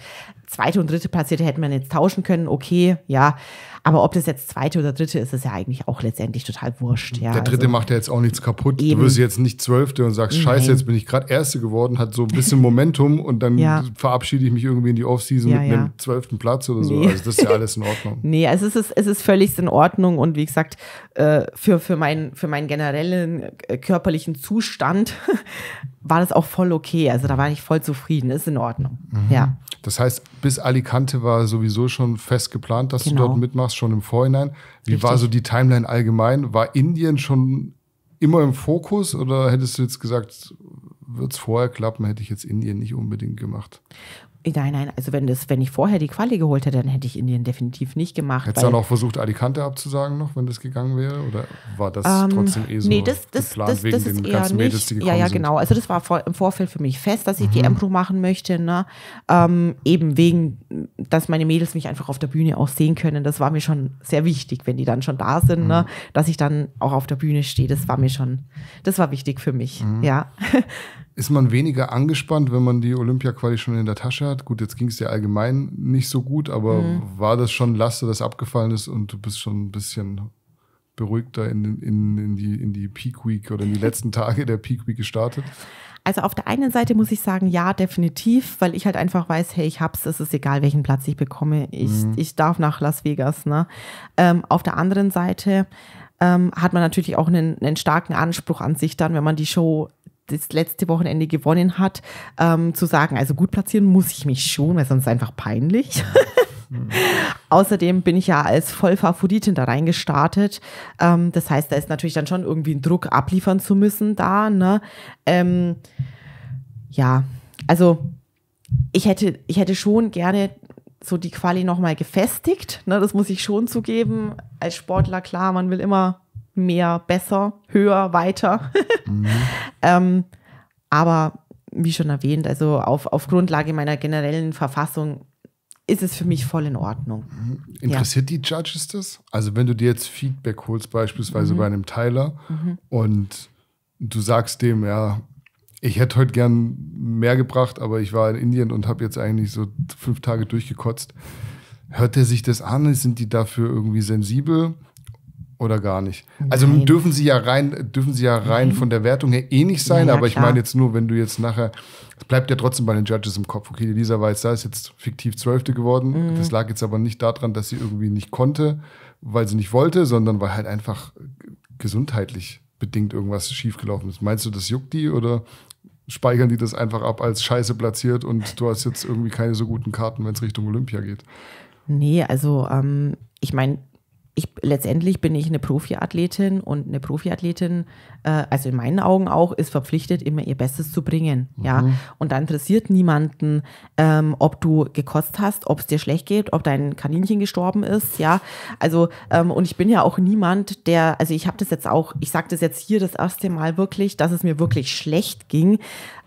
zweite und dritte Platzierte hätten wir jetzt tauschen können, okay, ja. Aber ob das jetzt zweite oder dritte ist, ist ja eigentlich auch letztendlich total wurscht. Ja, der dritte also macht ja jetzt auch nichts kaputt. Eben. Du wirst jetzt nicht zwölfte und sagst, Nein. scheiße, jetzt bin ich gerade erste geworden, hat so ein bisschen Momentum und dann ja. verabschiede ich mich irgendwie in die Offseason ja, mit einem zwölften Platz oder so. Nee. Also das ist ja alles in Ordnung. *laughs* nee, also es ist, es ist völlig in Ordnung und wie gesagt, äh, für, für, mein, für meinen generellen äh, körperlichen Zustand *laughs* war das auch voll okay. Also da war ich voll zufrieden, ist in Ordnung. Mhm. Ja. Das heißt, bis Alicante war sowieso schon fest geplant, dass genau. du dort genau. mitmachst, schon im Vorhinein. Wie Richtig. war so die Timeline allgemein? War Indien schon immer im Fokus oder hättest du jetzt gesagt, wird es vorher klappen, hätte ich jetzt Indien nicht unbedingt gemacht? Äh, nein, nein, also wenn, das, wenn ich vorher die Quali geholt hätte, dann hätte ich Indien definitiv nicht gemacht. Hättest du dann auch versucht, Alicante abzusagen noch, wenn das gegangen wäre? Oder war das ähm, trotzdem eh so nee, das, das, geplant das, das, wegen das ist den ganzen nicht, Mädels, die gekommen Ja, ja, genau. Sind? Also das war vor, im Vorfeld für mich fest, dass ich mhm. die Empro machen möchte. Ne? Ähm, eben wegen, dass meine Mädels mich einfach auf der Bühne auch sehen können. Das war mir schon sehr wichtig, wenn die dann schon da sind, ne? mhm. ne? dass ich dann auch auf der Bühne stehe. Das war mir schon, das war wichtig für mich, mhm. ja. *laughs* ist man weniger angespannt, wenn man die Olympia-Quali schon in der Tasche hat? Gut, jetzt ging es dir allgemein nicht so gut, aber mhm. war das schon Laster, das abgefallen ist und du bist schon ein bisschen beruhigter in, in, in, die, in die Peak Week oder in die letzten Tage der Peak Week gestartet? Also auf der einen Seite muss ich sagen, ja, definitiv, weil ich halt einfach weiß, hey, ich hab's, es ist egal, welchen Platz ich bekomme, ich, mhm. ich darf nach Las Vegas. Ne? Ähm, auf der anderen Seite ähm, hat man natürlich auch einen, einen starken Anspruch an sich dann, wenn man die Show das letzte Wochenende gewonnen hat, ähm, zu sagen, also gut platzieren muss ich mich schon, weil sonst einfach peinlich. *laughs* Außerdem bin ich ja als Vollfavoritin da reingestartet. Ähm, das heißt, da ist natürlich dann schon irgendwie ein Druck abliefern zu müssen da. Ne? Ähm, ja, also ich hätte, ich hätte schon gerne so die Quali nochmal gefestigt. Ne? Das muss ich schon zugeben. Als Sportler, klar, man will immer mehr, besser, höher, weiter. mhm. *laughs* ähm, aber wie schon erwähnt, also auf, auf Grundlage meiner generellen Verfassung ist es für mich voll in Ordnung. Mhm. Interessiert ja. die Judges das? Also wenn du dir jetzt Feedback holst, beispielsweise mhm. bei einem Tyler, mhm. und du sagst dem, ja, ich hätte heute gern mehr gebracht, aber ich war in Indien und habe jetzt eigentlich so fünf Tage durchgekotzt. Hört er sich das an? Sind die dafür irgendwie sensibel? Oder gar nicht. Also Nein. dürfen sie ja rein, dürfen sie ja rein mhm. von der Wertung her ähnlich eh sein, ja, aber ich meine jetzt nur, wenn du jetzt nachher, es bleibt ja trotzdem bei den Judges im Kopf. Okay, Lisa Weiß da ist jetzt fiktiv Zwölfte geworden. Mhm. Das lag jetzt aber nicht daran, dass sie irgendwie nicht konnte, weil sie nicht wollte, sondern weil halt einfach gesundheitlich bedingt irgendwas schiefgelaufen ist. Meinst du, das juckt die oder speichern die das einfach ab als Scheiße platziert und du hast jetzt irgendwie keine so guten Karten, wenn es Richtung Olympia geht? Nee, also ähm, ich meine, ich, letztendlich bin ich eine Profiathletin und eine Profiathletin, äh, also in meinen Augen auch, ist verpflichtet, immer ihr Bestes zu bringen. Mhm. Ja? Und da interessiert niemanden, ähm, ob du gekotzt hast, ob es dir schlecht geht, ob dein Kaninchen gestorben ist. Ja, also, ähm, und ich bin ja auch niemand, der, also ich habe das jetzt auch, ich sage das jetzt hier das erste Mal wirklich, dass es mir wirklich schlecht ging.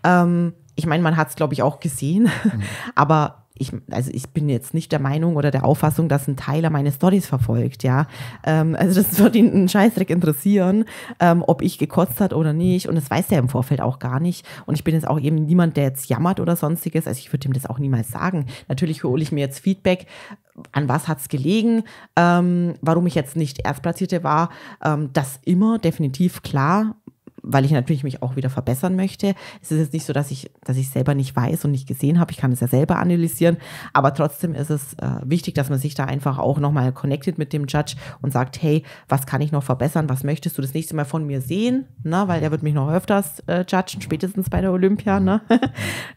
Ähm, ich meine, man hat es, glaube ich, auch gesehen, mhm. *laughs* aber ich, also ich bin jetzt nicht der Meinung oder der Auffassung, dass ein Teiler meine Stories verfolgt, ja. Ähm, also das *laughs* würde ihn einen Scheißdreck interessieren, ähm, ob ich gekotzt hat oder nicht. Und das weiß er im Vorfeld auch gar nicht. Und ich bin jetzt auch eben niemand, der jetzt jammert oder sonstiges. Also ich würde ihm das auch niemals sagen. Natürlich hole ich mir jetzt Feedback, an was hat es gelegen, ähm, warum ich jetzt nicht Erstplatzierte war. Ähm, das immer definitiv klar weil ich natürlich mich auch wieder verbessern möchte. Es ist jetzt nicht so, dass ich, dass ich selber nicht weiß und nicht gesehen habe. Ich kann es ja selber analysieren. Aber trotzdem ist es äh, wichtig, dass man sich da einfach auch nochmal connected mit dem Judge und sagt, hey, was kann ich noch verbessern? Was möchtest du das nächste Mal von mir sehen? Na, weil er wird mich noch öfters äh, judgen, spätestens bei der Olympia. Ne? *laughs*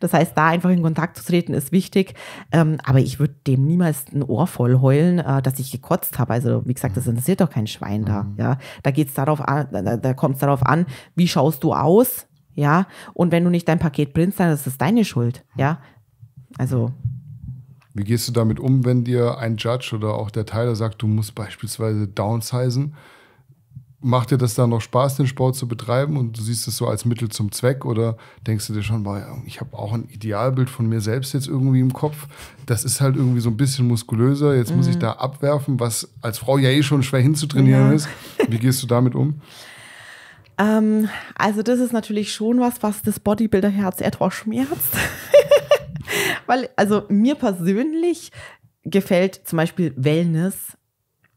das heißt, da einfach in Kontakt zu treten ist wichtig. Ähm, aber ich würde dem niemals ein Ohr voll heulen, äh, dass ich gekotzt habe. Also wie gesagt, das interessiert doch kein Schwein da. Mhm. Ja? Da es darauf an, da, da kommt es darauf an, wie schaust du aus? Ja, und wenn du nicht dein Paket bringst, dann ist es deine Schuld. Ja, also. Wie gehst du damit um, wenn dir ein Judge oder auch der Teiler sagt, du musst beispielsweise downsizen? Macht dir das dann noch Spaß, den Sport zu betreiben und du siehst es so als Mittel zum Zweck oder denkst du dir schon, boah, ich habe auch ein Idealbild von mir selbst jetzt irgendwie im Kopf, das ist halt irgendwie so ein bisschen muskulöser, jetzt mhm. muss ich mhm. da abwerfen, was als Frau ja eh schon schwer hinzutrainieren ja. ist. Wie gehst du damit um? Ähm, also das ist natürlich schon was, was das Bodybuilder-Herz etwas schmerzt. *laughs* Weil, also mir persönlich gefällt zum Beispiel Wellness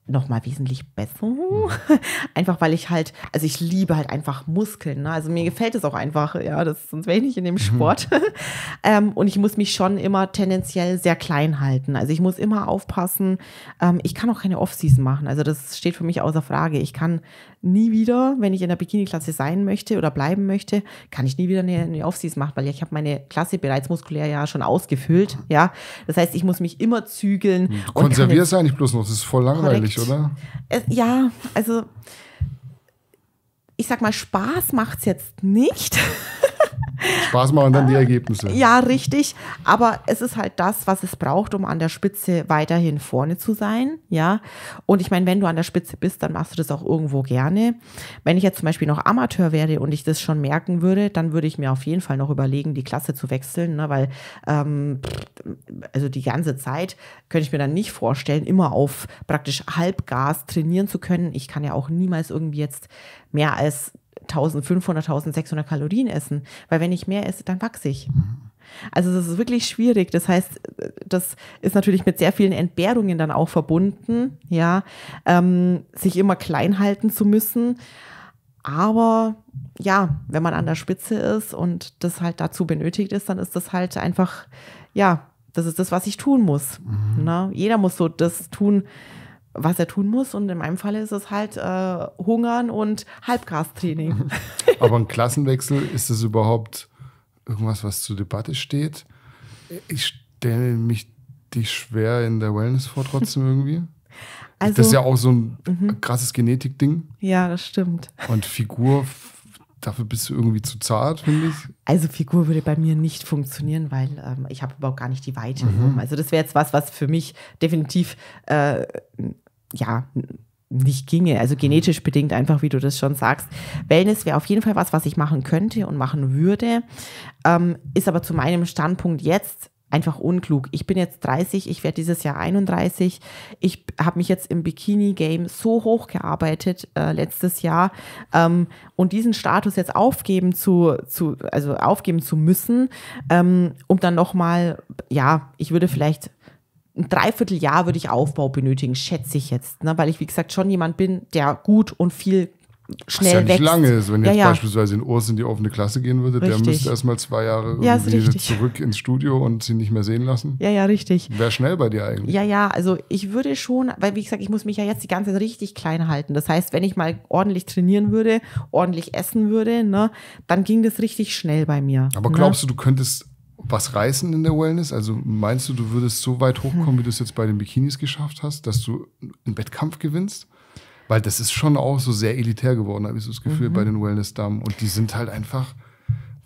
nochmal wesentlich besser. *laughs* einfach weil ich halt, also ich liebe halt einfach Muskeln. Ne? Also mir gefällt es auch einfach, ja, das, ist sonst wenig in dem mhm. Sport. *laughs* ähm, und ich muss mich schon immer tendenziell sehr klein halten. Also ich muss immer aufpassen. Ähm, ich kann auch keine Off-Season machen. Also das steht für mich außer Frage. Ich kann nie wieder, wenn ich in der Bikini-Klasse sein möchte oder bleiben möchte, kann ich nie wieder eine, eine Aufsies machen, weil ich habe meine Klasse bereits muskulär ja schon ausgefüllt. Ja, das heißt, ich muss mich immer zügeln. Hm. Konservier es eigentlich bloß noch, das ist voll langweilig, korrekt. oder? Es, ja, also ich sag mal, Spaß macht es jetzt nicht. *laughs* Spaß machen dann die Ergebnisse. Ja, richtig. Aber es ist halt das, was es braucht, um an der Spitze weiterhin vorne zu sein. Ja. Und ich meine, wenn du an der Spitze bist, dann machst du das auch irgendwo gerne. Wenn ich jetzt zum Beispiel noch Amateur wäre und ich das schon merken würde, dann würde ich mir auf jeden Fall noch überlegen, die Klasse zu wechseln, ne? weil ähm, also die ganze Zeit könnte ich mir dann nicht vorstellen, immer auf praktisch Halbgas trainieren zu können. Ich kann ja auch niemals irgendwie jetzt mehr als 1500, 1600 Kalorien essen, weil wenn ich mehr esse, dann wachse ich. Also das ist wirklich schwierig. Das heißt, das ist natürlich mit sehr vielen Entbehrungen dann auch verbunden, ja, ähm, sich immer klein halten zu müssen. Aber ja, wenn man an der Spitze ist und das halt dazu benötigt ist, dann ist das halt einfach, ja, das ist das, was ich tun muss. Mhm. Ne? Jeder muss so das tun, was er tun muss. Und in meinem Fall ist es halt äh, Hungern und Halbgastraining. *laughs* Aber ein Klassenwechsel, ist das überhaupt irgendwas, was zur Debatte steht? Ich stelle mich dich schwer in der Wellness vor trotzdem irgendwie. Also, *laughs* das ist also, ja auch so ein mhm. krasses Genetikding. Ja, das stimmt. Und Figur dafür bist du irgendwie zu zart, finde ich. Also Figur würde bei mir nicht funktionieren, weil ähm, ich habe überhaupt gar nicht die Weite. Ne? Mhm. Also das wäre jetzt was, was für mich definitiv äh, ja nicht ginge. Also mhm. genetisch bedingt einfach, wie du das schon sagst. Wellness wäre auf jeden Fall was, was ich machen könnte und machen würde. Ähm, ist aber zu meinem Standpunkt jetzt einfach unklug. Ich bin jetzt 30, ich werde dieses Jahr 31. Ich habe mich jetzt im Bikini-Game so hochgearbeitet äh, letztes Jahr. Ähm, und diesen Status jetzt aufgeben zu, zu also aufgeben zu müssen, ähm, um dann nochmal, ja, ich würde vielleicht ein Dreivierteljahr würde ich Aufbau benötigen, schätze ich jetzt, ne? weil ich, wie gesagt, schon jemand bin, der gut und viel schnell Was ja nicht wächst. lange ist. Wenn ja, jetzt ja. beispielsweise ein Urs in die offene Klasse gehen würde, richtig. der müsste erstmal zwei Jahre ja, zurück ins Studio und sie nicht mehr sehen lassen. Ja, ja, richtig. Wäre schnell bei dir eigentlich. Ja, ja, also ich würde schon, weil wie gesagt, ich muss mich ja jetzt die ganze Zeit richtig klein halten. Das heißt, wenn ich mal ordentlich trainieren würde, ordentlich essen würde, ne, dann ging das richtig schnell bei mir. Aber ne? glaubst ne? du, du könntest was reißen in der Wellness? Also meinst du, du würdest so weit hochkommen, hm. wie du es jetzt bei den Bikinis geschafft hast, dass du einen Wettkampf gewinnst? Weil das ist schon auch so sehr elitär geworden, habe ich so das Gefühl, mhm. bei den Wellness-Damen. Und die sind halt einfach,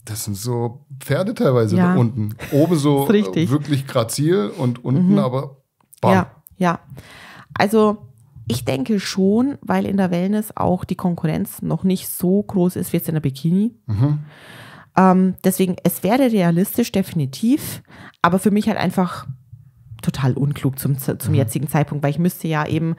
das sind so Pferde teilweise ja. unten. Oben so *laughs* äh, wirklich grazil und unten mhm. aber bam. Ja, ja. Also ich denke schon, weil in der Wellness auch die Konkurrenz noch nicht so groß ist wie jetzt in der Bikini. Mhm. Ähm, deswegen, es wäre realistisch, definitiv, aber für mich halt einfach total unklug zum, zum mhm. jetzigen Zeitpunkt, weil ich müsste ja eben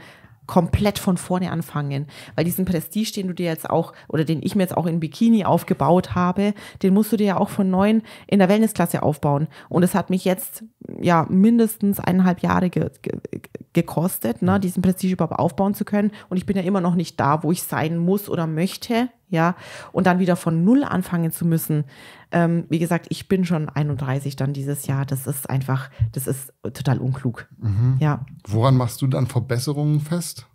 komplett von vorne anfangen. Weil diesen Prestige, den du dir jetzt auch, oder den ich mir jetzt auch in Bikini aufgebaut habe, den musst du dir ja auch von neun in der Wellnessklasse aufbauen. Und es hat mich jetzt ja mindestens eineinhalb Jahre ge ge gekostet, ne, diesen Prestige überhaupt aufbauen zu können. Und ich bin ja immer noch nicht da, wo ich sein muss oder möchte, ja. Und dann wieder von null anfangen zu müssen. Ähm, wie gesagt, ich bin schon 31 dann dieses Jahr. Das ist einfach, das ist total unklug. Mhm. Ja. Woran machst du dann Verbesserungen fest?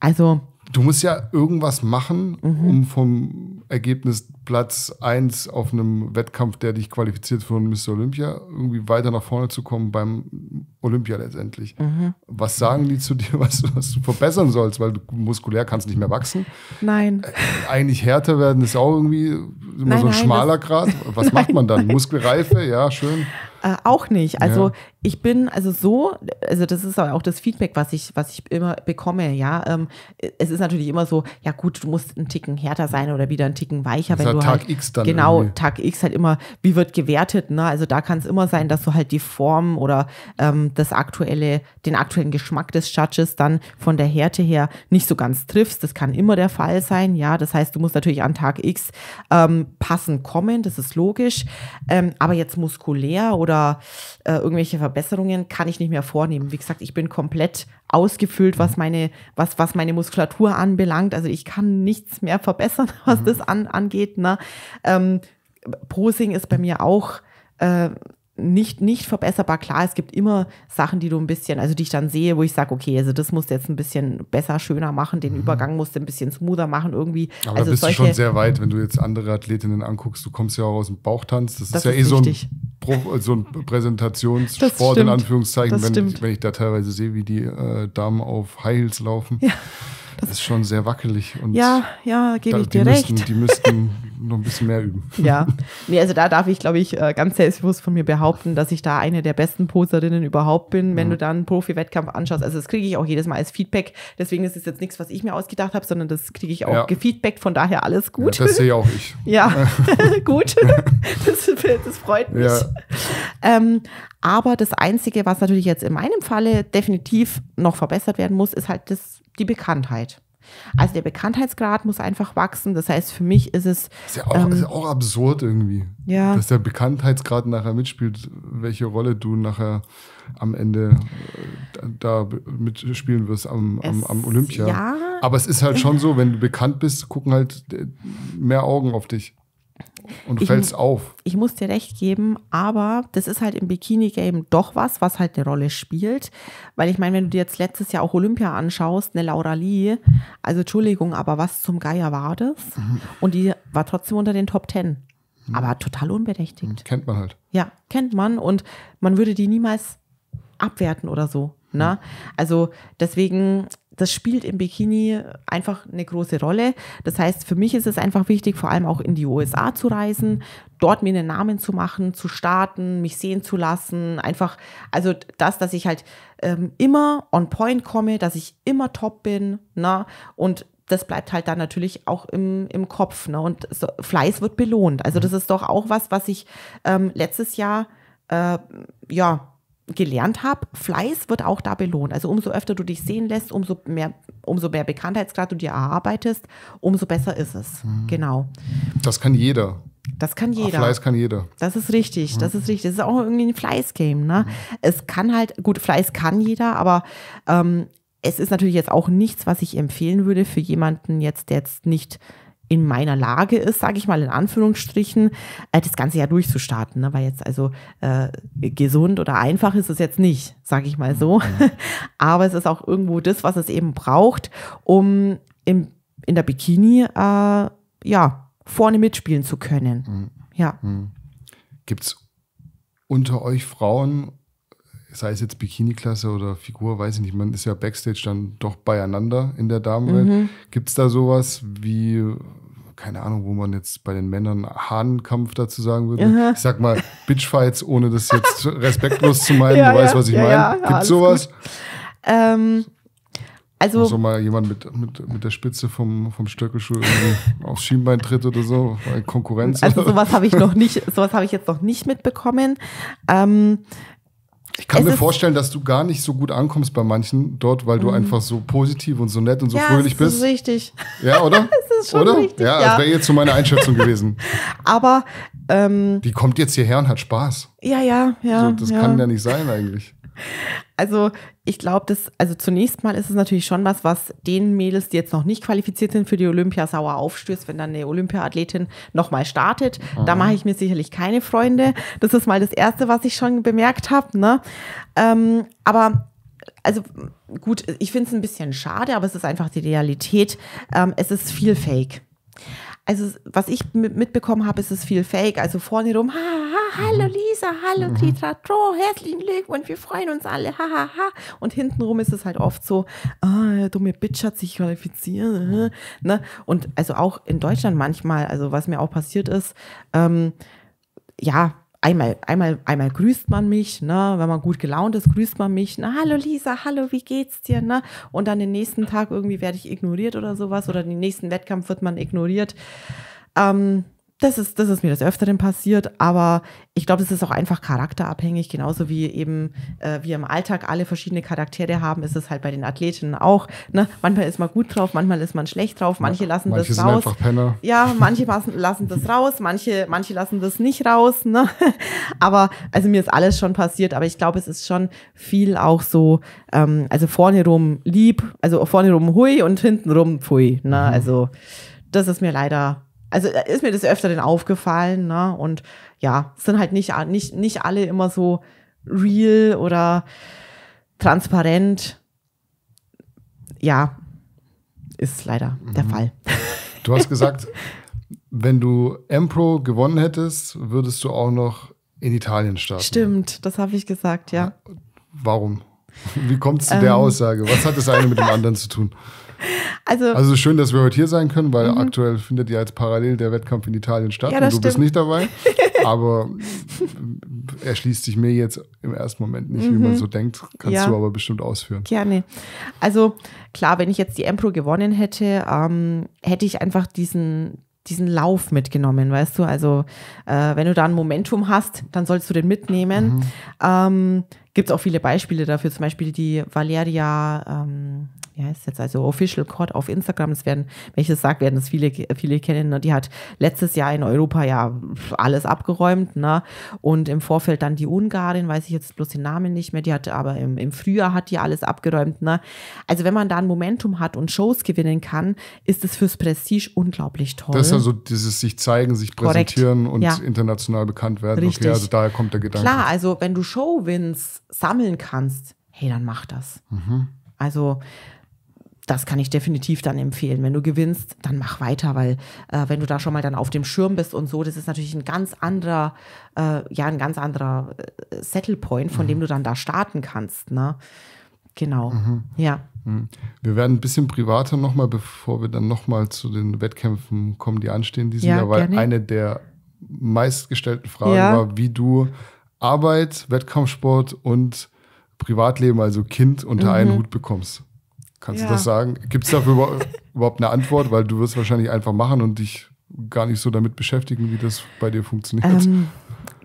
Also du musst ja irgendwas machen, mhm. um vom Ergebnis Platz 1 auf einem Wettkampf, der dich qualifiziert für einen Mr. Olympia, irgendwie weiter nach vorne zu kommen beim Olympia letztendlich. Mhm. Was sagen die zu dir, *laughs* was, was, du verbessern sollst, weil du muskulär kannst nicht mehr wachsen? Nein. Äh, eigentlich härter werden ist auch irgendwie immer nein, so ein nein, schmaler Grad. *laughs* Was nein, macht man dann? Muskelreife, ja, schön. Äh, auch nicht. Also ja ich bin also so, also das ist auch das Feedback, was ich, was ich immer bekomme, ja. Ähm, es ist natürlich immer so, ja gut, du musst einen Ticken härter sein oder wieder einen Ticken weicher, also wenn du Tag halt, X dann genau irgendwie. Tag X halt immer, wie wird gewertet, ne? Also da kann es immer sein, dass du halt die Form oder ähm, das aktuelle, den aktuellen Geschmack des Judges dann von der Härte her nicht so ganz triffst. Das kann immer der Fall sein, ja. Das heißt, du musst natürlich an Tag X ähm, passend kommen, das ist logisch. Ähm, aber jetzt muskulär oder äh, irgendwelche Verbindungen Verbesserungen kann ich nicht mehr vornehmen. Wie gesagt, ich bin komplett ausgefüllt, was mhm. meine, was, was meine Muskulatur anbelangt. Also ich kann nichts mehr verbessern, *laughs* was mhm. das an, angeht. Ne? Ähm, Posing ist bei mir auch äh, nicht, nicht verbesserbar. Klar, es gibt immer Sachen, die du ein bisschen, also die ich dann sehe, wo ich sage, okay, also das musst du jetzt ein bisschen besser, schöner machen, den mhm. Übergang musst du ein bisschen smoother machen irgendwie. Aber also da bist solche, du schon sehr weit, wenn du jetzt andere Athletinnen anguckst. Du kommst ja auch aus dem Bauchtanz. Das, das ist ja ist eh so ein, Pro, so ein *laughs* Präsentationssport in Anführungszeichen, wenn ich, wenn ich, da teilweise sehe, wie die äh, Damen auf High Heels laufen. Ja. Das, ist schon sehr wackelig. Und ja, ja, gebe ich dir die recht. Müssten, die müssten noch ein bisschen mehr üben. *laughs* Ja, nee, also da darf ich, glaube ich, äh, ganz selbstbewusst von mir behaupten, dass ich da eine der besten Poserinnen überhaupt bin, wenn ja. du dann einen Profi-Wettkampf anschaust. Also das kriege ich auch jedes Mal als Feedback. Deswegen ist es jetzt nichts, was ich mir ausgedacht habe, sondern das kriege ich auch ja. gefeedbackt. Von daher alles gut. Ja, das sehe auch ich. *laughs* Ja, *laughs* gut. Das, das, freut mich. Ähm, aber das Einzige, was natürlich jetzt in meinem Falle definitiv noch verbessert werden muss, ist halt das die Bekanntheit. Also der Bekanntheitsgrad muss einfach wachsen. Das heißt, für mich ist es. Ist ja auch, ähm, ist ja ähm, auch absurd irgendwie, ja. dass der Bekanntheitsgrad nachher mitspielt, welche Rolle du nachher am Ende äh, da mitspielen wirst am, am, am Olympia. Ja. Aber es ist halt schon so, wenn du bekannt bist, gucken halt äh, mehr Augen auf dich und du ich, fällst auf. Ich muss dir recht geben, aber das ist halt im Bikini-Game doch was, was halt eine Rolle spielt. Weil ich meine, wenn du dir jetzt letztes Jahr auch Olympia anschaust, eine Laura Lee, also Entschuldigung, aber was zum Geier war das? Mhm. Und die war trotzdem unter den Top Ten. Mhm. Aber total unberechtigt. Mhm. Kennt man halt. Ja, kennt man und man würde die niemals abwerten oder so. Ne? Mhm. Also deswegen das spielt im Bikini einfach eine große Rolle. Das heißt, für mich ist es einfach wichtig, vor allem auch in die USA zu reisen, dort mir einen Namen zu machen, zu starten, mich sehen zu lassen. Einfach, also das, dass ich halt ähm, immer on point komme, dass ich immer top bin. Na? Ne? Und das bleibt halt dann natürlich auch im, im Kopf. Ne? Und so, Fleiß wird belohnt. Also das mhm. ist doch auch was, was ich ähm, letztes Jahr, äh, ja, gelernt habe, Fleiß wird auch da belohnt. Also umso öfter du dich sehen lässt, umso mehr, umso mehr Bekanntheitsgrad du dir erarbeitest, umso besser ist es. Mhm. Genau. Das kann jeder. Das kann jeder. Ach, Fleiß kann jeder. Das ist richtig, das mhm. ist richtig. Das ist auch irgendwie ein Fleißgame. Ne? Mhm. Es kann halt, gut, Fleiß kann jeder, aber ähm, es ist natürlich jetzt auch nichts, was ich empfehlen würde für jemanden jetzt, der jetzt nicht in meiner Lage ist, sage ich mal in Anführungsstrichen, äh, das ganze Jahr durchzustarten. Ne? Weil jetzt also äh, gesund oder einfach ist es jetzt nicht, sage ich mal so. Mhm. *laughs* Aber es ist auch irgendwo das, was es eben braucht, um im, in der Bikini äh, ja, vorne mitspielen zu können. Mhm. Ja. Mhm. Gibt es unter euch Frauen sei es jetzt Bikini-Klasse oder Figur, weiß ich nicht, man ist ja Backstage dann doch beieinander in der Damenwelt. Mhm. Gibt es da sowas wie, keine Ahnung, wo man jetzt bei den Männern Hahnkampf dazu sagen würde? Mhm. Ich sag mal Bitchfights, ohne das jetzt *laughs* respektlos zu meinen, ja, du ja, weißt, was ich ja, meine. Ja, Gibt es sowas? Ähm, also, so mal jemand mit, mit, mit der Spitze vom, vom Stöckelschuh *laughs* aufs Schienbein tritt oder so, Konkurrenz. Also sowas habe ich noch nicht, *laughs* sowas habe ich jetzt noch nicht mitbekommen. Ähm, ich kann es mir vorstellen, dass du gar nicht so gut ankommst bei manchen dort, weil du mhm. einfach so positiv und so nett und so ja, fröhlich bist. Das ist richtig. Ja, oder? das *laughs* ist schon oder? richtig. Ja, das wäre jetzt so meine Einschätzung gewesen. *laughs* Aber ähm, die kommt jetzt hierher und hat Spaß. Ja, ja, ja. So, das ja. kann ja nicht sein eigentlich. Also ich glaube, das, also zunächst mal ist es natürlich schon was, was den Mädels, die jetzt noch nicht qualifiziert sind für die Olympia, sauer aufstößt, wenn dann eine Olympia-Athletin nochmal startet. Mhm. Da mache ich mir sicherlich keine Freunde. Das ist mal das Erste, was ich schon bemerkt habe. Ne? Ähm, aber also gut, ich finde es ein bisschen schade, aber es ist einfach die Realität. Ähm, es ist viel Fake. Also was ich mitbekommen habe, ist es viel Fake. Also vorne rum, ha, hallo mhm. Lisa, hallo Tritratro, mhm. herzlichen Glückwunsch, wir freuen uns alle, hahaha. Ha, ha. Und hintenrum ist es halt oft so, ah, dumme Bitch hat sich qualifiziert. Äh, mhm. Ne? Und also auch in Deutschland manchmal, also was mir auch passiert ist, ähm, ja, einmal, einmal, einmal grüßt man mich, ne? wenn man gut gelaunt ist, grüßt man mich, na, hallo Lisa, hallo, wie geht's dir, ne? Und dann den nächsten Tag irgendwie werde ich ignoriert oder sowas oder den nächsten Wettkampf wird man ignoriert. Ähm, das ist, das ist mir des Öfteren passiert, aber ich glaube, das ist auch einfach charakterabhängig, genauso wie eben äh, wir im Alltag alle verschiedene Charaktere haben, ist es halt bei den Athletinnen auch. Ne? Manchmal ist man gut drauf, manchmal ist man schlecht drauf, manche lassen manche das sind raus. Einfach Penner. Ja, manche *laughs* lassen das raus, manche, manche lassen das nicht raus. Ne? *laughs* Aber also mir ist alles schon passiert, aber ich glaube, es ist schon viel auch so, ähm, also vorne rum lieb, also vorne rum hui und hinten rum pfui. Ne? Mhm. Also das ist mir leider also ist mir das öfter denn aufgefallen, ne? Und ja, sind halt nicht, nicht, nicht alle immer so real oder transparent. Ja, ist leider mhm. der Fall. Du hast gesagt, *laughs* wenn du Empro gewonnen hättest, würdest du auch noch in Italien starten. Stimmt, das habe ich gesagt, ja. Warum? Wie kommt es zu der ähm. Aussage? Was hat das eine mit dem *laughs* anderen zu tun? Also, also schön, dass wir heute hier sein können, weil mhm. aktuell findet ja jetzt parallel der Wettkampf in Italien statt ja, und du stimmt. bist nicht dabei. *laughs* Aber erschließt sich mir jetzt im ersten Moment nicht, mhm. wie man mhm. so denkt. Kannst ja. du aber bestimmt ausführen. Gerne. Also klar, wenn ich jetzt die Empro gewonnen hätte, ähm, hätte ich einfach diesen, diesen Lauf mitgenommen, weißt du? Also, äh, wenn du da ein Momentum hast, dann sollst du den mitnehmen. Mhm. Ähm, Gibt es auch viele Beispiele dafür, zum Beispiel die Valeria, ähm, wie heißt es jetzt, also Official Court auf Instagram. Das werden, wenn ich das sage, werden das viele, viele kennen. Ne? Die hat letztes Jahr in Europa ja alles abgeräumt. Ne? Und im Vorfeld dann die Ungarin, weiß ich jetzt bloß den Namen nicht mehr. Die hat aber im, im Frühjahr hat die alles abgeräumt. Ne? Also wenn man da ein Momentum hat und Shows gewinnen kann, ist es fürs Prestige unglaublich toll. Das ist also dieses sich zeigen, sich präsentieren Korrekt. und ja. international bekannt werden. Richtig. Okay, also daher kommt der Gedanke. Klar, also wenn du Showwins sammeln kannst, hey, dann mach das. Mhm. Also das kann ich definitiv dann empfehlen. Wenn du gewinnst, dann mach weiter, weil äh, wenn du da schon mal dann auf dem Schirm bist und so, das ist natürlich ein ganz anderer, äh, ja, ein ganz anderer äh, Settlepoint, von mhm. dem du dann da starten kannst. Ne? Genau. Mhm. Ja. Mhm. Wir werden ein bisschen privater nochmal, bevor wir dann nochmal zu den Wettkämpfen kommen, die anstehen diesen ja, Jahr, weil gerne. eine der meistgestellten Fragen ja. war, wie du Arbeit, Wettkampfsport und Privatleben, also Kind, unter mhm. einen Hut bekommst. Kannst ja. du das sagen? Gibt es dafür *laughs* überhaupt eine Antwort? Weil du wirst wahrscheinlich einfach machen und dich gar nicht so damit beschäftigen, wie das bei dir funktioniert. Ähm,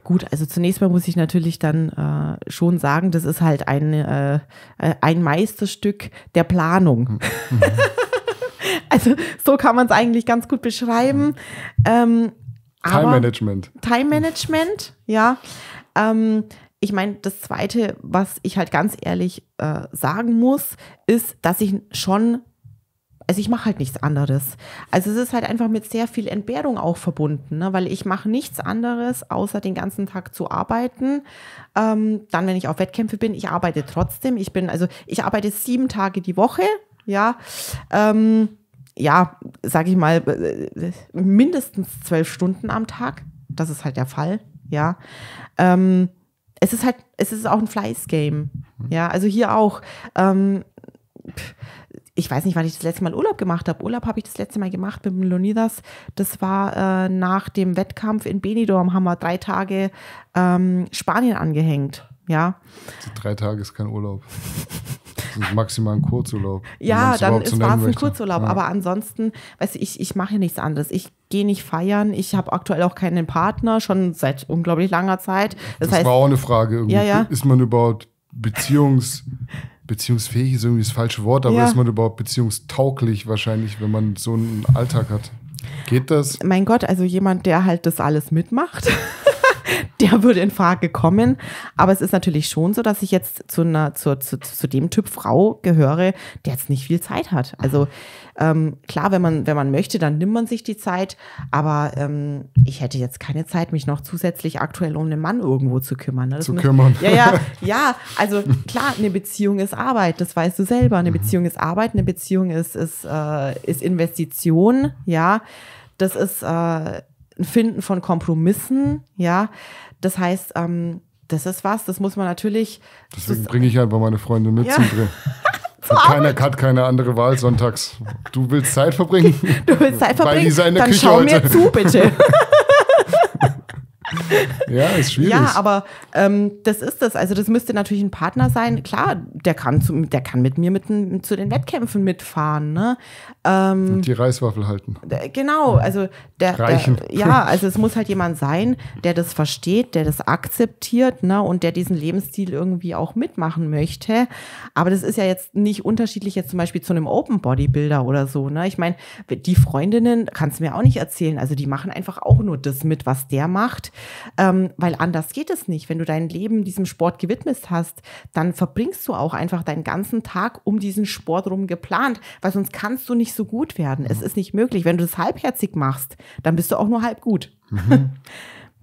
gut, also zunächst mal muss ich natürlich dann äh, schon sagen, das ist halt ein, äh, äh ein Meisterstück der Planung. Mhm. *laughs* also so kann man es eigentlich ganz gut beschreiben. Mhm. Ähm, Time Management. Time Management, ja. Ähm, ich meine, das Zweite, was ich halt ganz ehrlich äh, sagen muss, ist, dass ich schon also ich mache halt nichts anderes. Also es ist halt einfach mit sehr viel Entbehrung auch verbunden, ne? weil ich mache nichts anderes, außer den ganzen Tag zu arbeiten. Ähm, dann, wenn ich auf Wettkämpfe bin, ich arbeite trotzdem. Ich bin, also ich arbeite sieben Tage die Woche, ja. Ähm, ja, sag ich mal, äh, mindestens zwölf Stunden am Tag. Das ist halt der Fall, ja. Ähm, es ist halt, es ist auch ein Fleißgame. Ja, also hier auch. Ähm, ich weiß nicht, wann ich das letzte Mal Urlaub gemacht habe. Urlaub habe ich das letzte Mal gemacht mit dem Leonidas. Das war äh, nach dem Wettkampf in Benidorm, haben wir drei Tage ähm, Spanien angehängt. Ja. Drei Tage ist kein Urlaub maximal ein Kurzurlaub. Ja, dann ist, war es ein Kurzurlaub. Ja. Aber ansonsten, weißt du, ich, ich mache nichts anderes. Ich gehe nicht feiern. Ich habe aktuell auch keinen Partner, schon seit unglaublich langer Zeit. Das, das heißt, war auch eine Frage. Irgendwie. Ja, ja. Ist man überhaupt Beziehungs... beziehungsfähig ist irgendwie das falsche Wort, aber ja. ist man überhaupt beziehungstauglich wahrscheinlich, wenn man so einen Alltag hat? Geht das? Mein Gott, also jemand, der halt das alles mitmacht. *laughs* der würde in Frage kommen. Aber es ist natürlich schon so, dass ich jetzt zu, einer, zu, zu, zu dem Typ Frau gehöre, der jetzt nicht viel Zeit hat. Also ähm, klar, wenn man, wenn man möchte, dann nimmt man sich die Zeit. Aber ähm, ich hätte jetzt keine Zeit, mich noch zusätzlich aktuell um einen Mann irgendwo zu kümmern. Ne? zu kümmern. Ja, ja, *laughs* ja. Also klar, eine Beziehung ist Arbeit, das weißt du selber. Eine mhm. Beziehung ist Arbeit, eine Beziehung ist, ist, äh, ist Investition, ja das ist, äh, ein Finden von Kompromissen, ja. Das heißt, ähm, das ist was, das muss man natürlich. Deswegen bringe ich einfach meine Freunde mit ja. zum Drehen. *laughs* keiner hat keine andere Wahl sonntags. Du willst Zeit verbringen? Du willst Zeit verbringen? Dann Küche schau heute. mir zu, bitte. *laughs* *laughs* ja, ist schwierig. Ja, aber ähm, das ist das. Also das müsste natürlich ein Partner sein. Klar, der kann, zu, der kann mit mir mit, mit zu den Wettkämpfen mitfahren. Ne? Ähm, Und die Reiswaffel halten. Der, genau, also der, Reichen. Der, ja, also es muss halt jemand sein, der das versteht, der das akzeptiert ne? und der diesen Lebensstil irgendwie auch mitmachen möchte. Aber das ist ja jetzt nicht unterschiedlich jetzt zum Beispiel zu einem Open Bodybuilder oder so. Ne? Ich meine, die Freundinnen kannst du mir auch nicht erzählen. Also die machen einfach auch nur das mit, was der macht ähm, weil anders geht es nicht. Wenn du dein Leben diesem Sport gewidmet hast, dann verbringst du auch einfach deinen ganzen Tag um diesen Sport rum geplant, weil sonst kannst du nicht so gut werden. Es mhm. ist nicht möglich. Wenn du das halbherzig machst, dann bist du auch nur halb gut. Mhm. *laughs*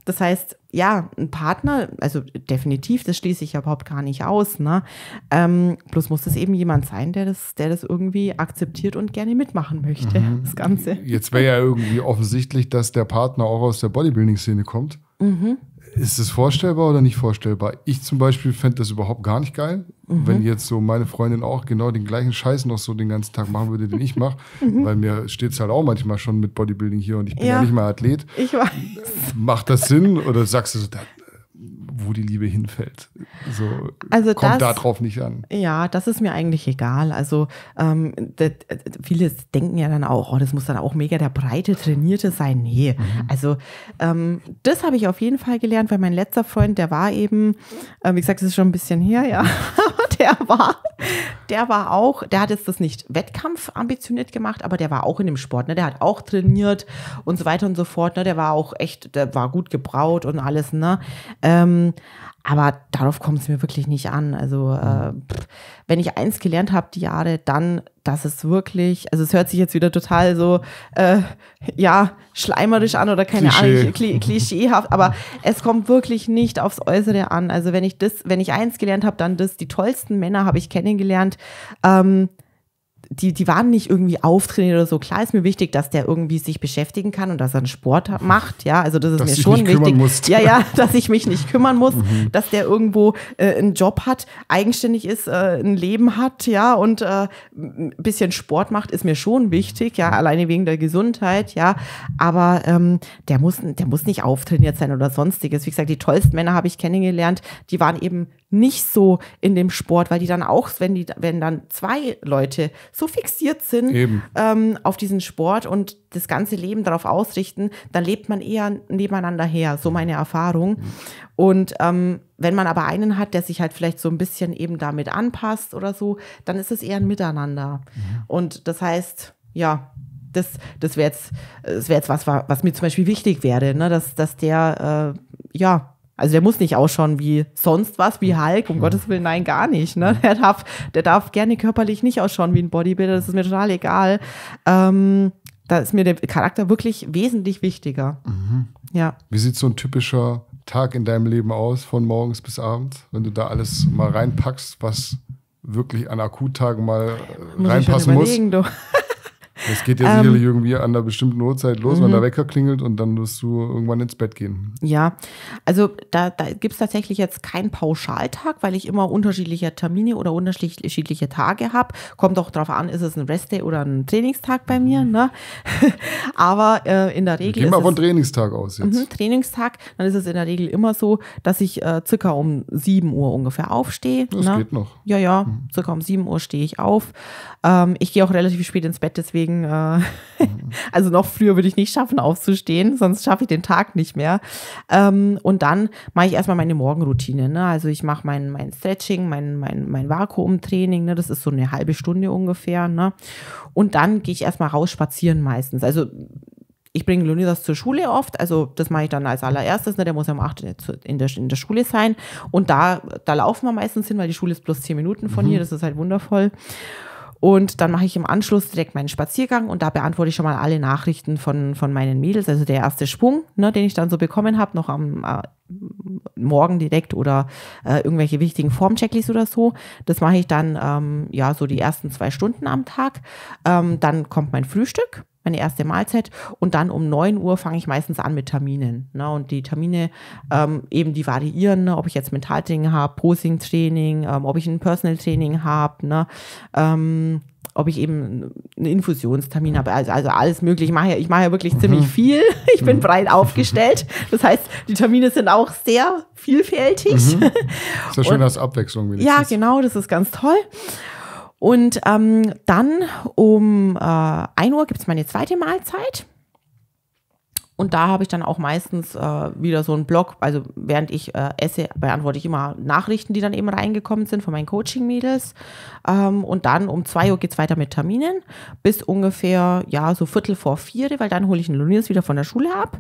Das heißt, ja, ein Partner, also definitiv, das schließe ich überhaupt gar nicht aus. Ne? Ähm, bloß muss es eben jemand sein, der das, der das irgendwie akzeptiert und gerne mitmachen möchte, mhm. das Ganze. Jetzt wäre ja irgendwie offensichtlich, dass der Partner auch aus der Bodybuilding-Szene kommt. Mhm. Ist es vorstellbar oder nicht vorstellbar? Ich zum Beispiel fände das überhaupt gar nicht geil, mhm. wenn jetzt so meine Freundin auch genau den gleichen Scheiß noch so den ganzen Tag machen würde, den ich mache. *laughs* Mhm. Weil mir steht es halt auch manchmal schon mit Bodybuilding hier und ich bin ja, ja nicht mal Athlet. Ich weiß. Macht das Sinn oder sagst du so, wo die Liebe hinfällt. So, also kommt das, drauf nicht an. Ja, das ist mir eigentlich egal. Also ähm, das, viele denken ja dann auch, oh, das muss dann auch mega der breite, trainierte sein. Nee, mhm. also ähm, das habe ich auf jeden Fall gelernt, weil mein letzter Freund, der war eben, äh, wie gesagt, das ist schon ein bisschen her, ja, *laughs* der war, der war auch, der hat jetzt das nicht Wettkampf ambitioniert gemacht, aber der war auch in dem Sport, ne? Der hat auch trainiert und so weiter und so fort, ne? Der war auch echt, der war gut gebraut und alles, ne? Ähm, aber darauf kommt es mir wirklich nicht an. Also äh, mhm. wenn ich eins gelernt habe, die Jahre, dann, dass es wirklich, also es hört sich jetzt wieder total so, äh, ja, schleimerisch an oder keine Klischee. Ahnung, kli klischeehaft, aber es kommt wirklich nicht aufs Äußere an. Also wenn ich das, wenn ich eins gelernt habe, dann das, die tollsten Männer habe ich kennengelernt. Ähm, die, die waren nicht irgendwie auftrainiert oder so. Klar ist mir wichtig, dass der irgendwie sich beschäftigen kann und dass er einen Sport mhm. macht. Ja, also das ist dass mir schon wichtig. Ja, ja, *laughs* dass ich mich nicht kümmern muss, mhm. dass der irgendwo äh, einen Job hat, eigenständig ist, äh, ein Leben hat, ja, und äh, ein bisschen Sport macht, ist mir schon wichtig, ja, alleine wegen der Gesundheit, ja. Aber ähm, der, muss, der muss nicht auftrainiert sein oder sonstiges. Wie gesagt, die tollsten Männer habe ich kennengelernt, die waren eben nicht so in dem Sport, weil die dann auch, wenn die, wenn dann zwei Leute so fixiert sind ähm, auf diesen Sport und das ganze Leben darauf ausrichten, dann lebt man eher nebeneinander her, so meine Erfahrung. Und ähm, wenn man aber einen hat, der sich halt vielleicht so ein bisschen eben damit anpasst oder so, dann ist es eher ein Miteinander. Mhm. Und das heißt, ja, das, das wäre jetzt, wär jetzt was, was mir zum Beispiel wichtig wäre, ne? dass, dass der äh, ja also der muss nicht ausschauen wie sonst was, wie Hulk, um ja. Gottes Willen, nein, gar nicht. Ne? Der, darf, der darf gerne körperlich nicht ausschauen wie ein Bodybuilder, das ist mir total egal. Ähm, da ist mir der Charakter wirklich wesentlich wichtiger. Mhm. Ja. Wie sieht so ein typischer Tag in deinem Leben aus, von morgens bis abends, wenn du da alles mal reinpackst, was wirklich an Akuttagen mal äh, muss reinpassen muss? Es geht ja ähm, sicherlich irgendwie an einer bestimmten Uhrzeit los, wenn mhm. der Wecker klingelt und dann wirst du irgendwann ins Bett gehen. Ja, also da, da gibt es tatsächlich jetzt keinen Pauschaltag, weil ich immer unterschiedliche Termine oder unterschiedliche Tage habe. Kommt auch darauf an, ist es ein Restday oder ein Trainingstag bei mir. Mhm. Ne? *laughs* Aber äh, in der Regel. Gehen wir von Trainingstag aus jetzt. Mh, Trainingstag, dann ist es in der Regel immer so, dass ich äh, circa um 7 Uhr ungefähr aufstehe. Das ne? geht noch. Ja, ja, mhm. circa um 7 Uhr stehe ich auf. Ähm, ich gehe auch relativ spät ins Bett, deswegen, äh, *laughs* also noch früher würde ich nicht schaffen, aufzustehen, sonst schaffe ich den Tag nicht mehr. Ähm, und dann mache ich erstmal meine Morgenroutine. Ne? Also ich mache mein, mein Stretching, mein, mein, mein Vakuumtraining, ne? das ist so eine halbe Stunde ungefähr. Ne? Und dann gehe ich erstmal raus spazieren meistens. Also ich bringe Lunidas zur Schule oft, also das mache ich dann als allererstes, ne? der muss ja um 8 in der, in der Schule sein und da, da laufen wir meistens hin, weil die Schule ist bloß 10 Minuten von mhm. hier, das ist halt wundervoll. Und dann mache ich im Anschluss direkt meinen Spaziergang und da beantworte ich schon mal alle Nachrichten von, von meinen Mädels. Also der erste Schwung, ne, den ich dann so bekommen habe, noch am äh, Morgen direkt oder äh, irgendwelche wichtigen Formchecklists oder so. Das mache ich dann ähm, ja so die ersten zwei Stunden am Tag. Ähm, dann kommt mein Frühstück meine erste Mahlzeit. Und dann um 9 Uhr fange ich meistens an mit Terminen. Ne? Und die Termine ähm, eben, die variieren, ne? ob ich jetzt Mentaltraining habe, Posing-Training, ähm, ob ich ein Personal-Training habe, ne? ähm, ob ich eben einen Infusionstermin habe, also, also alles möglich. Ich mache ja, ich ja wirklich mhm. ziemlich viel. *laughs* Ich bin mhm. breit aufgestellt. Das heißt, die Termine sind auch sehr vielfältig. Mhm. Ist ja schön dass Abwechslung. Wenigstens. Ja, genau, das ist ganz toll. Und ähm, dann um äh, 1 Uhr gibt es meine zweite Mahlzeit. Und da habe ich dann auch meistens äh, wieder so einen Blog. Also während ich äh, esse, beantworte ich immer Nachrichten, die dann eben reingekommen sind von meinen Coaching-Mädels. Ähm, und dann um 2 Uhr geht es weiter mit Terminen bis ungefähr, ja, so Viertel vor vier, weil dann hole ich den Loniers wieder von der Schule ab.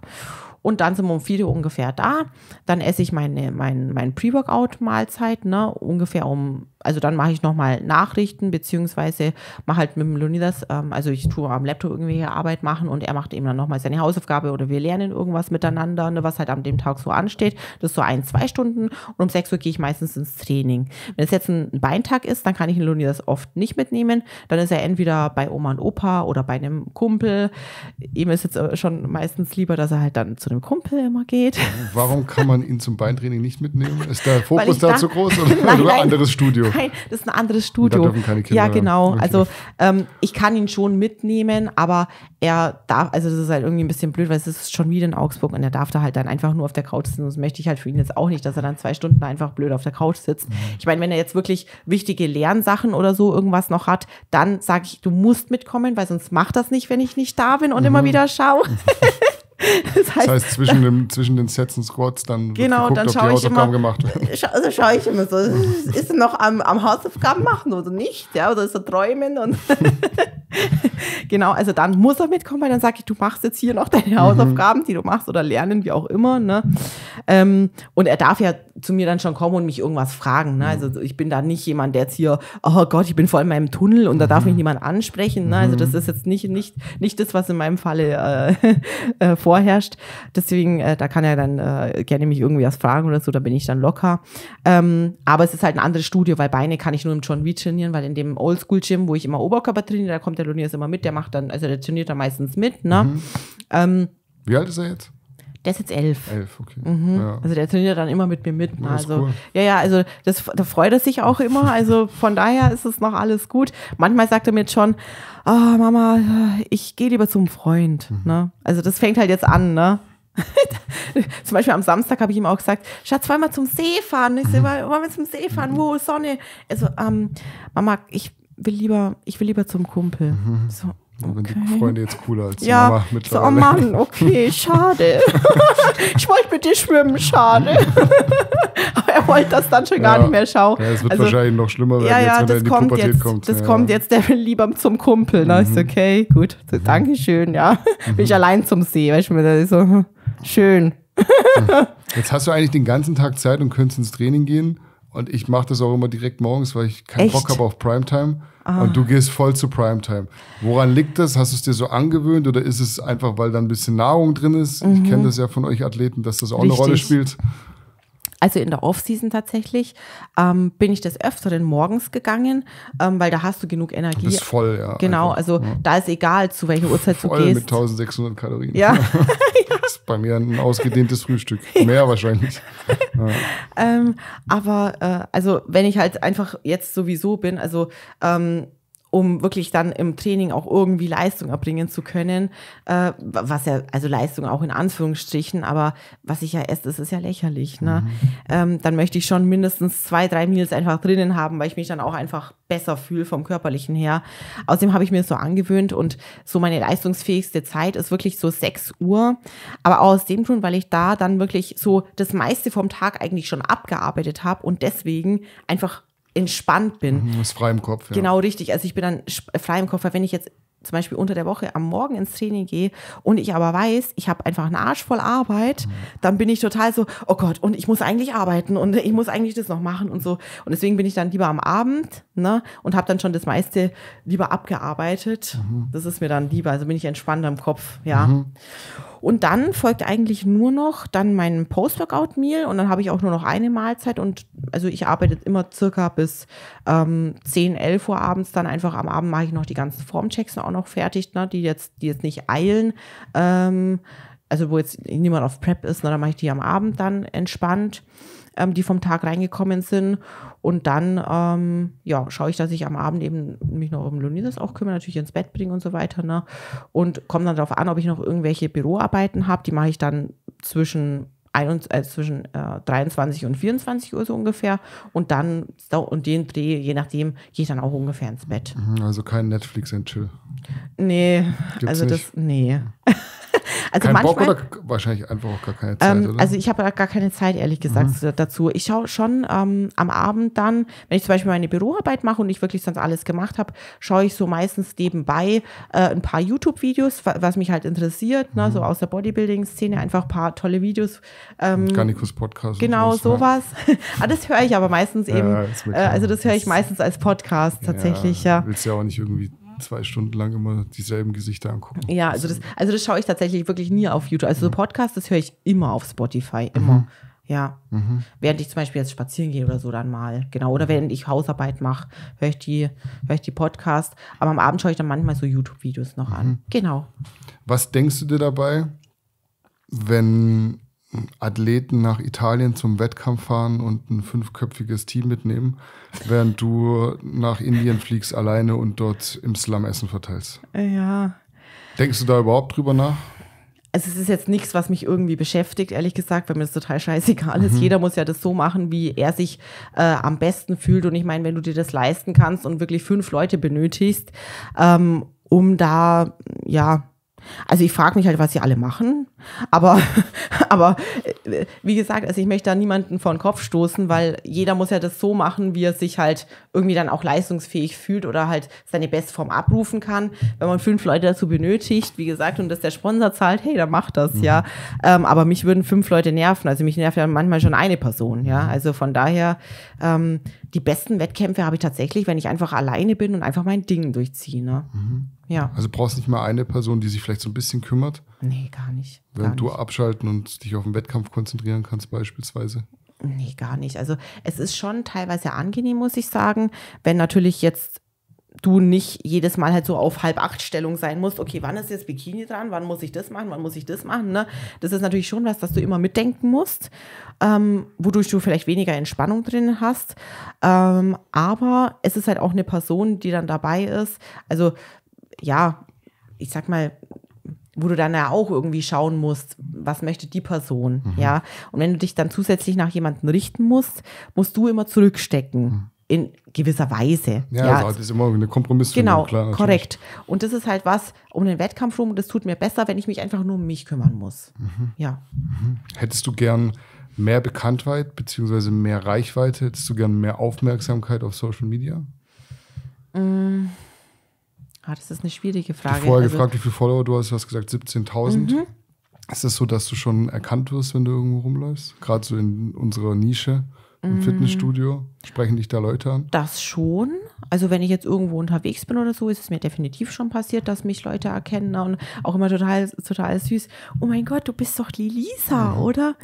Und dann sind wir um vier Uhr ungefähr da. Dann esse ich meine, mein, mein Pre-Workout-Mahlzeit, ne, ungefähr um also dann mache ich nochmal Nachrichten, beziehungsweise mache halt mit Leonidas, ähm, also ich tue am Laptop irgendwelche Arbeit machen und er macht eben dann nochmal seine Hausaufgabe oder wir lernen irgendwas miteinander, ne, was halt an dem Tag so ansteht. Das ist so ein, zwei Stunden und um 6 Uhr gehe ich meistens ins Training. Wenn es jetzt ein Beintag ist, dann kann ich den Lunidas oft nicht mitnehmen. Dann ist er entweder bei Oma und Opa oder bei einem Kumpel. Ihm ist jetzt äh, schon meistens lieber, dass er halt dann zu einem Kumpel immer geht. Warum kann man ihn zum Beintraining nicht mitnehmen? Ist der Fokus da, da zu groß *laughs* oder, nein, oder nein. anderes Studio? Nein, das ist ein anderes Studio. Da dürfen keine Kinder. Ja, genau. Okay. Also ähm, ich kann ihn schon mitnehmen, aber er darf, also das ist halt irgendwie ein bisschen blöd, weil es ist schon wieder in Augsburg und er darf da halt dann einfach nur auf der Couch sitzen. Das möchte ich halt für ihn jetzt auch nicht, dass er dann zwei Stunden einfach blöd auf der Couch sitzt. Mhm. Ich meine, wenn er jetzt wirklich wichtige Lernsachen oder so irgendwas noch hat, dann sage ich, du musst mitkommen, weil sonst macht das nicht, wenn ich nicht da bin und mhm. immer wieder schaue. *laughs* *laughs* Das heißt, das heißt, zwischen, *laughs* dem, zwischen den Sets und Squats dann genau, geguckt, dann schaue ich immer, gemacht werden. *laughs* Also schaue ich immer so, ist er noch am, am Hausaufgaben machen oder nicht? Ja, oder ist er träumen? Und genau, also dann muss er mitkommen, weil dann sage ich, du machst jetzt hier noch deine mhm. Hausaufgaben, die du machst oder lernen, wie auch immer. Ne? Ähm, und er darf ja zu mir dann schon kommen und mich irgendwas fragen. Ne? Also mhm. ich bin da nicht jemand, der jetzt hier, oh Gott, ich bin voll in meinem Tunnel und da darf mhm. mich niemand ansprechen. Ne? Also das ist jetzt nicht, nicht, nicht das, was in meinem Falle äh, äh vorherrscht. Deswegen, äh, da kann er dann äh, gerne mich irgendwie was fragen oder so, da bin ich dann locker. Ähm, aber es ist halt ein anderes Studio, weil Beine kann ich nur im John V trainieren, weil in dem Oldschool-Gym, wo ich immer Oberkörper trainiere, da kommt der Loniers immer mit, der macht dann, also der trainiert dann meistens mit, ne? Mhm. Ähm, Wie alt ist er jetzt? Der ist jetzt elf. Elf, okay. Mhm. Ja. Also der trainiert dann immer mit mir mit. Ja, also cool. ja, ja, also das, da freut er sich auch immer. Also von daher ist es noch alles gut. Manchmal sagt er mir jetzt schon, oh, Mama, ich gehe lieber zum Freund. Mhm. Ne? Also das fängt halt jetzt an, ne? *laughs* zum Beispiel am Samstag habe ich ihm auch gesagt, Schatz, wollen wir zum See fahren? Ich sage, mhm. wollen wir zum See fahren? Wo, Sonne? Also, ähm, Mama, ich will lieber, ich will lieber zum Kumpel. Mhm. So, wenn die Freunde jetzt cooler als ja, Mama mittlerweile. So, oh Mann, okay, schade. *laughs* ich wollte mit dir schwimmen, schade. *laughs* Aber er wollte das dann schon ja, gar nicht mehr schauen. Ja, es wird also, wahrscheinlich noch schlimmer werden, ja, ja, jetzt, wenn er in die kommt Pubertät jetzt, kommt. Das ja. kommt jetzt der will *laughs* lieber zum Kumpel. Ne? Mhm. Ich okay, gut, so, mhm. Dankeschön, ja. Mhm. Bin ich allein zum See, weißt du, mir so, schön. jetzt hast du eigentlich den ganzen Tag Zeit und könntest ins Training gehen. Und ich mache das auch immer direkt morgens, weil ich keinen Echt? Bock habe auf Primetime. Ah. Und du gehst voll zu Primetime. Woran liegt das? Hast du es dir so angewöhnt oder ist es einfach, weil da ein bisschen Nahrung drin ist? Mhm. Ich kenne das ja von euch Athleten, dass das auch Richtig. eine Rolle spielt also in der Offseason tatsächlich, ähm, bin ich des Öfteren morgens gegangen, ähm, weil da hast du genug Energie. Du bist voll, ja. Genau, einfach, also ja. da ist egal, zu welcher Uhrzeit voll du gehst. mit 1600 Kalorien. Ja. *laughs* *laughs* das ist bei mir ein ausgedehntes Frühstück. Mehr wahrscheinlich. *laughs* Ja. ähm, aber, äh, also wenn ich halt einfach jetzt sowieso bin, also ähm, um wirklich dann im Training auch irgendwie Leistung erbringen zu können. Äh, was ja, also Leistung auch in Anführungsstrichen, aber was ich ja esse, das ist ja lächerlich. Ne? Mhm. Ähm, dann möchte ich schon mindestens zwei, drei Meals einfach drinnen haben, weil ich mich dann auch einfach besser fühle vom körperlichen her. Außerdem habe ich mir so angewöhnt und so meine leistungsfähigste Zeit ist wirklich so 6 Uhr. Aber auch aus dem Grund, weil ich da dann wirklich so das meiste vom Tag eigentlich schon abgearbeitet habe und deswegen einfach entspannt bin. Du mhm, ist frei im Kopf. Ja. Genau, richtig. Also ich bin dann frei im Kopf, weil wenn ich jetzt zum Beispiel unter der Woche am Morgen ins Training gehe und ich aber weiß, ich habe einfach einen Arsch voll Arbeit, mhm. dann bin ich total so, oh Gott, und ich muss eigentlich arbeiten und ich muss eigentlich das noch machen und so. Und deswegen bin ich dann lieber am Abend ne, und habe dann schon das meiste lieber abgearbeitet. Mhm. Das ist mir dann lieber, also bin ich entspannter im Kopf, ja. Mhm. Und dann folgt eigentlich nur noch dann mein Post-Workout-Meal und dann habe ich auch nur noch eine Mahlzeit und also ich arbeite immer circa bis ähm, 10, 11 Uhr abends. Dann einfach am Abend mache ich noch die ganzen Formchecks auch noch fertig, ne, die, jetzt, die jetzt nicht eilen. Ähm, also wo jetzt niemand auf Prep ist, ne, dann mache ich die am Abend dann entspannt, ähm, die vom Tag reingekommen sind. Und dann ähm, ja, schaue ich, dass ich am Abend eben mich noch um Leonidas auch kümmere, natürlich ins Bett bringe und so weiter. Ne? Und komme dann darauf an, ob ich noch irgendwelche Büroarbeiten habe. Die mache ich dann zwischen, ein, äh, zwischen äh, 23 und 24 Uhr so ungefähr. Und dann, und den Dreh, je nachdem, gehe ich dann auch ungefähr ins Bett. Mhm, also kein Netflix and Chill. Nee, Gibt's also nicht? das, nee. *laughs* also Kein manchmal, Bock oder wahrscheinlich einfach auch gar keine Zeit, ähm, Also ich habe gar keine Zeit, ehrlich gesagt, mhm. dazu. Ich schaue schon ähm, am Abend dann, wenn ich zum Beispiel meine Büroarbeit mache und ich wirklich sonst alles gemacht habe, schaue ich so meistens nebenbei äh, ein paar YouTube-Videos, was mich halt interessiert, mhm. ne, so mhm. aus der Bodybuilding-Szene, einfach ein paar tolle Videos. Ähm, Garnikus-Podcast. Genau, sowas. Ja. Ne? *laughs* ah, das höre ich aber meistens eben, ja, äh, also das höre ich meistens als Podcast tatsächlich. Ja, ja. Willst du ja auch nicht irgendwie zwei Stunden lang immer dieselben Gesichter angucken. Ja, also das, also das schaue ich tatsächlich wirklich nie auf YouTube. Also so mhm. Podcasts, das höre ich immer auf Spotify, immer. Mhm. Ja. Mhm. Während ich zum Beispiel jetzt spazieren gehe oder so dann mal. Genau. Oder mhm. während ich Hausarbeit mache, höre ich die, höre ich die Podcast. Aber am Abend schaue ich dann manchmal so YouTube-Videos noch an. Mhm. Genau. Was denkst du dir dabei, wenn Athleten nach Italien zum Wettkampf fahren und ein fünfköpfiges Team mitnehmen, während du nach Indien fliegst alleine und dort im Slum Essen verteilst. Ja. Denkst du da überhaupt drüber nach? Also es ist jetzt nichts, was mich irgendwie beschäftigt, ehrlich gesagt, weil mir das total scheißegal ist. Mhm. Jeder muss ja das so machen, wie er sich äh, am besten fühlt. Und ich meine, wenn du dir das leisten kannst und wirklich fünf Leute benötigst, ähm, um da ja also ich frage mich halt, was sie alle machen. Aber, *laughs* aber äh, wie gesagt, also ich möchte da niemanden vor den Kopf stoßen, weil jeder muss ja das so machen, wie er sich halt irgendwie dann auch leistungsfähig fühlt oder halt seine Bestform abrufen kann. Wenn man fünf Leute dazu benötigt, wie gesagt, und dass der Sponsor zahlt, hey, dann macht das, mhm. ja. Ähm, aber mich würden fünf Leute nerven. Also mich nervt ja manchmal schon eine Person, ja. Also von daher ähm, die besten Wettkämpfe habe ich tatsächlich, wenn ich einfach alleine bin und einfach mein Ding durchziehe. Ne? Mhm. Ja. Also brauchst nicht mal eine Person, die sich vielleicht so ein bisschen kümmert. Nee, gar nicht. Wenn du nicht. abschalten und dich auf den Wettkampf konzentrieren kannst, beispielsweise. Nee, gar nicht. Also es ist schon teilweise angenehm, muss ich sagen, wenn natürlich jetzt du nicht jedes Mal halt so auf halb acht Stellung sein musst, okay, wann ist jetzt Bikini dran, wann muss ich das machen, wann muss ich das machen, ne? Das ist natürlich schon was, dass du immer mitdenken musst, ähm, wodurch du vielleicht weniger Entspannung drin hast, ähm, aber es ist halt auch eine Person, die dann dabei ist, also ja, ich sag mal, wo du dann ja auch irgendwie schauen musst, was möchte die Person, mhm. ja? Und wenn du dich dann zusätzlich nach jemandem richten musst, musst du immer zurückstecken. Mhm in gewisser Weise. Ja, ja. Also, das ist immer eine Kompromissfindung. Genau, klar, korrekt. Und das ist halt was um den Wettkampf rum. Und das tut mir besser, wenn ich mich einfach nur um mich kümmern muss. Mhm. Ja. Mhm. Hättest du gern mehr Bekanntheit bzw. mehr Reichweite? Hättest du gern mehr Aufmerksamkeit auf Social Media? Mhm. Ah, das ist eine schwierige Frage. Ich vorher also, gefragt, wie viele Follower du hast. Du hast gesagt 17.000. Mhm. Ist es das so, dass du schon erkannt wirst, wenn du irgendwo rumläufst? Gerade so in unserer Nische? im mhm. Fitnessstudio? Sprechen dich da Leute an? Das schon. Also wenn ich jetzt irgendwo unterwegs bin oder so, ist es mir definitiv schon passiert, dass mich Leute erkennen und auch immer total, total süß. Oh mein Gott, du bist doch Lilisa, ja. Mhm. oder?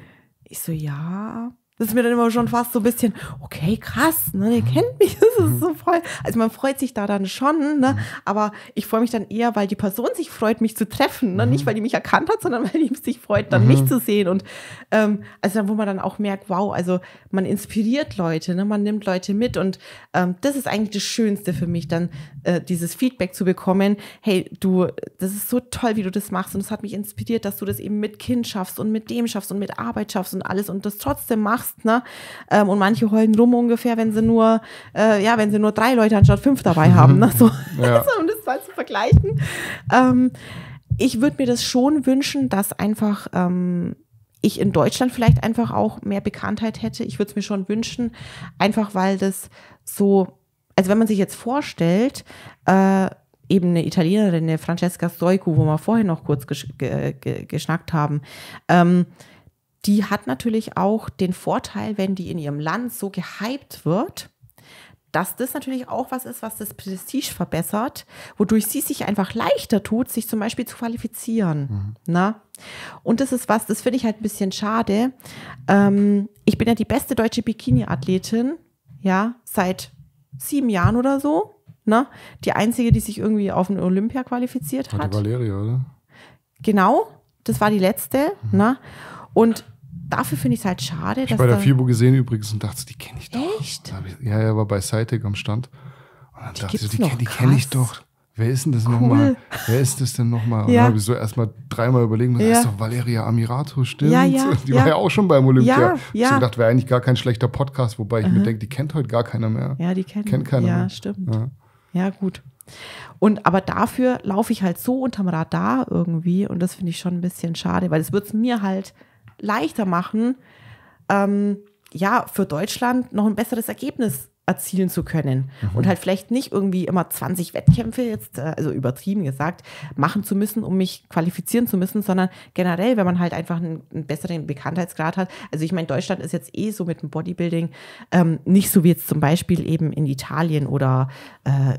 Ich so, ja. Das ist mir dann immer schon fast so ein bisschen, okay, krass, ne, der kennt mich, *laughs* das ist mhm. so voll. Also man freut sich da dann schon, ne, mhm. aber ich freue mich dann eher, weil die Person sich freut, mich zu treffen, ne, nicht mhm. weil die mich erkannt hat, sondern *laughs* weil die sich freut, dann mich zu sehen und ähm, also wo man dann auch merkt, wow, also man inspiriert Leute, ne, man nimmt Leute mit und ähm, das ist eigentlich das Schönste für mich, dann äh, dieses Feedback zu bekommen, hey, du, das ist so toll, wie du das machst und es hat mich inspiriert, dass du das eben mit Kind schaffst und mit dem schaffst und mit Arbeit schaffst und alles und das trotzdem machst machst, ne? Ähm, und manche heulen rum ungefähr, wenn sie nur, äh, ja, wenn sie nur drei Leute anstatt fünf dabei *laughs* haben, ne? So, ja. *laughs* um das mal zu vergleichen. Ähm, ich würde mir das schon wünschen, dass einfach ähm, ich in Deutschland vielleicht einfach auch mehr Bekanntheit hätte. Ich würde es mir schon wünschen, einfach weil das so, also wenn man sich jetzt vorstellt, äh, eben eine Italienerin, eine Francesca Soiku, wo wir vorhin noch kurz gesch ge geschnackt haben, ähm, die hat natürlich auch den Vorteil, wenn die in ihrem Land so gehypt wird, dass das natürlich auch was ist, was das Prestige verbessert, wodurch sie sich einfach leichter tut, sich zum Beispiel zu qualifizieren. Mhm. Na? Ne? Und das ist was, das finde ich halt ein bisschen schade. Ähm, ich bin ja die beste deutsche Bikini-Athletin, ja, seit sieben Jahren oder so. Na? Ne? Die einzige, die sich irgendwie auf den Olympia qualifiziert hat. War die Valeria, oder? Genau, das war die letzte. Mhm. Na? Ne? Und dafür finde ich es halt schade. Ich habe bei der FIBO gesehen übrigens und dachte, die kenne ich doch. Echt? Ja, er war bei SciTech am Stand. Und dann die dachte ich, die, die kenne ich doch. Wer ist denn das cool. nochmal? Wer ist das denn nochmal? Und ja. dann habe ich so erstmal dreimal überlegen müssen, ja. ist doch Valeria Amirato, stimmt. Ja, ja, *laughs* die war ja auch schon beim Olympia. Ja, ja. Ich habe gedacht, wäre eigentlich gar kein schlechter Podcast, wobei ich mhm. mir denke, die kennt heute gar keiner mehr. Ja, die kennt, kennt keiner ja, mehr. Stimmt. ja, gut. Und aber dafür laufe ich halt so unterm Radar irgendwie und das finde ich schon ein bisschen schade, weil es wird mir halt leichter machen, ähm, ja, für Deutschland noch ein besseres Ergebnis erzielen zu können. Mhm. Und halt vielleicht nicht irgendwie immer 20 Wettkämpfe jetzt, äh, also übertrieben gesagt, machen zu müssen, um mich qualifizieren zu müssen, sondern generell, wenn man halt einfach einen, einen besseren Bekanntheitsgrad hat. Also ich meine, Deutschland ist jetzt eh so mit dem Bodybuilding ähm, nicht so wie jetzt zum Beispiel eben in Italien oder äh,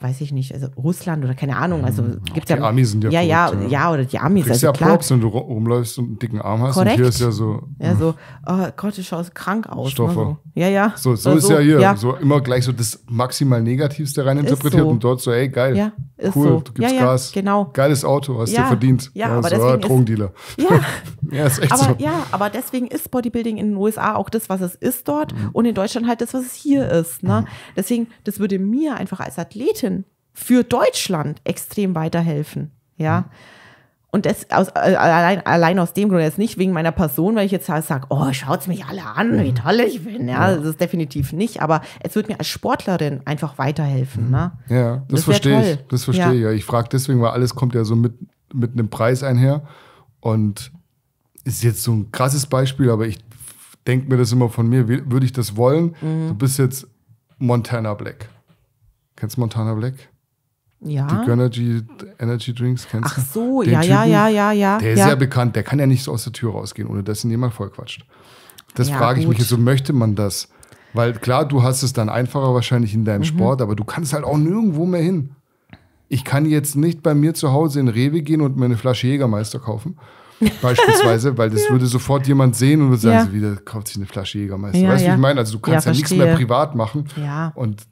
weiß ich nicht, also Russland oder keine Ahnung. Also mhm. gibt ja. Die Amis sind ja. Ja, verrückt, ja, ja, ja, oder die Amis. also ja klar, Props, wenn du rumläufst und einen dicken Arm hast. Korrekt. Und hier ist ja so. Ja, so, mhm. oh Gott, du schaust krank aus. Ne, Stoffe. Ne, so. Ja, ja. So, so, so ist ja hier. Ja, so immer gleich so das maximal Negativste reininterpretiert so. und dort so, ey, geil, ja, cool, so. du gibst ja, ja, Gas, genau. geiles Auto, hast ja, dir verdient. Ja, aber so, deswegen Drogendealer. Ist, ja. *laughs* ja, ist echt aber, so. Ja, aber deswegen ist Bodybuilding in den USA auch das, was es ist dort mhm. und in Deutschland halt das, was es hier ist. Ne? Mhm. Deswegen, das würde mir einfach als Athletin für Deutschland extrem weiterhelfen. Ja. Mhm. Und das aus, äh, allein, allein aus dem Grund, jetzt nicht wegen meiner Person, weil ich jetzt halt sage, oh, schaut es mich alle an, wie mhm. toll ich bin. Ja, ja. das ist definitiv nicht, aber es wird mir als Sportlerin einfach weiterhelfen. Ne? Mhm. Ja, das, das verstehe ich. Das verstehe ich. Ja. Ich frage deswegen, weil alles kommt ja so mit, mit einem Preis einher. Und ist jetzt so ein krasses Beispiel, aber ich denke mir das immer von mir, würde ich das wollen? Mhm. Du bist jetzt Montana Black. Kennst du Montana Black? Ja. Die Energy, Energy Drinks kennst du. Ach so, ja, ja, ja, ja, ja. Der ist ja. bekannt, der kann ja nicht so aus der Tür rausgehen, ohne dass ihn jemand vollquatscht. Das ja, frage ich gut. mich, so möchte man das? Weil klar, du hast es dann einfacher wahrscheinlich in deinem mhm. Sport, aber du kannst halt auch nirgendwo mehr hin. Ich kann jetzt nicht bei mir zu Hause in Rewe gehen und mir eine Flasche Jägermeister kaufen. *laughs* Beispielsweise, weil das ja. würde sofort jemand sehen und würde sagen, ja. so wieder kauft sich eine Flasche Jägermeister. Ja, weißt du, wie ich meine? Also du kannst ja, nichts mehr privat machen. Und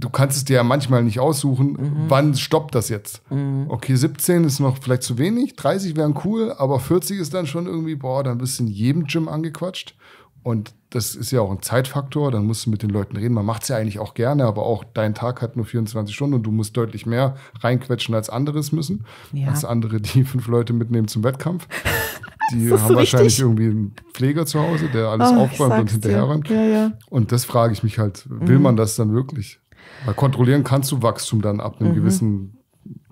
du kannst es dir ja manchmal nicht aussuchen, mhm. wann stoppt das jetzt. Mhm. Okay, 17 ist noch vielleicht zu wenig, 30 wären cool, aber 40 ist dann schon irgendwie, boah, dann bist du in jedem Gym angequatscht. Und das ist ja auch ein Zeitfaktor, dann musst du mit den Leuten reden. Man macht es ja eigentlich auch gerne, aber auch dein Tag hat nur 24 Stunden und du musst deutlich mehr reinquetschen als anderes müssen. Ja. Als andere, die *laughs* fünf Leute mitnehmen zum Wettkampf. *laughs* Die haben so wahrscheinlich irgendwie einen Pfleger zu Hause, der alles oh, aufräumt und hinterherräumt. Ja, ja. Und das frage ich mich halt, will mhm. man das dann wirklich? Weil kontrollieren kannst du Wachstum dann ab einem mhm. gewissen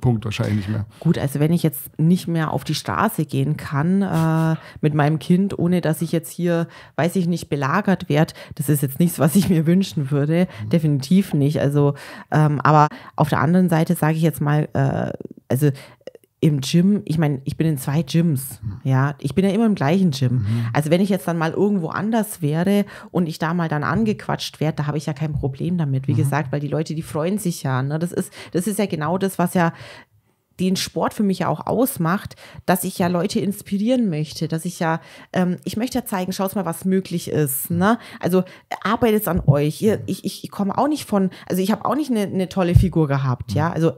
Punkt wahrscheinlich nicht mehr. Gut, also wenn ich jetzt nicht mehr auf die Straße gehen kann äh, mit meinem Kind, ohne dass ich jetzt hier, weiß ich nicht, belagert werde, das ist jetzt nichts, was ich mir wünschen würde. Mhm. Definitiv nicht. Also, ähm, aber auf der anderen Seite sage ich jetzt mal, äh, also im Gym, ich meine, ich bin in zwei Gyms, mhm. ja, ich bin ja immer im gleichen Gym. Mhm. Also wenn ich jetzt dann mal irgendwo anders wäre und ich da mal dann angequatscht werde, da habe ich ja kein Problem damit, wie mhm. gesagt, weil die Leute, die freuen sich ja. Ne? Das ist, das ist ja genau das, was ja den Sport für mich ja auch ausmacht, dass ich ja Leute inspirieren möchte, dass ich ja, ähm, ich möchte ja zeigen, schaut mal, was möglich ist. Mhm. Ne? Also arbeitet es an euch. Ihr, mhm. ich, ich, komme auch nicht von, also ich habe auch nicht eine, eine tolle Figur gehabt, ja. Also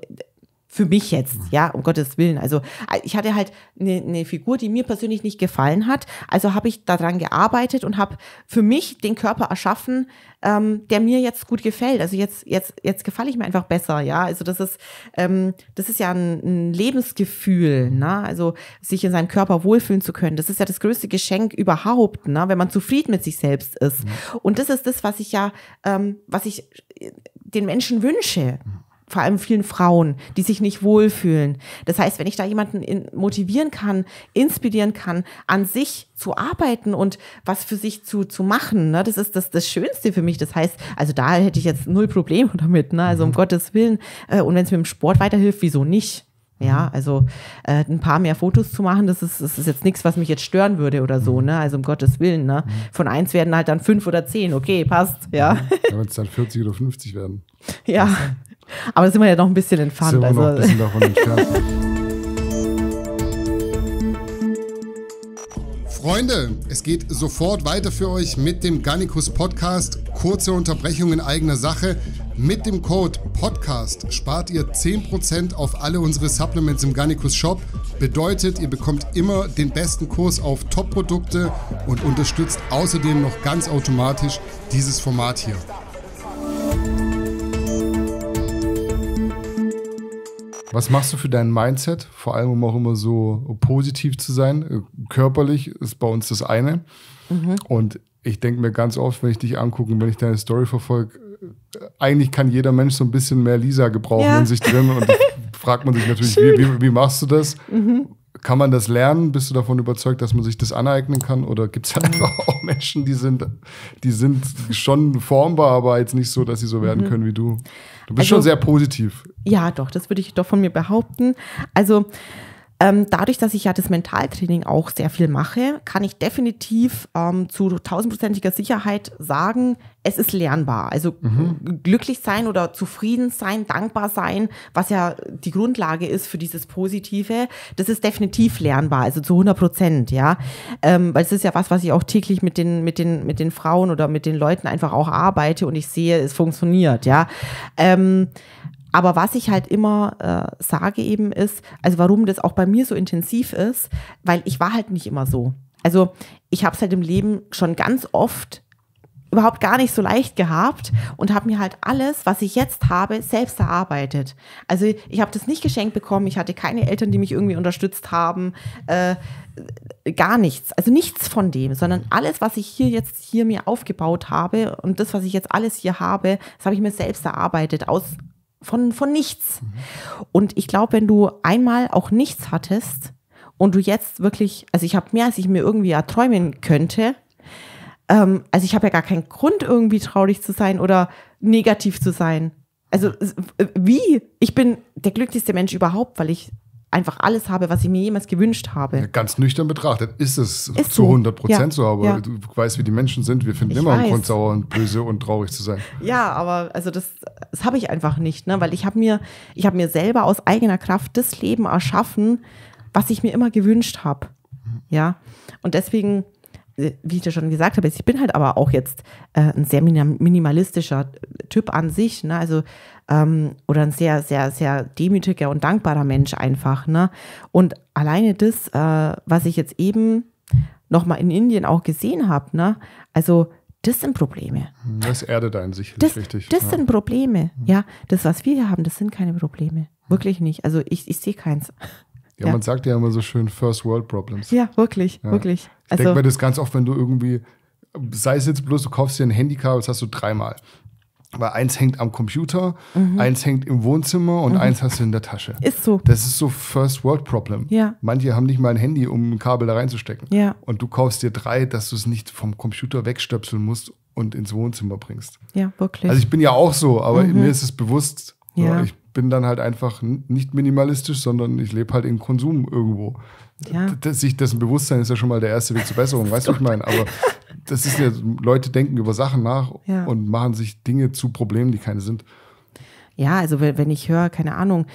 für mich jetzt, mhm. ja, um Gottes Willen. Also äh, ich hatte halt eine, eine Figur, die mir persönlich nicht gefallen hat. Also habe ich daran gearbeitet und habe für mich den Körper erschaffen, ähm, der mir jetzt gut gefällt. Also jetzt, jetzt, jetzt gefalle ich mir einfach besser, ja. Also das ist, ähm, das ist ja ein, ein Lebensgefühl, ne? Also sich in seinem Körper wohlfühlen zu können. Das ist ja das größte Geschenk überhaupt, ne? Wenn man zufrieden mit sich selbst ist. Mhm. Und das ist das, was ich ja, ähm, was ich äh, den Menschen wünsche. Mhm vor allem vielen Frauen, die sich nicht wohlfühlen. Das heißt, wenn ich da jemanden in, motivieren kann, inspirieren kann, an sich zu arbeiten und was für sich zu, zu machen, ne, das ist das, das Schönste für mich. Das heißt, also da hätte ich jetzt null Probleme *laughs* damit, ne? also um mhm. Gottes Willen. Äh, Und wenn es mit dem Sport weiterhilft, wieso nicht? Ja, mhm. also äh, ein paar mehr Fotos zu machen, das ist, das ist jetzt nichts, was mich jetzt stören würde oder so, mhm. ne? Also um Gottes Willen, ne? Von eins werden halt dann fünf oder zehn, okay, passt, ja. ja Wenn es dann 40 oder 50 werden. Ja, aber da sind wir ja noch ein bisschen entfernt. Sind wir also. noch ein bisschen davon Freunde, es geht sofort weiter für euch mit dem Gannikus Podcast. Kurze Unterbrechung in eigener Sache. Mit dem Code Podcast spart ihr 10% auf alle unsere Supplements im Gannikus Shop. Bedeutet, ihr bekommt immer den besten Kurs auf Top-Produkte und unterstützt außerdem noch ganz automatisch dieses Format hier. Was machst du für dein Mindset? Vor allem, um auch immer so positiv zu sein. Äh, körperlich ist bei uns das eine. Mhm. Und ich denke mir ganz oft, wenn ich dich angucke und wenn ich deine Story verfolge, äh, eigentlich kann jeder Mensch so ein bisschen mehr Lisa gebrauchen ja. in sich drin. Und *laughs* fragt man sich natürlich, wie, wie, wie, machst du das? Mhm kann man das lernen? Bist du davon überzeugt, dass man sich das aneignen kann? Oder gibt es *laughs* einfach auch Menschen, die sind, die sind schon formbar, aber jetzt nicht so, dass sie so mhm. werden können wie du? Du bist also, schon sehr positiv. Ja, doch, das würde ich doch von mir behaupten. Also ähm, dadurch, dass ich ja das Mentaltraining auch sehr viel mache, kann ich definitiv ähm, zu tausendprozentiger Sicherheit sagen, es ist lernbar. Also mhm. glücklich sein oder zufrieden sein, dankbar sein, was ja die Grundlage ist für dieses Positive, das ist definitiv lernbar, also zu 100 Prozent, ja. Ähm, weil es ist ja was, was ich auch täglich mit den, mit, den, mit den Frauen oder mit den Leuten einfach auch arbeite und ich sehe, es funktioniert, ja. Ähm, aber was ich halt immer äh, sage eben ist, also warum das auch bei mir so intensiv ist, weil ich war halt nicht immer so. Also ich habe es halt im Leben schon ganz oft überhaupt gar nicht so leicht gehabt und habe mir halt alles, was ich jetzt habe, selbst erarbeitet. Also ich habe das nicht geschenkt bekommen, ich hatte keine Eltern, die mich irgendwie unterstützt haben, äh, gar nichts, also nichts von dem, sondern alles, was ich hier jetzt hier mir aufgebaut habe und das, was ich jetzt alles hier habe, das habe ich mir selbst erarbeitet aus von, von nichts. Mhm. Und ich glaube, wenn du einmal auch nichts hattest und du jetzt wirklich, also ich habe mehr, als ich mir irgendwie erträumen könnte, ähm, also ich habe ja gar keinen Grund, irgendwie traurig zu sein oder negativ zu sein. Also äh, wie? Ich bin der glücklichste Mensch überhaupt, weil ich einfach alles habe, was ich mir jemals gewünscht habe. Ganz nüchtern betrachtet ist es ist zu 100 Prozent so, ja. so, aber ja. du weißt, wie die Menschen sind. Wir finden ich immer weiß. einen Grund, sauer und böse und traurig zu sein. Ja, aber also das, das habe ich einfach nicht, ne? weil ich habe mir, ich mir selber aus eigener Kraft das Leben erschaffen, was ich mir immer gewünscht habe. Ja, und deswegen äh, wie ich ja schon gesagt habe, ich bin halt aber auch jetzt äh, ein sehr minimalistischer Typ an sich, ne? Also ähm, oder ein sehr, sehr, sehr demütiger und dankbarer Mensch einfach, ne? Und alleine das, äh, was ich jetzt eben nochmal in Indien auch gesehen habe, ne? Also das sind Probleme. Das erdet einen sicherlich das, richtig. Das ja. sind Probleme, mhm. ja. Das, was wir hier haben, das sind keine Probleme. Mhm. Wirklich nicht. Also ich, ich sehe keins. Ja, ja, man sagt ja immer so schön First World Problems. Ja, wirklich, ja. wirklich. Ich also, denke mir das ganz oft, wenn du irgendwie, sei es jetzt bloß, du kaufst dir ein Handykabel, das hast du dreimal. Weil eins hängt am Computer, mhm. eins hängt im Wohnzimmer und mhm. eins hast du in der Tasche. Ist so. Das ist so First World Problem. Ja. Manche haben nicht mal ein Handy, um ein Kabel da reinzustecken. Ja. Und du kaufst dir drei, dass du es nicht vom Computer wegstöpseln musst und ins Wohnzimmer bringst. Ja, wirklich. Also ich bin ja auch so, aber mhm. mir ist es bewusst, ja. ich bin dann halt einfach nicht minimalistisch, sondern ich lebe halt in Konsum irgendwo. Ja. sich dessen Bewusstsein ist ja schon mal der erste Weg zur Besserung, weißt du, was ich meine? Aber *laughs* das ist ja, Leute denken über Sachen nach ja. und machen sich Dinge zu Problemen, die keine sind. Ja, also wenn ich höre, keine Ahnung,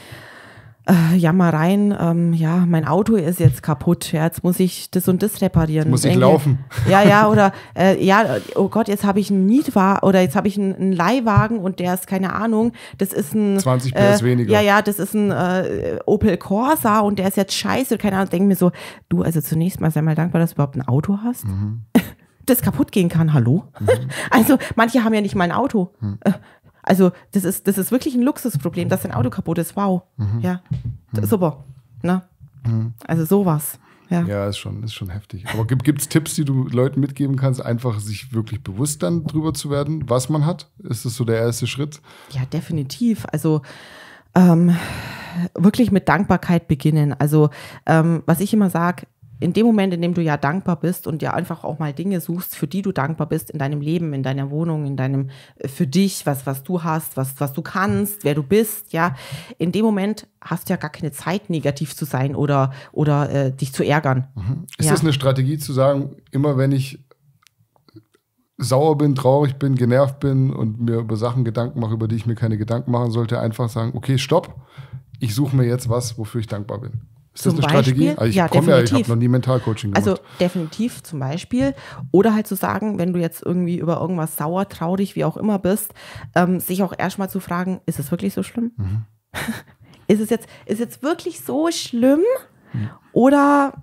äh, Jammereien, ähm, ja, mein Auto ist jetzt kaputt, ja, jetzt muss ich das und das reparieren. Jetzt muss ich denke, laufen. Ja, ja, *laughs* oder äh, ja, oh Gott, jetzt habe ich einen Mietwagen oder jetzt habe ich einen, einen, Leihwagen und der ist, keine Ahnung, das ist ein 20 PS äh, weniger. Ja, ja, das ist ein äh, Opel Corsa und der ist jetzt scheiße, keine Ahnung, denke mir so, du, also zunächst mal sei mal dankbar, dass du überhaupt ein Auto hast. Mhm *laughs* das kaputt gehen kann, hallo? Mhm. *laughs* Also manche haben ja nicht mal ein Auto. Mhm. Äh, also das ist, das ist wirklich ein Luxusproblem, dass dein Auto kaputt ist. Wow. Mhm. Ja, mhm. super. Ne? Mhm. Also sowas. Ja. ja, ist, schon, ist schon heftig. Aber gibt es Tipps, die du Leuten mitgeben kannst, einfach sich wirklich bewusst dann drüber zu werden, was man hat? Ist das so der erste Schritt? Ja, definitiv. Also ähm, wirklich mit Dankbarkeit beginnen. Also ähm, was ich immer sage, in dem Moment, in dem du ja dankbar bist und ja einfach auch mal Dinge suchst, für die du dankbar bist in deinem Leben, in deiner Wohnung, in deinem, äh, für dich, was, was du hast, was, was du kannst, wer du bist, ja, in dem Moment hast du ja gar keine Zeit, negativ zu sein oder, oder äh, dich zu ärgern. Mhm. Ist ja. das eine Strategie zu sagen, immer wenn ich sauer bin, traurig bin, genervt bin und mir über Sachen Gedanken mache, über die ich mir keine Gedanken machen sollte, einfach sagen, okay, stopp, ich suche mir jetzt was, wofür ich dankbar bin. Ist das eine Beispiel, Strategie? Also ich ja, komme ja, ich habe noch nie Mentalcoaching also gemacht. Also definitiv zum Beispiel. Oder halt zu sagen, wenn du jetzt irgendwie über irgendwas sauer, traurig, wie auch immer bist, ähm, sich auch erstmal zu fragen, ist es wirklich so schlimm? Mhm. *laughs* ist es jetzt, ist jetzt wirklich so schlimm? Mhm. Oder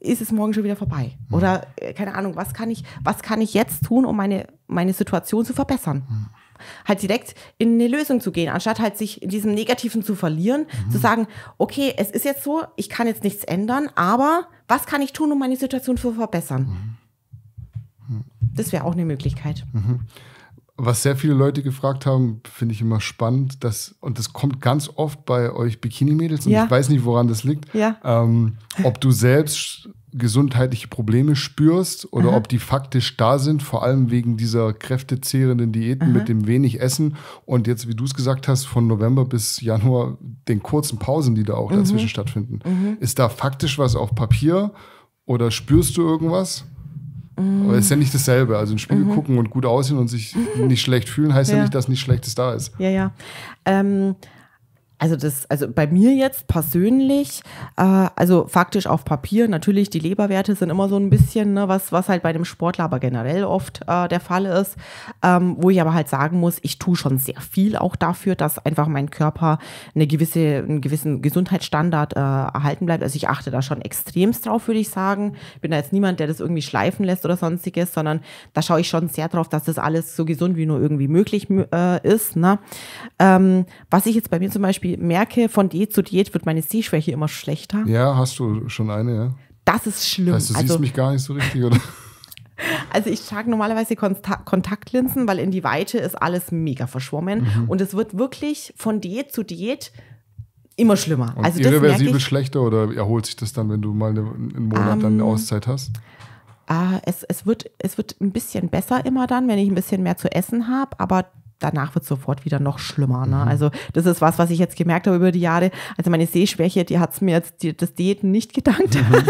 ist es morgen schon wieder vorbei? Mhm. Oder äh, keine Ahnung, was kann ich, was kann ich jetzt tun, um meine, meine Situation zu verbessern? Mhm halt direkt in eine Lösung zu gehen, anstatt halt sich in diesem Negativen zu verlieren, mhm. zu sagen, okay, es ist jetzt so, ich kann jetzt nichts ändern, aber was kann ich tun, um meine Situation zu verbessern? Mhm. mhm. Das wäre auch eine Möglichkeit. Mhm. Was sehr viele Leute gefragt haben, finde ich immer spannend, dass, und das kommt ganz oft bei euch Bikini-Mädels, und ja. ich weiß nicht, woran das liegt, ja. ähm, ob du selbst gesundheitliche Probleme spürst oder Aha. ob die faktisch da sind, vor allem wegen dieser kräftezehrenden Diäten Aha. mit dem wenig Essen und jetzt, wie du es gesagt hast, von November bis Januar den kurzen Pausen, die da auch mhm. dazwischen stattfinden. Mhm. Ist da faktisch was auf Papier oder spürst du irgendwas? Mhm. Aber ist ja mhm. nicht dasselbe. Also ein Spiegel mhm. gucken und gut aussehen und sich *laughs* nicht schlecht fühlen, heißt ja. ja, nicht, dass nichts Schlechtes da ist. Ja, ja. Ähm also das, also bei mir jetzt persönlich, äh, also faktisch auf Papier, natürlich die Leberwerte sind immer so ein bisschen, ne, was, was halt bei dem Sportler aber generell oft äh, der Fall ist, ähm, wo ich aber halt sagen muss, ich tue schon sehr viel auch dafür, dass einfach mein Körper eine gewisse, einen gewissen Gesundheitsstandard äh, erhalten bleibt. Also ich achte da schon extremst drauf, würde ich sagen. Ich Bin da jetzt niemand, der das irgendwie schleifen lässt oder sonstiges, sondern da schaue ich schon sehr drauf, dass das alles so gesund wie nur irgendwie möglich äh, ist. Ne? Ähm, was ich jetzt bei mir zum Beispiel Beispiel merke, von Diät zu Diät wird meine Sehschwäche immer schlechter. Ja, hast du schon eine, ja? Das ist schlimm. Heißt, du also, siehst mich gar nicht so richtig, oder? *laughs* Also ich trage normalerweise Kontaktlinsen, weil in die Weite ist alles mega verschwommen. Mhm. Und es wird wirklich von Diät zu Diät immer schlimmer. Und also irreversibel schlechter oder erholt sich das dann, wenn du mal einen Monat ähm, dann eine ähm, Auszeit hast? Äh, es, es, wird, es wird ein bisschen besser immer dann, wenn ich ein bisschen mehr zu essen habe, aber danach wird sofort wieder noch schlimmer. Ne? Mhm. Also das ist was, was ich jetzt gemerkt habe über die Jahre. Also meine Sehschwäche, die hat es mir jetzt die, das Diäten nicht gedankt. Mhm.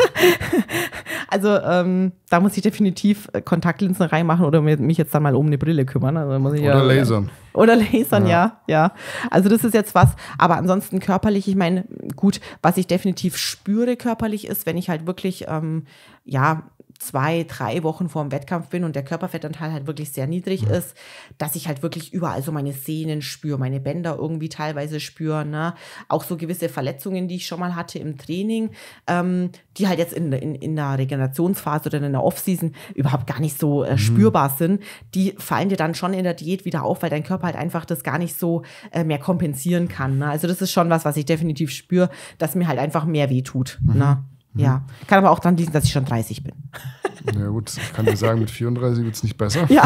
*laughs* also ähm, da muss ich definitiv äh, Kontaktlinsen reinmachen oder mich jetzt dann mal um eine Brille kümmern. Also muss ich oder ja, lasern. Oder lasern, ja. ja, ja. Also das ist jetzt was. Aber ansonsten körperlich, ich meine, gut, was ich definitiv spüre körperlich ist, wenn ich halt wirklich, ähm, ja, zwei, drei Wochen vor dem Wettkampf bin und der Körperfettanteil halt wirklich sehr niedrig mhm. ist, dass ich halt wirklich überall so meine Sehnen spüre, meine Bänder irgendwie teilweise spüre, ne? auch so gewisse Verletzungen, die ich schon mal hatte im Training, ähm, die halt jetzt in, in, in der Regenerationsphase oder in der Offseason überhaupt gar nicht so äh, mhm. spürbar mhm. sind, die fallen dir dann schon in der Diät wieder auf, weil dein Körper halt einfach das gar nicht so äh, mehr kompensieren kann. Ne? Also das ist schon was, was ich definitiv spüre, dass mir halt einfach mehr wehtut. Mhm. Ne? Mhm. Ja. Kann aber auch dann liegen, dass ich schon 30 bin. Ja gut, ich kann dir sagen, mit 34 wird es nicht besser. Ja.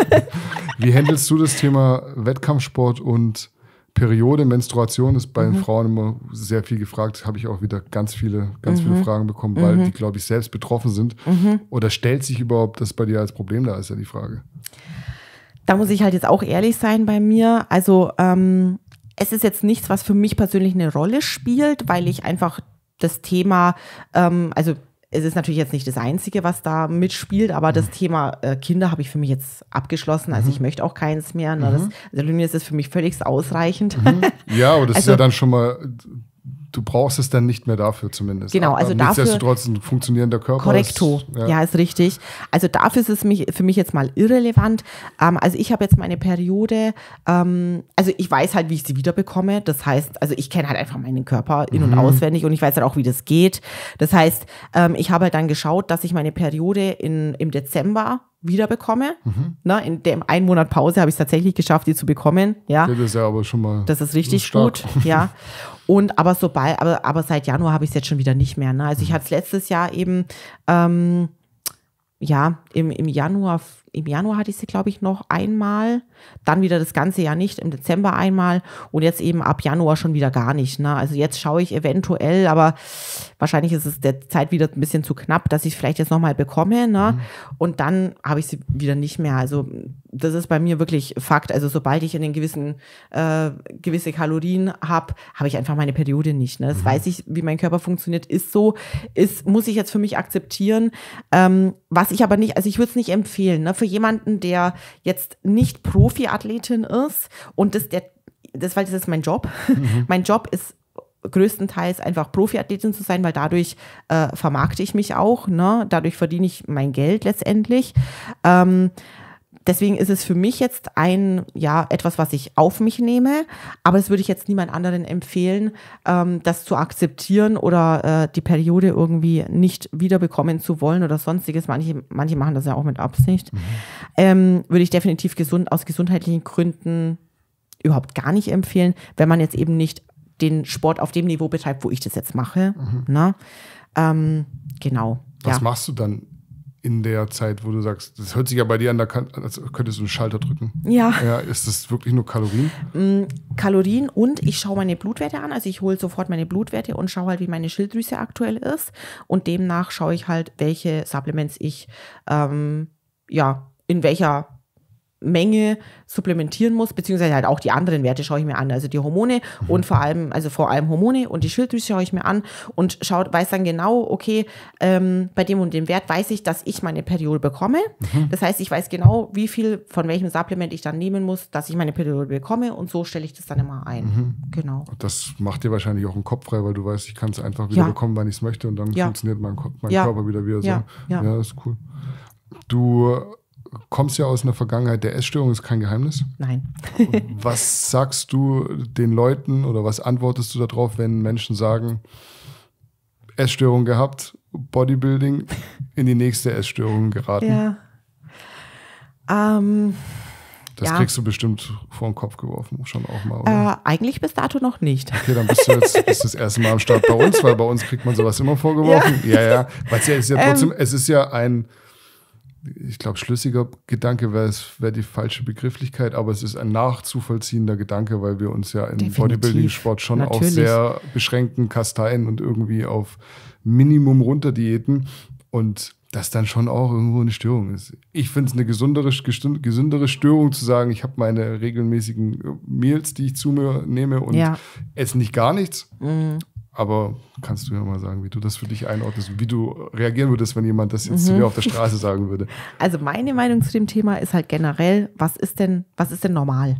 *laughs* Wie handelst du das Thema Wettkampfsport und Periode, Menstruation ist bei mhm. den Frauen immer sehr viel gefragt. Habe ich auch wieder ganz viele, ganz mhm. viele Fragen bekommen, weil mhm. die, glaube ich, selbst betroffen sind. Mhm. Oder stellt sich überhaupt das bei dir als Problem da, ist ja die Frage. Da muss ich halt jetzt auch ehrlich sein bei mir. Also ähm, es ist jetzt nichts, was für mich persönlich eine Rolle spielt, weil ich einfach das Thema, ähm, also es ist natürlich jetzt nicht das Einzige, was da mitspielt, aber das mhm. Thema äh, Kinder habe ich für mich jetzt abgeschlossen. Also ich mhm. möchte auch keins mehr. Ne? Das, mhm. also Lumius ist für mich völlig ausreichend. Ja, aber das also, ist ja also dann schon mal du brauchst es dann nicht mehr dafür zumindest. Genau, also Aber dafür. Nichtsdestotrotz ein funktionierender Körper. Korrekto, ist, ja. ja. ist richtig. Also dafür ist es mich, für mich jetzt mal irrelevant. Ähm, also ich habe jetzt meine Periode, ähm, also ich weiß halt, wie ich sie wiederbekomme. Das heißt, also ich kenne halt einfach meinen Körper in- und mhm. auswendig und ich weiß halt auch, wie das geht. Das heißt, ähm, ich habe halt dann geschaut, dass ich meine Periode in, im Dezember wiederbekomme. Mhm. Na, in dem einen Monat Pause habe ich es tatsächlich geschafft, die zu bekommen. Ja. Das ist ja aber schon mal. Das ist richtig stark. gut. Ja. *laughs* Und aber sobald, aber, aber seit Januar habe ich es jetzt schon wieder nicht mehr. Ne? Also ich mhm. hatte es letztes Jahr eben, ähm, ja, im, im Januar im Januar hatte ich sie, glaube ich, noch einmal. Dann wieder das ganze Jahr nicht, im Dezember einmal und jetzt eben ab Januar schon wieder gar nicht. Ne? Also jetzt schaue ich eventuell, aber wahrscheinlich ist es der Zeit wieder ein bisschen zu knapp, dass ich vielleicht jetzt nochmal bekomme. Ne? Mhm. Und dann habe ich sie wieder nicht mehr. Also das ist bei mir wirklich Fakt. Also sobald ich einen gewissen äh, gewisse Kalorien habe, habe ich einfach meine Periode nicht. Ne? Das mhm. weiß ich, wie mein Körper funktioniert, ist so, ist muss ich jetzt für mich akzeptieren. Ähm, was ich aber nicht, also ich würde es nicht empfehlen ne? für jemanden, der jetzt nicht Profiathletin ist und das der das weil das ist mein Job. Mhm. *laughs* mein Job ist größtenteils einfach Profiathletin zu sein, weil dadurch äh, vermarkte ich mich auch, ne? dadurch verdiene ich mein Geld letztendlich. Ähm, Deswegen ist es für mich jetzt ein, ja, etwas, was ich auf mich nehme, aber das würde ich jetzt niemand anderen empfehlen, ähm, das zu akzeptieren oder äh, die Periode irgendwie nicht wiederbekommen zu wollen oder sonstiges. Manche, manche machen das ja auch mit Absicht. Mhm. Ähm, würde ich definitiv gesund, aus gesundheitlichen Gründen überhaupt gar nicht empfehlen, wenn man jetzt eben nicht den Sport auf dem Niveau betreibt, wo ich das jetzt mache. Mhm. Ne? Ähm, genau. Was ja. machst du dann in der Zeit, wo du sagst, das hört sich ja bei dir an, da kann, als könntest du einen Schalter drücken. Ja. ja. Ist das wirklich nur Kalorien? Mm, Kalorien und ich schaue meine Blutwerte an. Also ich hole sofort meine Blutwerte und schaue halt, wie meine Schilddrüse aktuell ist. Und demnach schaue ich halt, welche Supplements ich ähm, ja in welcher Menge supplementieren muss, beziehungsweise halt auch die anderen Werte schaue ich mir an, also die Hormone mhm. und vor allem, also vor allem Hormone und die Schilddrüse schaue ich mir an und schaut, weiß dann genau, okay, ähm, bei dem und dem Wert weiß ich, dass ich meine Periode bekomme. Mhm. Das heißt, ich weiß genau, wie viel von welchem Supplement ich dann nehmen muss, dass ich meine Periode bekomme und so stelle ich das dann immer ein. Mhm. Genau. Das macht dir wahrscheinlich auch einen Kopf frei, weil du weißt, ich kann es einfach wieder ja. bekommen, wann ich es möchte und dann ja. funktioniert mein, mein ja. Körper wieder wieder so. Ja, ja. ja ist cool. Du kommst ja aus einer Vergangenheit der Essstörung, ist kein Geheimnis. Nein. was sagst du den Leuten oder was antwortest du darauf, wenn Menschen sagen, Essstörung gehabt, Bodybuilding, in die nächste Essstörung geraten? Ja. Ähm, das ja. kriegst du bestimmt vor den Kopf geworfen, schon auch mal. Oder? Äh, eigentlich bis dato noch nicht. Okay, dann bist du jetzt *laughs* bist das erste Mal am Start bei uns, weil bei uns kriegt man sowas immer vorgeworfen. Ja, ja. ja. Weil es, ist ja ähm. trotzdem, ähm, es ist ja ein ich glaube, schlüssiger Gedanke wäre wär die falsche Begrifflichkeit, aber es ist ein nachzuvollziehender Gedanke, weil wir uns ja im Bodybuilding-Sport schon Natürlich. auch sehr beschränken, kasteien und irgendwie auf Minimum runter Diäten und das dann schon auch irgendwo eine Störung ist. Ich finde es eine gesündere, gesündere Störung zu sagen, ich habe meine regelmäßigen Meals, die ich zu mir nehme und ja. esse nicht gar nichts. Mhm. Aber kannst du ja mal sagen, wie du das für dich einordnest und wie du reagieren würdest, wenn jemand das jetzt mhm. zu dir auf der Straße sagen würde. Also meine Meinung zu dem Thema ist halt generell, was ist denn, was ist denn normal?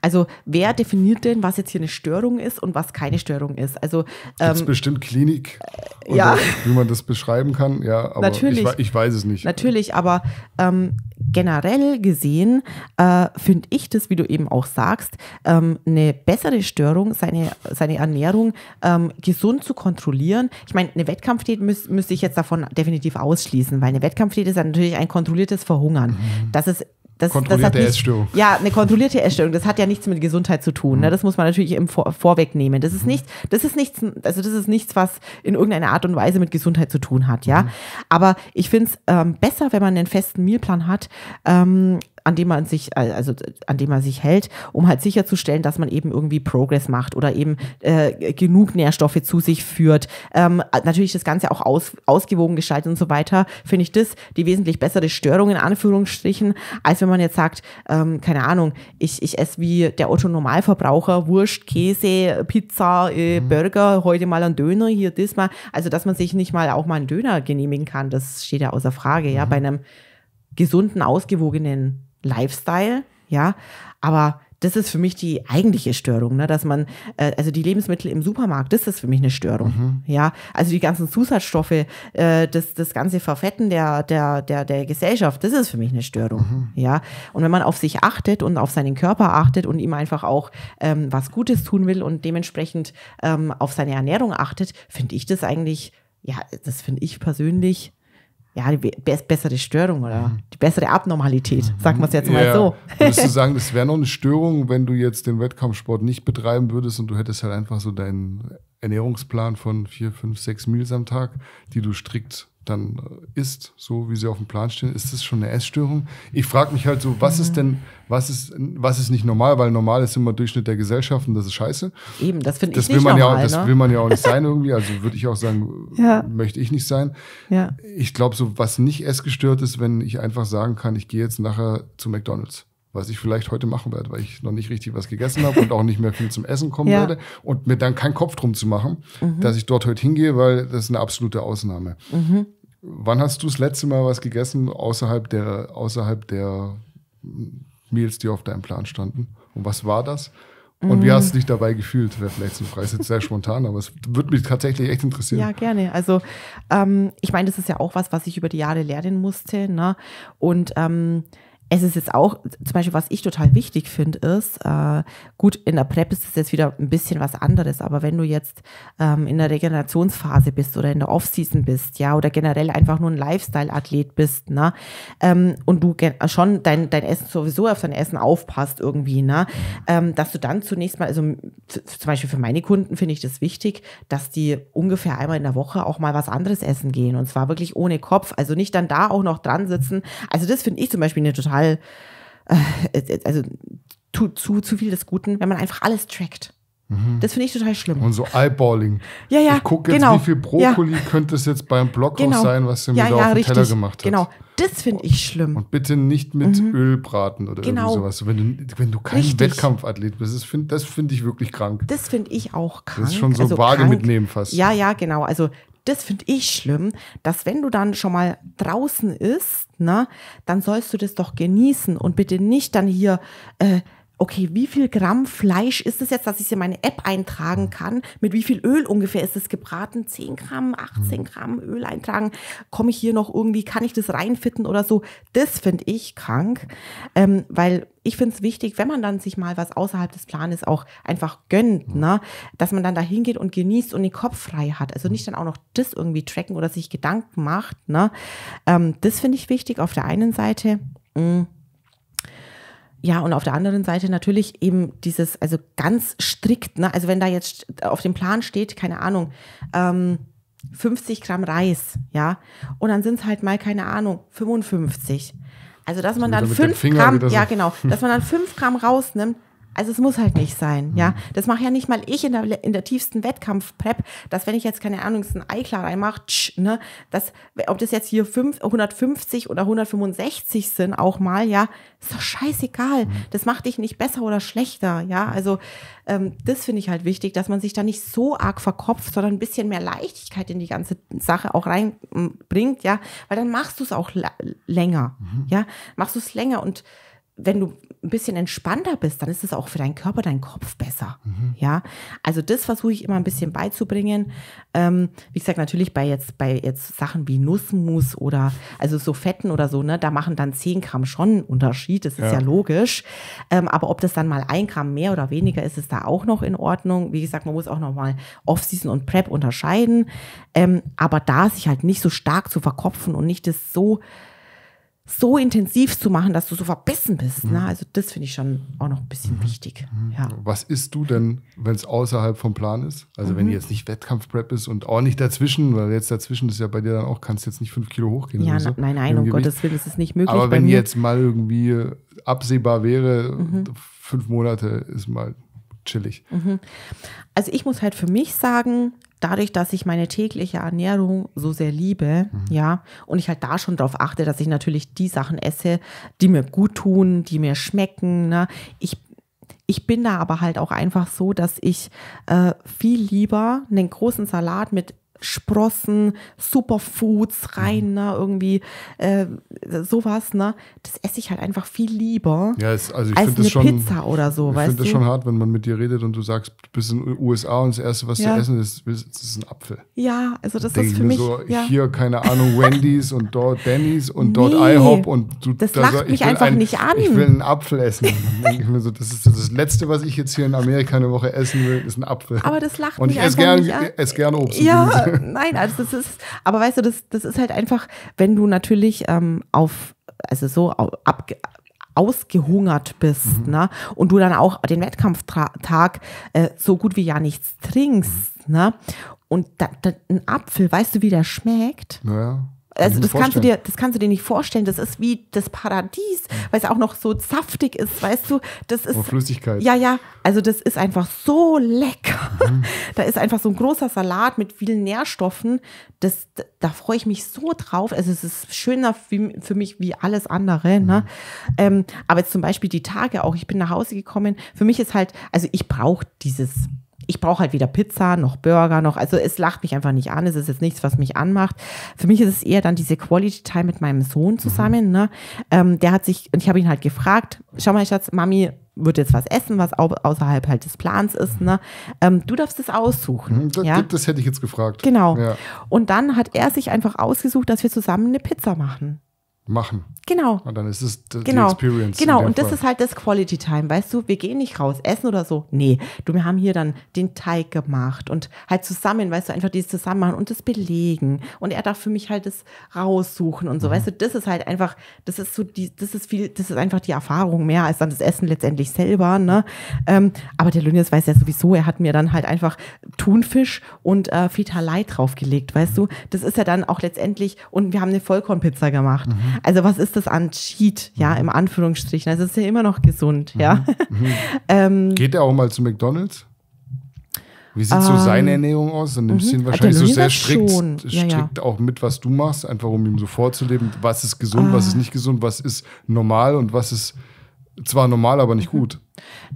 Also wer definiert denn, was jetzt hier eine Störung ist und was keine Störung ist? Also ähm, bestimmt Klinik, äh, oder ja. wie man das beschreiben kann. Ja, aber natürlich, ich, ich weiß es nicht. Natürlich, aber ähm, generell gesehen äh, finde ich das, wie du eben auch sagst, ähm, eine bessere Störung, seine, seine Ernährung ähm, gesund zu kontrollieren. Ich meine, eine Wettkampfdiät müß, müsste ich jetzt davon definitiv ausschließen, weil eine Wettkampfdiät ist natürlich ein kontrolliertes Verhungern. Mhm. Das ist das, kontrollierte das Essstörung. ja, eine kontrollierte Essstörung, das hat ja nichts mit Gesundheit zu tun. Ne? Mhm. Das muss man natürlich im Vor nehmen. Das ist mhm. nicht, das ist nichts, also das ist nichts, was in irgendeiner Art und Weise mit Gesundheit zu tun hat, ja. Mhm. Aber ich finde es ähm, besser, wenn man einen festen Mealplan hat, ähm, an dem man sich, äh, also an dem man sich hält, um halt sicherzustellen, dass man eben irgendwie Progress macht oder eben äh, genug Nährstoffe zu sich führt. Ähm, natürlich das Ganze auch aus, ausgewogen gestaltet und so weiter, finde ich das die wesentlich bessere Störung in Anführungsstrichen, als wenn man jetzt sagt, ähm, keine Ahnung, ich, ich esse wie der Otto Normalverbraucher Wurst, Käse, Pizza, äh, mhm. Burger, heute mal ein Döner, hier diesmal. Also, dass man sich nicht mal auch mal einen Döner genehmigen kann, das steht ja außer Frage, ja, mhm. bei einem gesunden, ausgewogenen Lifestyle, ja, aber das ist für mich die eigentliche Störung, ne? dass man, äh, also die Lebensmittel im Supermarkt, das ist für mich eine Störung. Mhm. Ja, also die ganzen Zusatzstoffe, äh, das, das ganze Verfetten der, der, der, der Gesellschaft, das ist für mich eine Störung. Mhm. Ja, und wenn man auf sich achtet und auf seinen Körper achtet und ihm einfach auch ähm, was Gutes tun will und dementsprechend ähm, auf seine Ernährung achtet, finde ich das eigentlich, ja, das finde ich persönlich ja, die be bessere Störung oder mhm. die bessere Abnormalität, sagen wir es jetzt mal so. Würdest du sagen, das wäre noch eine Störung, wenn du jetzt den Wettkampfsport nicht betreiben würdest und du hättest halt einfach so deinen Ernährungsplan von vier, fünf, sechs Meals am Tag, die du strikt dann äh, ist, so wie sie auf dem Plan stehen, ist das schon eine Essstörung? Ich frage mich halt so, was mhm. ist denn, was ist, was ist nicht normal? Weil normal ist immer Durchschnitt der Gesellschaft und das ist scheiße. Eben, das finde ich das will nicht man normal, ja, Das ne? will man ja auch nicht sein irgendwie. Also würde ich auch sagen, *laughs* ja. möchte ich nicht sein. Ja. Ich glaube so, was nicht essgestört ist, wenn ich einfach sagen kann, ich gehe jetzt nachher zu McDonald's was ich vielleicht heute machen werde, weil ich noch nicht richtig was gegessen habe und auch nicht mehr viel zum Essen kommen ja. werde und mir dann keinen Kopf drum zu machen, mhm. dass ich dort heute hingehe, weil das ist eine absolute Ausnahme. Mhm. Wann hast du das letzte Mal was gegessen außerhalb der, außerhalb der Meals, die auf deinem Plan standen? Und was war das? Und wie mm. hast du dich dabei gefühlt? Wäre vielleicht so frei, ist jetzt sehr spontan, aber es würde mich tatsächlich echt interessieren. Ja, gerne. Also, ähm, ich meine, das ist ja auch was, was ich über die Jahre lernen musste. Ne? Und ähm, es ist jetzt auch, zum Beispiel, was ich total wichtig finde, ist, äh, gut, in der PrEP ist es jetzt wieder ein bisschen was anderes, aber wenn du jetzt ähm, in der Regenerationsphase bist oder in der Offseason bist, ja, oder generell einfach nur ein Lifestyle-Athlet bist, ne, ähm, und du schon dein, dein Essen sowieso auf dein Essen aufpasst irgendwie, ne, ähm, dass du dann zunächst mal, also zum Beispiel für meine Kunden finde ich das wichtig, dass die ungefähr einmal in der Woche auch mal was anderes essen gehen und zwar wirklich ohne Kopf, also nicht dann da auch noch dran sitzen. Also das finde ich zum Beispiel eine total total, äh, äh, also zu, zu, zu viel des Guten, wenn man einfach alles trackt. Mhm. Das finde ich total schlimm. Und so Eyeballing. Ja, ja. Ich gucke jetzt, genau. wie viel Brokkoli ja. könnte es jetzt beim Blockhaus genau. sein, was du mir ja, da ja, auf den Teller gemacht hast. Genau, das finde ich schlimm. Und bitte nicht mit mhm. Öl braten oder genau. sowas. Wenn du, wenn du kein richtig. Wettkampfathlet bist, das finde find ich wirklich krank. Das finde ich auch krank. Das ist schon so also vage krank. mitnehmen fast. Ja, ja, genau. Also das finde ich schlimm, dass wenn du dann schon mal draußen ist, ne, dann sollst du das doch genießen und bitte nicht dann hier äh, okay, wie viel Gramm Fleisch ist es jetzt, dass ich es in meine App eintragen kann? Mit wie viel Öl ungefähr ist es gebraten? 10 Gramm, 18 mhm. Gramm Öl eintragen? Komme ich hier noch irgendwie, kann ich das reinfitten oder so? Das finde ich krank, ähm, weil ich finde es wichtig, wenn man dann sich mal was außerhalb des Planes auch einfach gönnt, mhm. ne? dass man dann da hingeht und genießt und den Kopf frei hat. Also nicht dann auch noch das irgendwie tracken oder sich Gedanken macht. Ne? Ähm, das finde ich wichtig auf der einen Seite. Mh mm. Ja, und auf der anderen Seite natürlich eben dieses, also ganz strikt, ne? also wenn da jetzt auf dem Plan steht, keine Ahnung, ähm, 50 Gramm Reis, ja, und dann sind es halt mal, keine Ahnung, 55. Also, dass man also dann 5 Gramm, ja genau, dass man dann 5 Gramm rausnimmt, also es muss halt nicht sein, ja. Mhm. Das mache ja nicht mal ich in der, in der tiefsten Wettkampfprep, dass wenn ich jetzt, keine Ahnung, ein Ei klar reinmache, tsch, ne, dass, ob das jetzt hier 5, 150 oder 165 sind auch mal, ja, ist doch scheißegal. Mhm. Das macht dich nicht besser oder schlechter, ja. Mhm. Also ähm, das finde ich halt wichtig, dass man sich da nicht so arg verkopft, sondern ein bisschen mehr Leichtigkeit in die ganze Sache auch reinbringt, ja. Weil dann machst du es auch länger, mhm. ja. Machst du es länger und wenn du ein bisschen entspannter bist, dann ist es auch für deinen Körper, deinen Kopf besser. Mhm. Ja, also das versuche ich immer ein bisschen beizubringen. Ähm, wie gesagt, natürlich bei jetzt bei jetzt Sachen wie Nussmus oder also so Fetten oder so, ne, da machen dann 10 Gramm schon einen Unterschied. Das ist ja, ja logisch. Ähm, aber ob das dann mal ein Gramm mehr oder weniger ist, ist da auch noch in Ordnung. Wie gesagt, man muss auch noch mal Off-Season und Prep unterscheiden. Ähm, aber da sich halt nicht so stark zu verkopfen und nicht das so so intensiv zu machen, dass du so verbissen bist. Mhm. Ne? Also das finde ich schon auch noch ein bisschen mhm. wichtig. Mhm. Ja. Was isst du denn, wenn es außerhalb vom Plan ist? Also mhm. wenn jetzt nicht Wettkampfprep ist und auch nicht dazwischen, weil jetzt dazwischen ist ja bei dir dann auch, kannst jetzt nicht fünf Kilo hochgehen. Ja, so, nein, nein, um Gottes Willen ist es nicht möglich. Aber wenn jetzt mal irgendwie absehbar wäre, mhm. fünf Monate ist mal chillig. Mhm. Also ich muss halt für mich sagen, dadurch, dass ich meine tägliche Ernährung so sehr liebe, mhm. ja, und ich halt da schon darauf achte, dass ich natürlich die Sachen esse, die mir gut tun, die mir schmecken. Ne? Ich ich bin da aber halt auch einfach so, dass ich äh, viel lieber einen großen Salat mit Sprossen, Superfoods mhm. rein, ne, irgendwie äh, sowas, ne? Das esse ich halt einfach viel lieber ja, es, also ich als eine schon, Pizza oder so, ich finde das schon hart, wenn man mit dir redet und du sagst, du bist in den USA und das Erste, was ja. du essen ist, ist ein Apfel. Ja, also das Denk ist für mich... So, ja. Hier, keine Ahnung, *laughs* Wendy's und dort Danny's und dort IHOP und... Du, das da also lacht so, mich einfach ein, nicht an. Ich will einen Apfel essen. so, das ist das Letzte, was ich jetzt hier in Amerika eine Woche essen will, ist ein Apfel. Aber das lacht und mich einfach nicht an. Und ich esse gerne Obst. Ja, Nein, also das ist, aber weißt du, das, das ist halt einfach, wenn du natürlich ähm, auf, also so ab, ausgehungert bist, mhm. ne? Und du dann auch den Wettkampftag äh, so gut wie ja nichts trinkst, mhm. ne? Und da, da, ein Apfel, weißt du, wie der schmeckt? Naja. Also das kannst, du dir, das kannst du dir nicht vorstellen. Das ist wie das Paradies, weil es auch noch so saftig ist, weißt du? Das ist. Oh, Flüssigkeit. Ja, ja. Also das ist einfach so lecker. Mhm. Da ist einfach so ein großer Salat mit vielen Nährstoffen. Das, da freue ich mich so drauf. Also es ist schöner für, für mich wie alles andere. Ne? Mhm. Ne? Ähm, aber jetzt zum Beispiel die Tage auch. Ich bin nach Hause gekommen. Für mich ist halt, also ich brauche dieses ich brauche halt weder Pizza noch Burger noch, also es lacht mich einfach nicht an, es ist jetzt nichts, was mich anmacht. Für mich ist es eher dann diese Quality Time mit meinem Sohn zusammen, ne? Ähm, der hat sich, und ich habe ihn halt gefragt, schau mal, Schatz, Mami wird jetzt was essen, was außerhalb halt des Plans ist, ne? Ähm, du darfst es aussuchen. Mhm, das, ja? das hätte ich jetzt gefragt. Genau. Ja. Und dann hat er sich einfach ausgesucht, dass wir zusammen eine Pizza machen machen. Genau. Und dann ist es die genau. Experience. Genau, und das ist halt das Quality Time, weißt du, wir gehen nicht raus, essen oder so. Nee, du, wir haben hier dann den Teig gemacht und halt zusammen, weißt du, einfach dieses Zusammenmachen und das belegen. Und er darf für mich halt das raussuchen und so, mhm. weißt du, das ist halt einfach, das ist so die, das ist viel, das ist einfach die Erfahrung mehr als dann das Essen letztendlich selber, ne? Ähm, aber der Lunius weiß ja sowieso, er hat mir dann halt einfach Thunfisch und äh, Fetalei draufgelegt, weißt mhm. du. Das ist ja dann auch letztendlich, und wir haben eine Vollkornpizza gemacht. Mhm. *laughs* Also was ist das an Cheat, ja, mhm. im Anführungsstrichen? Also es ist ja immer noch gesund, ja. Mhm. Mhm. *laughs* ähm, Geht er auch mal zu McDonalds? Wie sieht ähm, so seine Ernährung aus? Dann nimmst du ihn wahrscheinlich so sehr strikt, strikt ja, auch mit, was du machst, einfach um ihm so vorzuleben, was ist gesund, ah. was ist nicht gesund, was ist normal und was ist zwar normal, aber nicht mhm. gut.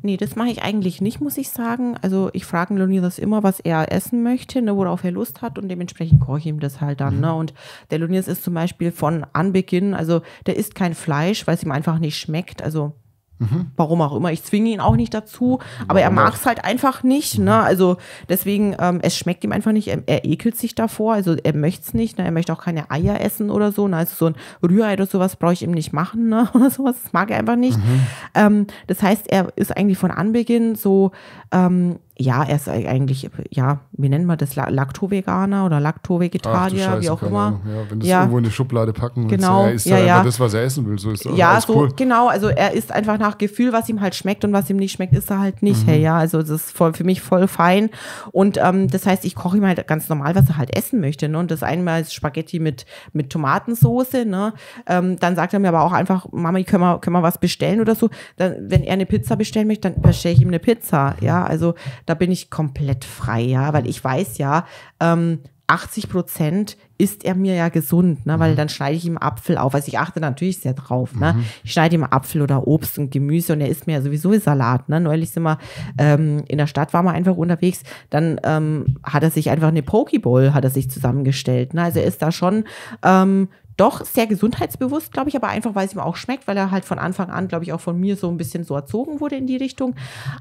Nee, das mache ich eigentlich nicht, muss ich sagen. Also ich frage Leonie immer, was er essen möchte, ne, worauf er Lust hat und dementsprechend koche ich ihm das halt dann. Mhm. Ne? Und der Leonidas ist zum Beispiel von Anbeginn, also der isst kein Fleisch, weil es ihm einfach nicht schmeckt. Also Mhm. Warum auch immer. Ich zwinge ihn auch nicht dazu, aber Warum er mag es halt einfach nicht. Ne? Mhm. Also deswegen, ähm, es schmeckt ihm einfach nicht. Er, er ekelt sich davor. Also er möchte es nicht. Ne? Er möchte auch keine Eier essen oder so. Ne? Also so ein Rührei oder sowas brauche ich ihm nicht machen ne? *laughs* oder sowas. Das mag er einfach nicht. Mhm. Ähm, das heißt, er ist eigentlich von Anbeginn so. Ähm, ja, er ist eigentlich, ja, wie nennt man das, Lacto-Veganer oder Lacto-Vegetarier, wie auch immer. Ja, wenn das ja. irgendwo in die Schublade packen genau. und er ja, ja. das, was er essen will, so ist das Ja, so, cool. genau, also er isst einfach nach Gefühl, was ihm halt schmeckt und was ihm nicht schmeckt, ist er halt nicht, mhm. hey, ja, also das ist voll, für mich voll fein und ähm, das heißt, ich koche ihm halt ganz normal, was er halt essen möchte, ne, und das einmal ist Spaghetti mit, mit Tomatensoße, ne, ähm, dann sagt er mir aber auch einfach, Mama, können wir, können wir was bestellen oder so, dann, wenn er eine Pizza bestellen möchte, dann bestelle ich ihm eine Pizza, ja, also da bin ich komplett frei, ja, weil mhm. ich weiß ja, ähm, 80 Prozent ist er mir ja gesund, ne? weil mhm. dann schneide ich ihm Apfel auf. Also ich achte natürlich sehr drauf. Ne? Mhm. Ich schneide ihm Apfel oder Obst und Gemüse und er isst mir ja sowieso Salat. Ne? Neulich sind wir ähm, in der Stadt, waren wir einfach unterwegs. Dann ähm, hat er sich einfach eine Pokeball hat er sich zusammengestellt. Ne? Also er ist da schon ähm, doch sehr gesundheitsbewusst, glaube ich, aber einfach, weil es ihm auch schmeckt, weil er halt von Anfang an, glaube ich, auch von mir so ein bisschen so erzogen wurde in die Richtung.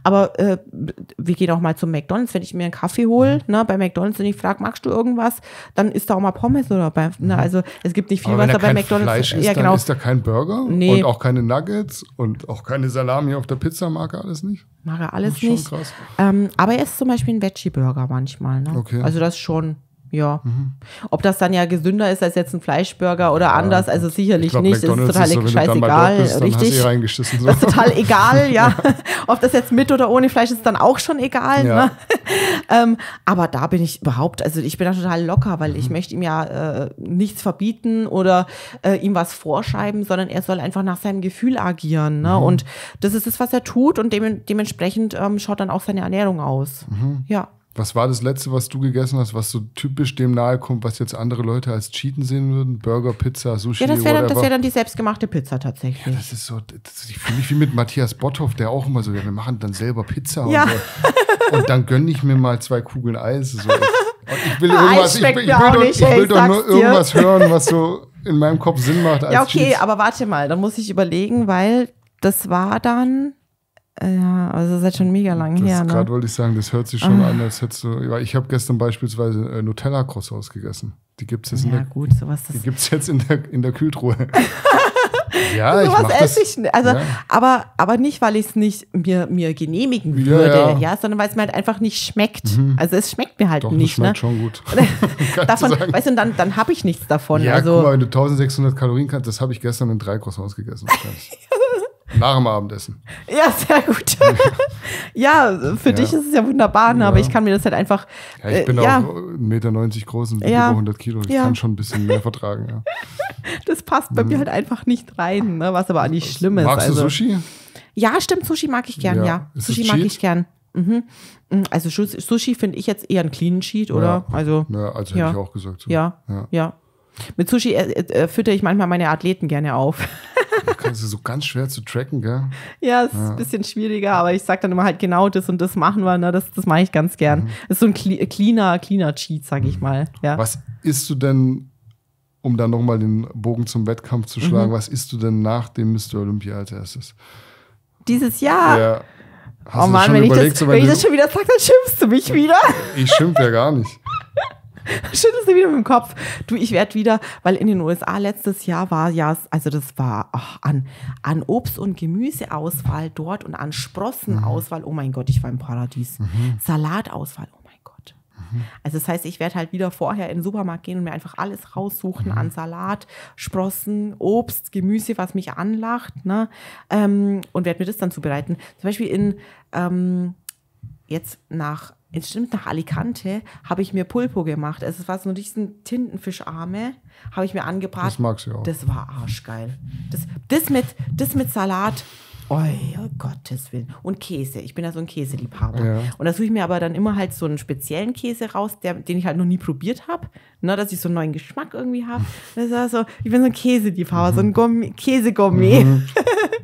Aber äh, wir gehen auch mal zum McDonalds, wenn ich mir einen Kaffee hole, mhm. ne, bei McDonalds und ich frage, magst du irgendwas, dann ist da auch mal Pommes oder bei, ne, mhm. also es gibt nicht viel, aber was da bei McDonalds Fleisch ist. Ja, genau. Dann ist da kein Burger nee. und auch keine Nuggets und auch keine Salami auf der Pizza, mag er alles nicht? Mag er alles nicht. Schon krass. Ähm, aber er ist zum Beispiel ein Veggie-Burger manchmal. Ne? Okay. Also das schon ja. Mhm. Ob das dann ja gesünder ist als jetzt ein Fleischburger oder ja, anders, also sicherlich glaub, nicht. McDonald's das ist total ist so, scheißegal. Bist, richtig. So. Das ist total egal, *laughs* ja. ja. Ob das jetzt mit oder ohne Fleisch ist, dann auch schon egal. Ja. Ne? *laughs* ähm, aber da bin ich überhaupt, also ich bin da total locker, weil mhm. ich möchte ihm ja äh, nichts verbieten oder äh, ihm was vorschreiben, sondern er soll einfach nach seinem Gefühl agieren. Ne? Mhm. Und das ist es, was er tut und dem, dementsprechend ähm, schaut dann auch seine Ernährung aus. Mhm. Ja. Was war das letzte, was du gegessen hast, was so typisch dem nahe kommt, was jetzt andere Leute als Cheaten sehen würden? Burger, Pizza, Sushi, Ja, das wäre dann, wär dann die selbstgemachte Pizza tatsächlich. Ja, das ist so, das, ich fühle mich wie mit Matthias Botthoff, der auch immer so, ja, wir machen dann selber Pizza ja. und Und dann gönne ich mir mal zwei Kugeln Eis. So. Ich will *laughs* irgendwas, ich, ich, will, doch, nicht, ich will ey, doch nur dir. irgendwas hören, was so in meinem Kopf Sinn macht. *laughs* ja, okay, Cheats. aber warte mal, dann muss ich überlegen, weil das war dann ja, also das ist halt schon mega lang das her. Ne? wollte ich sagen, das hört sich schon ah. an, als hättest du. Weil ich habe gestern beispielsweise äh, Nutella Croissants gegessen. Die gibt es jetzt, ja, gut, sowas, die gibt's jetzt in der, in der Kühltruhe. *laughs* ja, so ich mach esse das, ich. Also, ja. aber, aber nicht, weil ich es nicht mir, mir genehmigen ja, würde, ja. sondern weil es mir halt einfach nicht schmeckt. Mhm. Also es schmeckt mir halt Doch, nicht. Das ne? schmeckt ne? schon gut. *laughs* davon, weißt du, dann, dann habe ich nichts davon. Ja, also, guck mal, wenn du 1600 Kalorien kannst, das habe ich gestern in drei Croissants gegessen. *laughs* Nach dem Abendessen. Ja, sehr gut. *laughs* ja, für ja. dich ist es ja wunderbar, ne? aber ich kann mir das halt einfach. Ja, ich bin äh, auch 1,90 Meter groß und über 100 Kilo. Ich kann schon ein bisschen mehr vertragen. Ja. *laughs* Das passt bei mhm. mir hm. halt einfach nicht rein, ne? was aber auch nicht schlimm ist. Magst also. du Sushi? Ja, stimmt, Sushi mag ich gern, ja. Sushi mag ich gern. Mhm. mhm. Also Sushi finde ich jetzt eher einen cleanen Cheat, oder? Also, ja, also hätte ich auch gesagt. So. ja. ja. Mit Sushi äh, äh, fütter ich manchmal meine Athleten gerne auf. Das ist so ganz schwer zu tracken, gell? Ja, ist ja. ein bisschen schwieriger, aber ich sag dann immer halt genau das und das machen wir, ne? das, das mache ich ganz gern. Mhm. Das ist so ein cleaner, cleaner Cheat, sag ich mhm. mal. Ja. Was isst du denn, um dann nochmal den Bogen zum Wettkampf zu schlagen, mhm. was isst du denn nach dem Mr. Olympia als erstes? Dieses Jahr? Ja. Hast oh Mann, wenn, überlegt, ich das, so, wenn, wenn, ich das, schon wieder sage, dann schimpfst du mich wieder. Ich schimpf ja gar nicht. *laughs* Schüttelst du wieder mit dem Kopf. Du, ich werde wieder, weil in den USA letztes Jahr war ja, also das war ach, an, an Obst- und Gemüseauswahl dort und an Sprossenauswahl. Oh mein Gott, ich war im Paradies. Mhm. Salatauswahl, oh mein Gott. Mhm. Also das heißt, ich werde halt wieder vorher in den Supermarkt gehen und mir einfach alles raussuchen mhm. an Salat, Sprossen, Obst, Gemüse, was mich anlacht, ne? Ähm, und werde mir das dann zubereiten. Zum Beispiel in ähm, jetzt nach stimmt, nach Alicante habe ich mir Pulpo gemacht. Also es war so diesen Tintenfischarme, habe ich mir angebracht. Das magst du auch. Das war arschgeil. Das, das, mit, das mit Salat. Oh, Gottes Willen. Und Käse. Ich bin ja so ein Käseliebhaber. Ja. Und da suche ich mir aber dann immer halt so einen speziellen Käse raus, der, den ich halt noch nie probiert habe. Ne, dass ich so einen neuen Geschmack irgendwie habe. Das ich bin so ein Käseliebhaber, mhm. so ein mhm. Gourmet, Mhm.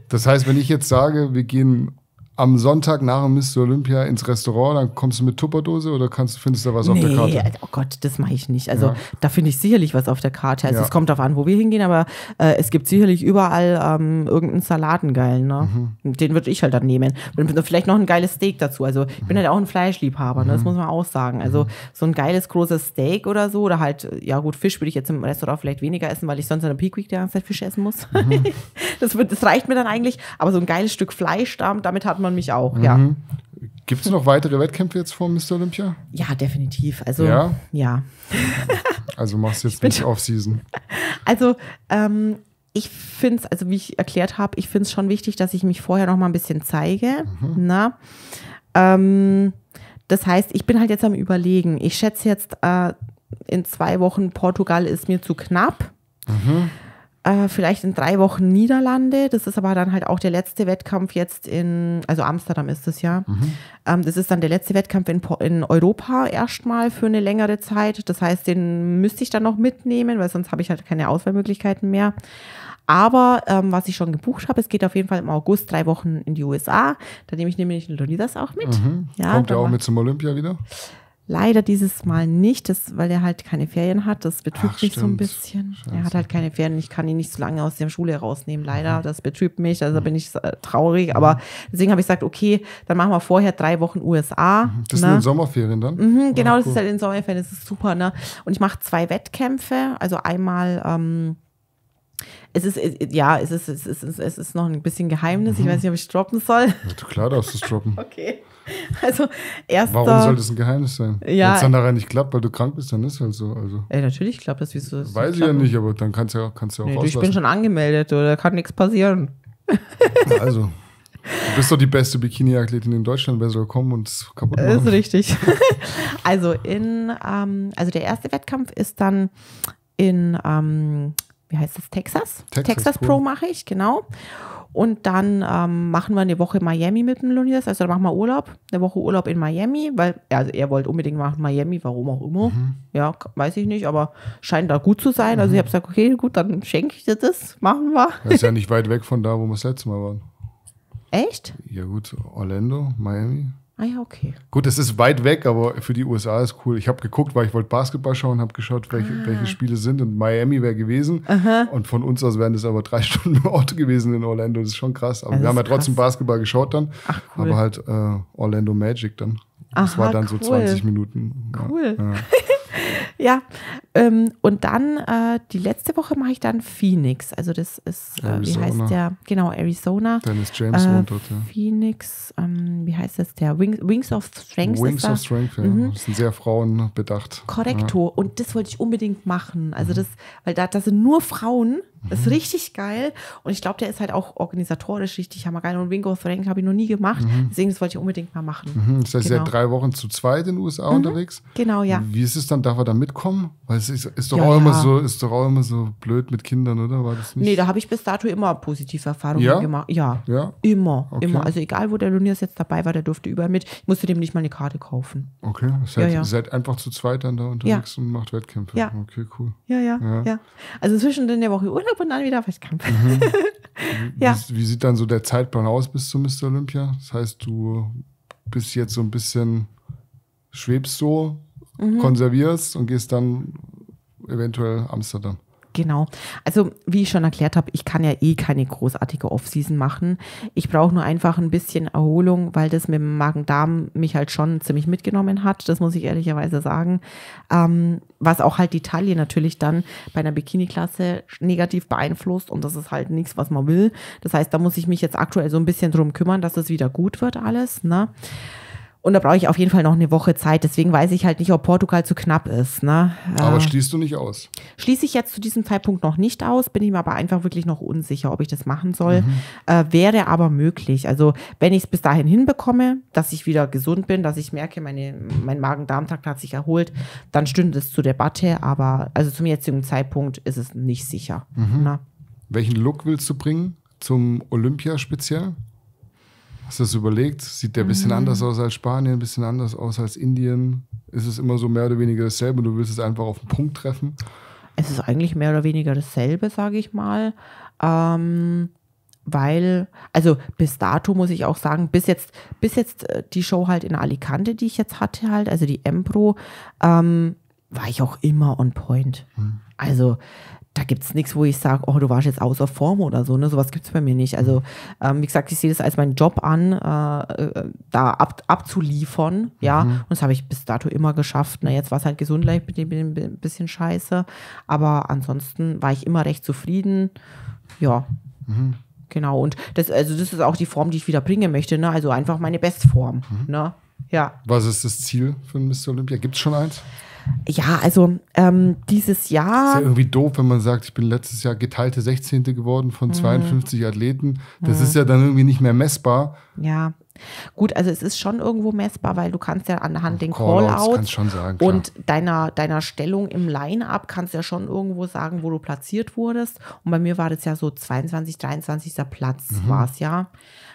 Das heißt, wenn ich jetzt sage, wir gehen am Sonntag nach dem Mr. Olympia ins Restaurant, dann kommst du mit Tupperdose oder kannst, findest du was nee, auf der Karte? Oh Gott, das mache ich nicht. Also ja. da finde ich sicherlich was auf der Karte. Also ja. es kommt darauf an, wo wir hingehen, aber äh, es gibt sicherlich überall ähm, irgendeinen Salatengeilen. Ne? Mhm. Den würde ich halt dann nehmen. Und vielleicht noch ein geiles Steak dazu. Also ich mhm. bin halt auch ein Fleischliebhaber, ne? das mhm. muss man auch sagen. Also mhm. so ein geiles großes Steak oder so oder halt, ja gut, Fisch würde ich jetzt im Restaurant vielleicht weniger essen, weil ich sonst in der Peak Week die ganze Zeit Fisch essen muss. Mhm. *laughs* das, wird, das reicht mir dann eigentlich. Aber so ein geiles Stück Fleisch, damit hat man man mich auch, mhm. ja. Gibt es noch weitere Wettkämpfe jetzt vor Mr. Olympia? Ja, definitiv. Also ja. ja. *laughs* also machst du jetzt nicht Off-Season. Also ähm, ich finde es, also wie ich erklärt habe, ich finde es schon wichtig, dass ich mich vorher noch mal ein bisschen zeige. Mhm. Na? Ne? Ähm, das heißt, ich bin halt jetzt am Überlegen. Ich schätze jetzt, äh, in zwei Wochen Portugal ist mir zu knapp. Mhm. Äh, vielleicht in drei Wochen Niederlande. Das ist aber dann halt auch der letzte Wettkampf jetzt in, also Amsterdam ist es ja. Mhm. Ähm, das ist dann der letzte Wettkampf in, in Europa erstmal für eine längere Zeit. Das heißt, den müsste ich dann noch mitnehmen, weil sonst habe ich halt keine Auswahlmöglichkeiten mehr. Aber ähm, was ich schon gebucht habe, es geht auf jeden Fall im August drei Wochen in die USA. Da nehme ich nämlich Leonidas auch mit. Mhm. Ja, Kommt er auch mit zum Olympia wieder? Leider dieses Mal nicht, das, weil er halt keine Ferien hat. Das betrübt mich stimmt. so ein bisschen. Scheiße. Er hat halt keine Ferien. Ich kann ihn nicht so lange aus der Schule rausnehmen, leider. Das betrübt mich. Also mhm. bin ich äh, traurig. Aber mhm. deswegen habe ich gesagt, okay, dann machen wir vorher drei Wochen USA. Mhm. Das ne? sind Sommerferien dann? Mhm, ah, genau, oh, das ist halt in Sommerferien. Das ist super. Ne? Und ich mache zwei Wettkämpfe. Also einmal. Ähm, es ist, äh, ja, es ist, es ist, es ist noch ein bisschen Geheimnis. Mhm. Ich weiß nicht, ob ich droppen soll. Ja, klar darfst du es droppen. *laughs* okay. *laughs* Also erster. Warum soll das ein Geheimnis sein? Ja. Wenn es dann nachher nicht klappt, weil du krank bist, dann ist halt so. Also. Ey, natürlich klappt das. Wieso das Weiß ich ja nicht, aber dann kannst du ja, kannst ja auch nee, du, Ich bin schon angemeldet, oder kann nichts passieren. Also. Du bist doch die beste Bikini-Athletin in Deutschland. Wer soll kommen und es kaputt äh, machen? Ist richtig. *laughs* also in, ähm, also der erste Wettkampf ist dann in, ähm, wie heißt das, Texas? Texas, Texas Pro, Pro mache ich, genau. Und dann ähm, machen wir eine Woche Miami mit dem Lonidas. Also machen wir Urlaub, eine Woche Urlaub in Miami, weil also er wollte unbedingt machen Miami, warum auch immer. Mhm. Ja, weiß ich nicht, aber scheint da gut zu sein. Mhm. Also ich mhm. habe gesagt, okay, gut, dann schenke ich dir das, machen wir. Das ist ja nicht weit weg von da, wo wir das letzte Mal waren. Echt? Ja gut, Orlando, Miami. Ah ja, okay. Gut, es ist weit weg, aber für die USA ist cool. Ich habe geguckt, weil ich wollte Basketball schauen, habe geschaut, welche, ah. welche, Spiele sind und Miami wäre gewesen. Aha. Und von uns aus wären das aber drei *laughs* Stunden im Ort gewesen in Orlando. Das ist schon krass. Aber das wir haben ja trotzdem krass. Basketball geschaut dann. Ach, cool. Aber halt äh, Orlando Magic dann. Aha, das war dann cool. so 20 Minuten. Cool. Ja, *laughs* ja. Ähm, und dann, äh, die letzte Woche mache ich dann Phoenix. Also das ist, äh, wie heißt der? Genau, Arizona. Dennis James äh, wohnt dort, ja. Phoenix, ähm, wie heißt das der? Wings, Wings of Strength. Wings of Strength, ja. Mhm. Das sind sehr frauenbedacht. Korrekto. Ja. Und das wollte ich unbedingt machen. Also mhm. das, weil da das sind nur Frauen. Das ist mhm. richtig geil. Und ich glaube, der ist halt auch organisatorisch richtig hammergeil. Und Wingo Thank habe ich noch nie gemacht. Mhm. Deswegen, das wollte ich unbedingt mal machen. Mhm. Das heißt, genau. ja drei Wochen zu zweit in den USA mhm. unterwegs. Genau, ja. Wie ist es dann? Darf er da mitkommen? Weil das ist, ist doch ja, auch ja. immer so, ist doch auch immer so blöd mit Kindern, oder? War das nicht? Nee, da habe ich bis dato immer positive Erfahrungen ja? gemacht. Ja. ja? Immer. Okay. Immer. Also egal, wo der Lunias jetzt dabei war, der durfte überall mit. Ich musste dem nicht mal eine Karte kaufen. Okay. Seid, ja, seid einfach zu zweit dann da unterwegs und macht Wettkämpfe. Ja. Okay, cool. Ja, ja, ja. Also zwischen der Woche Urlaub und dann wieder Wettkampf. Mhm. *laughs* ja. Wie, wie sieht dann so der Zeitplan aus bis zum Mr. Olympia? Das heißt, du bist jetzt so ein bisschen, schwebst so, mhm. konservierst und gehst dann eventuell Amsterdam. Genau. Also wie ich schon erklärt habe, ich kann ja eh keine großartige Offseason machen. Ich brauche nur einfach ein bisschen Erholung, weil das mit dem Magen-Darm mich halt schon ziemlich mitgenommen hat. Das muss ich ehrlicherweise sagen. Ähm, was auch halt die Taille natürlich dann bei einer Bikini-Klasse negativ beeinflusst und das ist halt nichts, was man will. Das heißt, da muss ich mich jetzt aktuell so ein bisschen drum kümmern, dass es das wieder gut wird alles. Ne? Und da brauche ich auf jeden Fall noch eine Woche Zeit. Deswegen weiß ich halt nicht, ob Portugal zu knapp ist. Ne? Aber äh, schließt du nicht aus? Schließe ich jetzt zu diesem Zeitpunkt noch nicht aus, bin ich mir aber einfach wirklich noch unsicher, ob ich das machen soll. Mhm. Äh, wäre aber möglich. Also wenn ich es bis dahin hinbekomme, dass ich wieder gesund bin, dass ich merke, meine, mein magen darm takt hat sich erholt, dann stünde es zur Debatte. Aber also zum jetzigen Zeitpunkt ist es nicht sicher. Mhm. Ne? Welchen Look willst du bringen zum Olympia speziell? Hast du das überlegt? Sieht der ein bisschen mhm. anders aus als Spanien, ein bisschen anders aus als Indien? Ist es immer so mehr oder weniger dasselbe? Du willst es einfach auf den Punkt treffen? Es ist eigentlich mehr oder weniger dasselbe, sage ich mal. Ähm, weil, also bis dato muss ich auch sagen, bis jetzt, bis jetzt äh, die Show halt in Alicante, die ich jetzt hatte, halt, also die Empro, ähm, war ich auch immer on point. Mhm. Also da gibt es nichts, wo ich sage, oh, du warst jetzt außer Form oder so. Ne? Sowas gibt es bei mir nicht. Also, ähm, wie gesagt, ich sehe das als meinen Job an, äh, äh da ab, abzuliefern. Ja, mhm. und das habe ich bis dato immer geschafft. Na, ne? jetzt war es halt gesundheitlich mit dem ein bisschen scheiße. Aber ansonsten war ich immer recht zufrieden. Ja. Mhm. Genau. Und das, also das ist auch die Form, die ich wieder bringen möchte. Ne? Also einfach meine Bestform. Mhm. Ne? Ja. Was ist das Ziel für Mr. Olympia? Gibt es schon eins? Ja, also ähm, dieses Jahr. Ist ja irgendwie doof, wenn man sagt, ich bin letztes Jahr geteilte 16. geworden von 52 mhm. Athleten. Das mhm. ist ja dann irgendwie nicht mehr messbar. Ja. Gut, also es ist schon irgendwo messbar, weil du kannst ja anhand den Callouts Call sagen, und deiner, deiner Stellung im Line-Up kannst ja schon irgendwo sagen, wo du platziert wurdest. Und bei mir war das ja so 22, 23. Platz mhm. war es ja.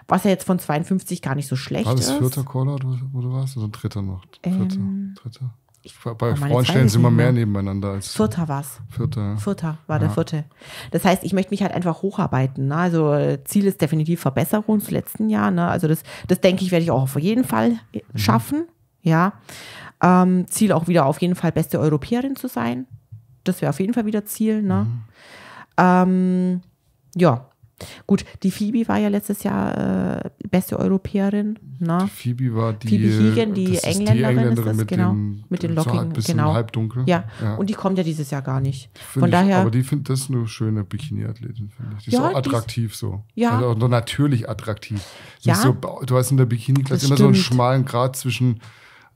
Was ja jetzt von 52 gar nicht so schlecht war ist. War das vierter Callout, wo du warst? Oder dritter noch? Vierter, ähm, dritter ich, bei Frauen stellen sie immer mehr nebeneinander als. Vierter war es. Vierter. Vierter war ja. der vierte. Das heißt, ich möchte mich halt einfach hocharbeiten. Ne? Also Ziel ist definitiv Verbesserung zum letzten Jahr. Ne? Also das, das denke ich, werde ich auch auf jeden Fall äh, mhm. schaffen. Ja. Ähm, Ziel auch wieder auf jeden Fall beste Europäerin zu sein. Das wäre auf jeden Fall wieder Ziel. Ne? Mhm. Ähm, ja, Gut, die Phoebe war ja letztes Jahr äh, beste Europäerin. Ne? Die Phoebe war die, Phoebe Hiegen, die, Engländerin, die Engländerin, ist das, genau. Den, mit den Lockigen, so genau. Halbdunkel. Ja. ja. und die kommt ja dieses Jahr gar nicht. Von ich, daher. Aber die findet das eine schöne Bikini-Athletin, finde ich. Die ja, ist auch attraktiv ist, so. Ja. Also natürlich attraktiv. Ja. So, du hast in der Bikini-Klasse immer stimmt. so einen schmalen Grad zwischen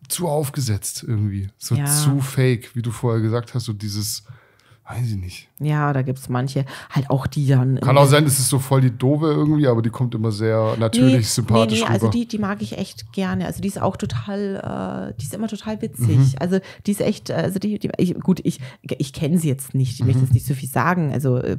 zu aufgesetzt irgendwie, so ja. zu fake, wie du vorher gesagt hast, so dieses Weiß ich nicht. Ja, da gibt es manche, halt auch die dann. Kann auch sein, es ist so voll die Dove irgendwie, aber die kommt immer sehr natürlich nee, sympathisch nee, nee, also rüber. Also die, die mag ich echt gerne. Also die ist auch total, äh, die ist immer total witzig. Mhm. Also die ist echt, äh, also die, die ich, gut, ich, ich kenne sie jetzt nicht, ich mhm. möchte jetzt nicht so viel sagen. Also, äh,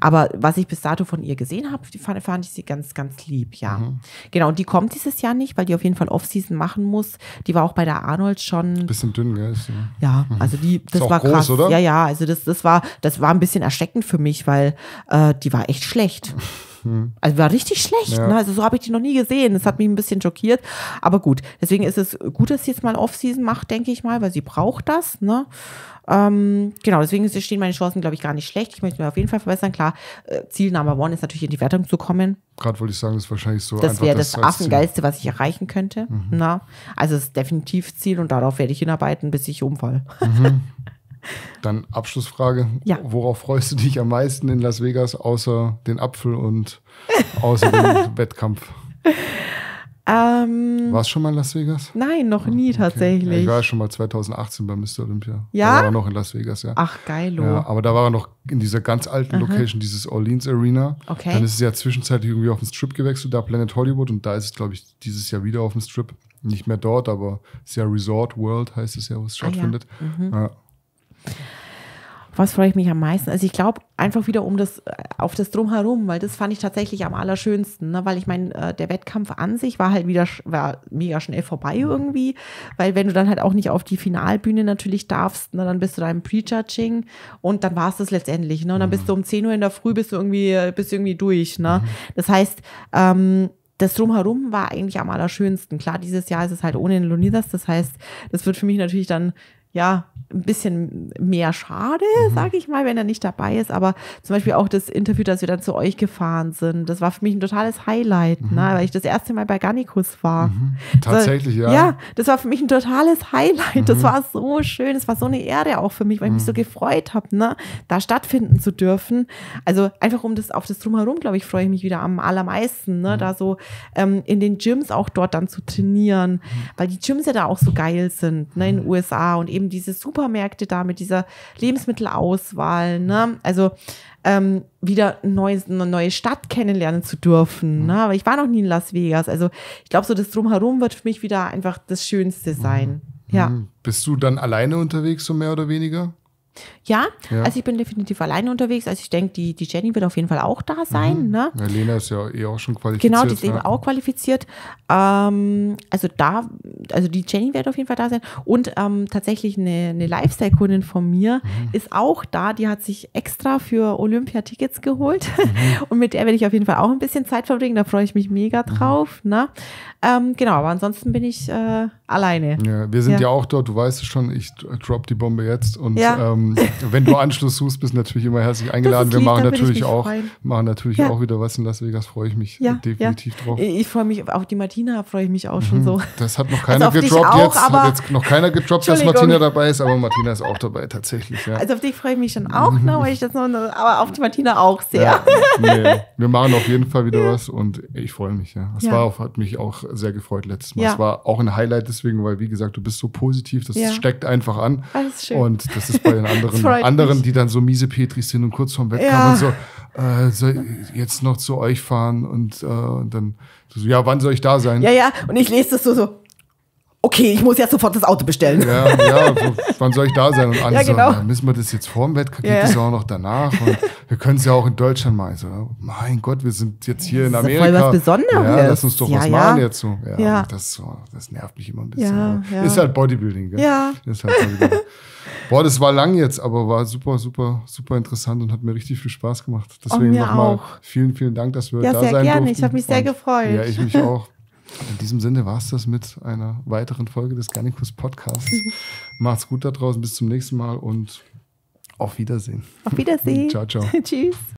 aber was ich bis dato von ihr gesehen habe, fand, fand, ich sie ganz, ganz lieb, ja. Mhm. Genau, und die kommt dieses Jahr nicht, weil die auf jeden Fall Offseason machen muss. Die war auch bei der Arnold schon. Bisschen dünn, gell? Ne? Ja, ja mhm. also die, das war groß, krass. Oder? Ja, ja, also das das, war, das war ein bisschen erschreckend für mich, weil äh, die war echt schlecht. Also war richtig schlecht. Ja. Ne? Also so habe ich die noch nie gesehen. Das hat mich ein bisschen schockiert. Aber gut, deswegen ist es gut, dass sie jetzt mal Offseason macht, denke ich mal, weil sie braucht das. Ne? Ähm, genau, deswegen stehen meine Chancen, glaube ich, gar nicht schlecht. Ich möchte mir auf jeden Fall verbessern. Klar, äh, Ziel Number One ist natürlich in die Wertung zu kommen. Gerade wollte ich sagen, das ist wahrscheinlich so. Das wäre das, das Affengeilste, was ich erreichen könnte. Mhm. Na? Ne? Also es ist definitiv Ziel und darauf werde ich hinarbeiten, bis ich umfall. Mhm. *laughs* Dann Abschlussfrage. Ja. Worauf freust du dich am meisten in Las Vegas, außer den Apfel und außer dem *laughs* Wettkampf? Ähm, Warst du schon mal in Las Vegas? Nein, noch nie okay. tatsächlich. ich war schon mal 2018 bei Mr. Olympia. Ja? Da war er noch in Las Vegas, ja. Ach, geil, Ja, oh. aber da war er noch in dieser ganz alten Aha. Location, dieses Orleans Arena. Okay. Dann ist es ja zwischenzeitlich irgendwie auf den Strip gewechselt, da Planet Hollywood. Und da ist es, glaube ich, dieses Jahr wieder auf dem Strip. Nicht mehr dort, aber es ist ja Resort World, heißt es ja, wo es ah, stattfindet. Ja. Mhm. Ja, was freue ich mich am meisten? Also ich glaube einfach wieder um das äh, auf das drumherum, weil das fand ich tatsächlich am allerschönsten, ne? weil ich meine äh, der Wettkampf an sich war halt wieder war mega schnell vorbei mhm. irgendwie, weil wenn du dann halt auch nicht auf die Finalbühne natürlich darfst, ne? dann bist du da im Prejudging und dann war es das letztendlich, ne? und dann mhm. bist du um 10 Uhr in der Früh bist du irgendwie äh, bist du irgendwie durch, ne? Mhm. Das heißt ähm, das Drumherum war eigentlich am allerschönsten. Klar, dieses Jahr ist es halt ohne den Lunidas, Das heißt, das wird für mich natürlich dann, ja, ein bisschen mehr schade, mhm. sage ich mal, wenn er nicht dabei ist. Aber zum Beispiel auch das Interview, dass wir dann zu euch gefahren sind, das war für mich ein totales Highlight, ne, mhm. ne, weil ich das erste Mal bei Gannikus war. Mhm. Tatsächlich, so, ja. Ja, das war für mich ein totales Highlight. Das mhm. war so schön, das war so eine Ehre auch für mich, weil ich mich so mhm. gefreut habe, ne, da stattfinden zu dürfen. Also einfach um das auf das Drumherum, glaube ich, freue ich mich wieder am allermeisten, ne, mhm. da so ähm, in den Gyms auch dort dann zu trainieren, weil die Gyms ja da auch so geil sind, ne, in den USA und eben diese super Supermärkte da mit dieser Lebensmittelauswahl, ne? Also ähm, wieder neues, eine neue Stadt kennenlernen zu dürfen. Mhm. Ne? Aber ich war noch nie in Las Vegas. Also ich glaube, so das Drumherum wird für mich wieder einfach das Schönste sein. Mhm. Ja. Mhm. Bist du dann alleine unterwegs, so mehr oder weniger? Ja, ja, also ich bin definitiv alleine unterwegs. Also ich denke, die, die Jenny wird auf jeden Fall auch da sein. Mhm. Ne? Ja, Lena ist ja eh auch schon qualifiziert. Genau, die ist ne? eben auch qualifiziert. Ähm, also da, also die Jenny wird auf jeden Fall da sein. Und ähm, tatsächlich eine, eine Lifestyle-Kundin von mir mhm. ist auch da. Die hat sich extra für Olympia Tickets geholt. Mhm. *laughs* Und mit der werde ich auf jeden Fall auch ein bisschen Zeit verbringen. Da freue ich mich mega mhm. drauf. Ne? Ähm, genau, aber ansonsten bin ich äh, alleine. Ja, wir sind ja. ja. auch dort. Du weißt es schon, ich drop die Bombe jetzt und ja ähm, ähm, wenn du Anschluss suchst, bist du natürlich immer herzlich eingeladen. Wir machen natürlich auch, machen natürlich ja. auch wieder was in Las Vegas. Freue ich mich ja, definitiv ja. drauf. Ich freue mich auf die Martina, freue ich mich auch schon mhm. so. Das hat noch keiner also gedroppt auch, jetzt. Hat jetzt noch keiner gedroppt, dass Martina dabei ist, aber Martina ist auch dabei tatsächlich. Also auf dich freue ich mich schon auch noch, ne, weil ich das noch, aber auf die Martina auch sehr. Nee. Wir machen auf jeden Fall wieder was und ich freue mich. Ja, es war auch, hat mich auch sehr gefreut letztes Mal. Es war auch ein Highlight deswegen, weil wie gesagt, du bist so positiv, das steckt einfach an. Das ist schön. Und das ist bei den *laughs* anderen, anderen die dann so miese Petris sind und kurz vorm Wettkampf ja. und so, äh, soll jetzt noch zu euch fahren und, äh, und dann so, ja, wann soll ich da sein? Ja, ja, und ich lese das so, so, okay, ich muss jetzt sofort das Auto bestellen. Ja, ja wann soll ich da sein? Und *laughs* alle ja, genau. so, na, müssen wir das jetzt vorm Wettkampf, ja. das ja auch noch danach. Und wir können es ja auch in Deutschland machen. So, oh mein Gott, wir sind jetzt hier das in Amerika. Ist voll was Besonderes. Ja, lass uns doch ja, was machen jetzt so. Ja, das, so, oh, das, nervt mich immer ein bisschen. Ist halt Bodybuilding, gell? Ja. Ist halt Bodybuilding. Boah, das war lang jetzt, aber war super, super, super interessant und hat mir richtig viel Spaß gemacht. Oh, Deswegen nochmal vielen, vielen Dank, dass wir ja, da sein durften. Ja, sehr gerne. Ich habe mich sehr gefreut. Ja, ich mich auch. *laughs* In diesem Sinne war es das mit einer weiteren Folge des Garnicus Podcasts. *laughs* Macht's gut da draußen, bis zum nächsten Mal und auf Wiedersehen. Auf Wiedersehen. ciao, ciao. *laughs* Tschüss.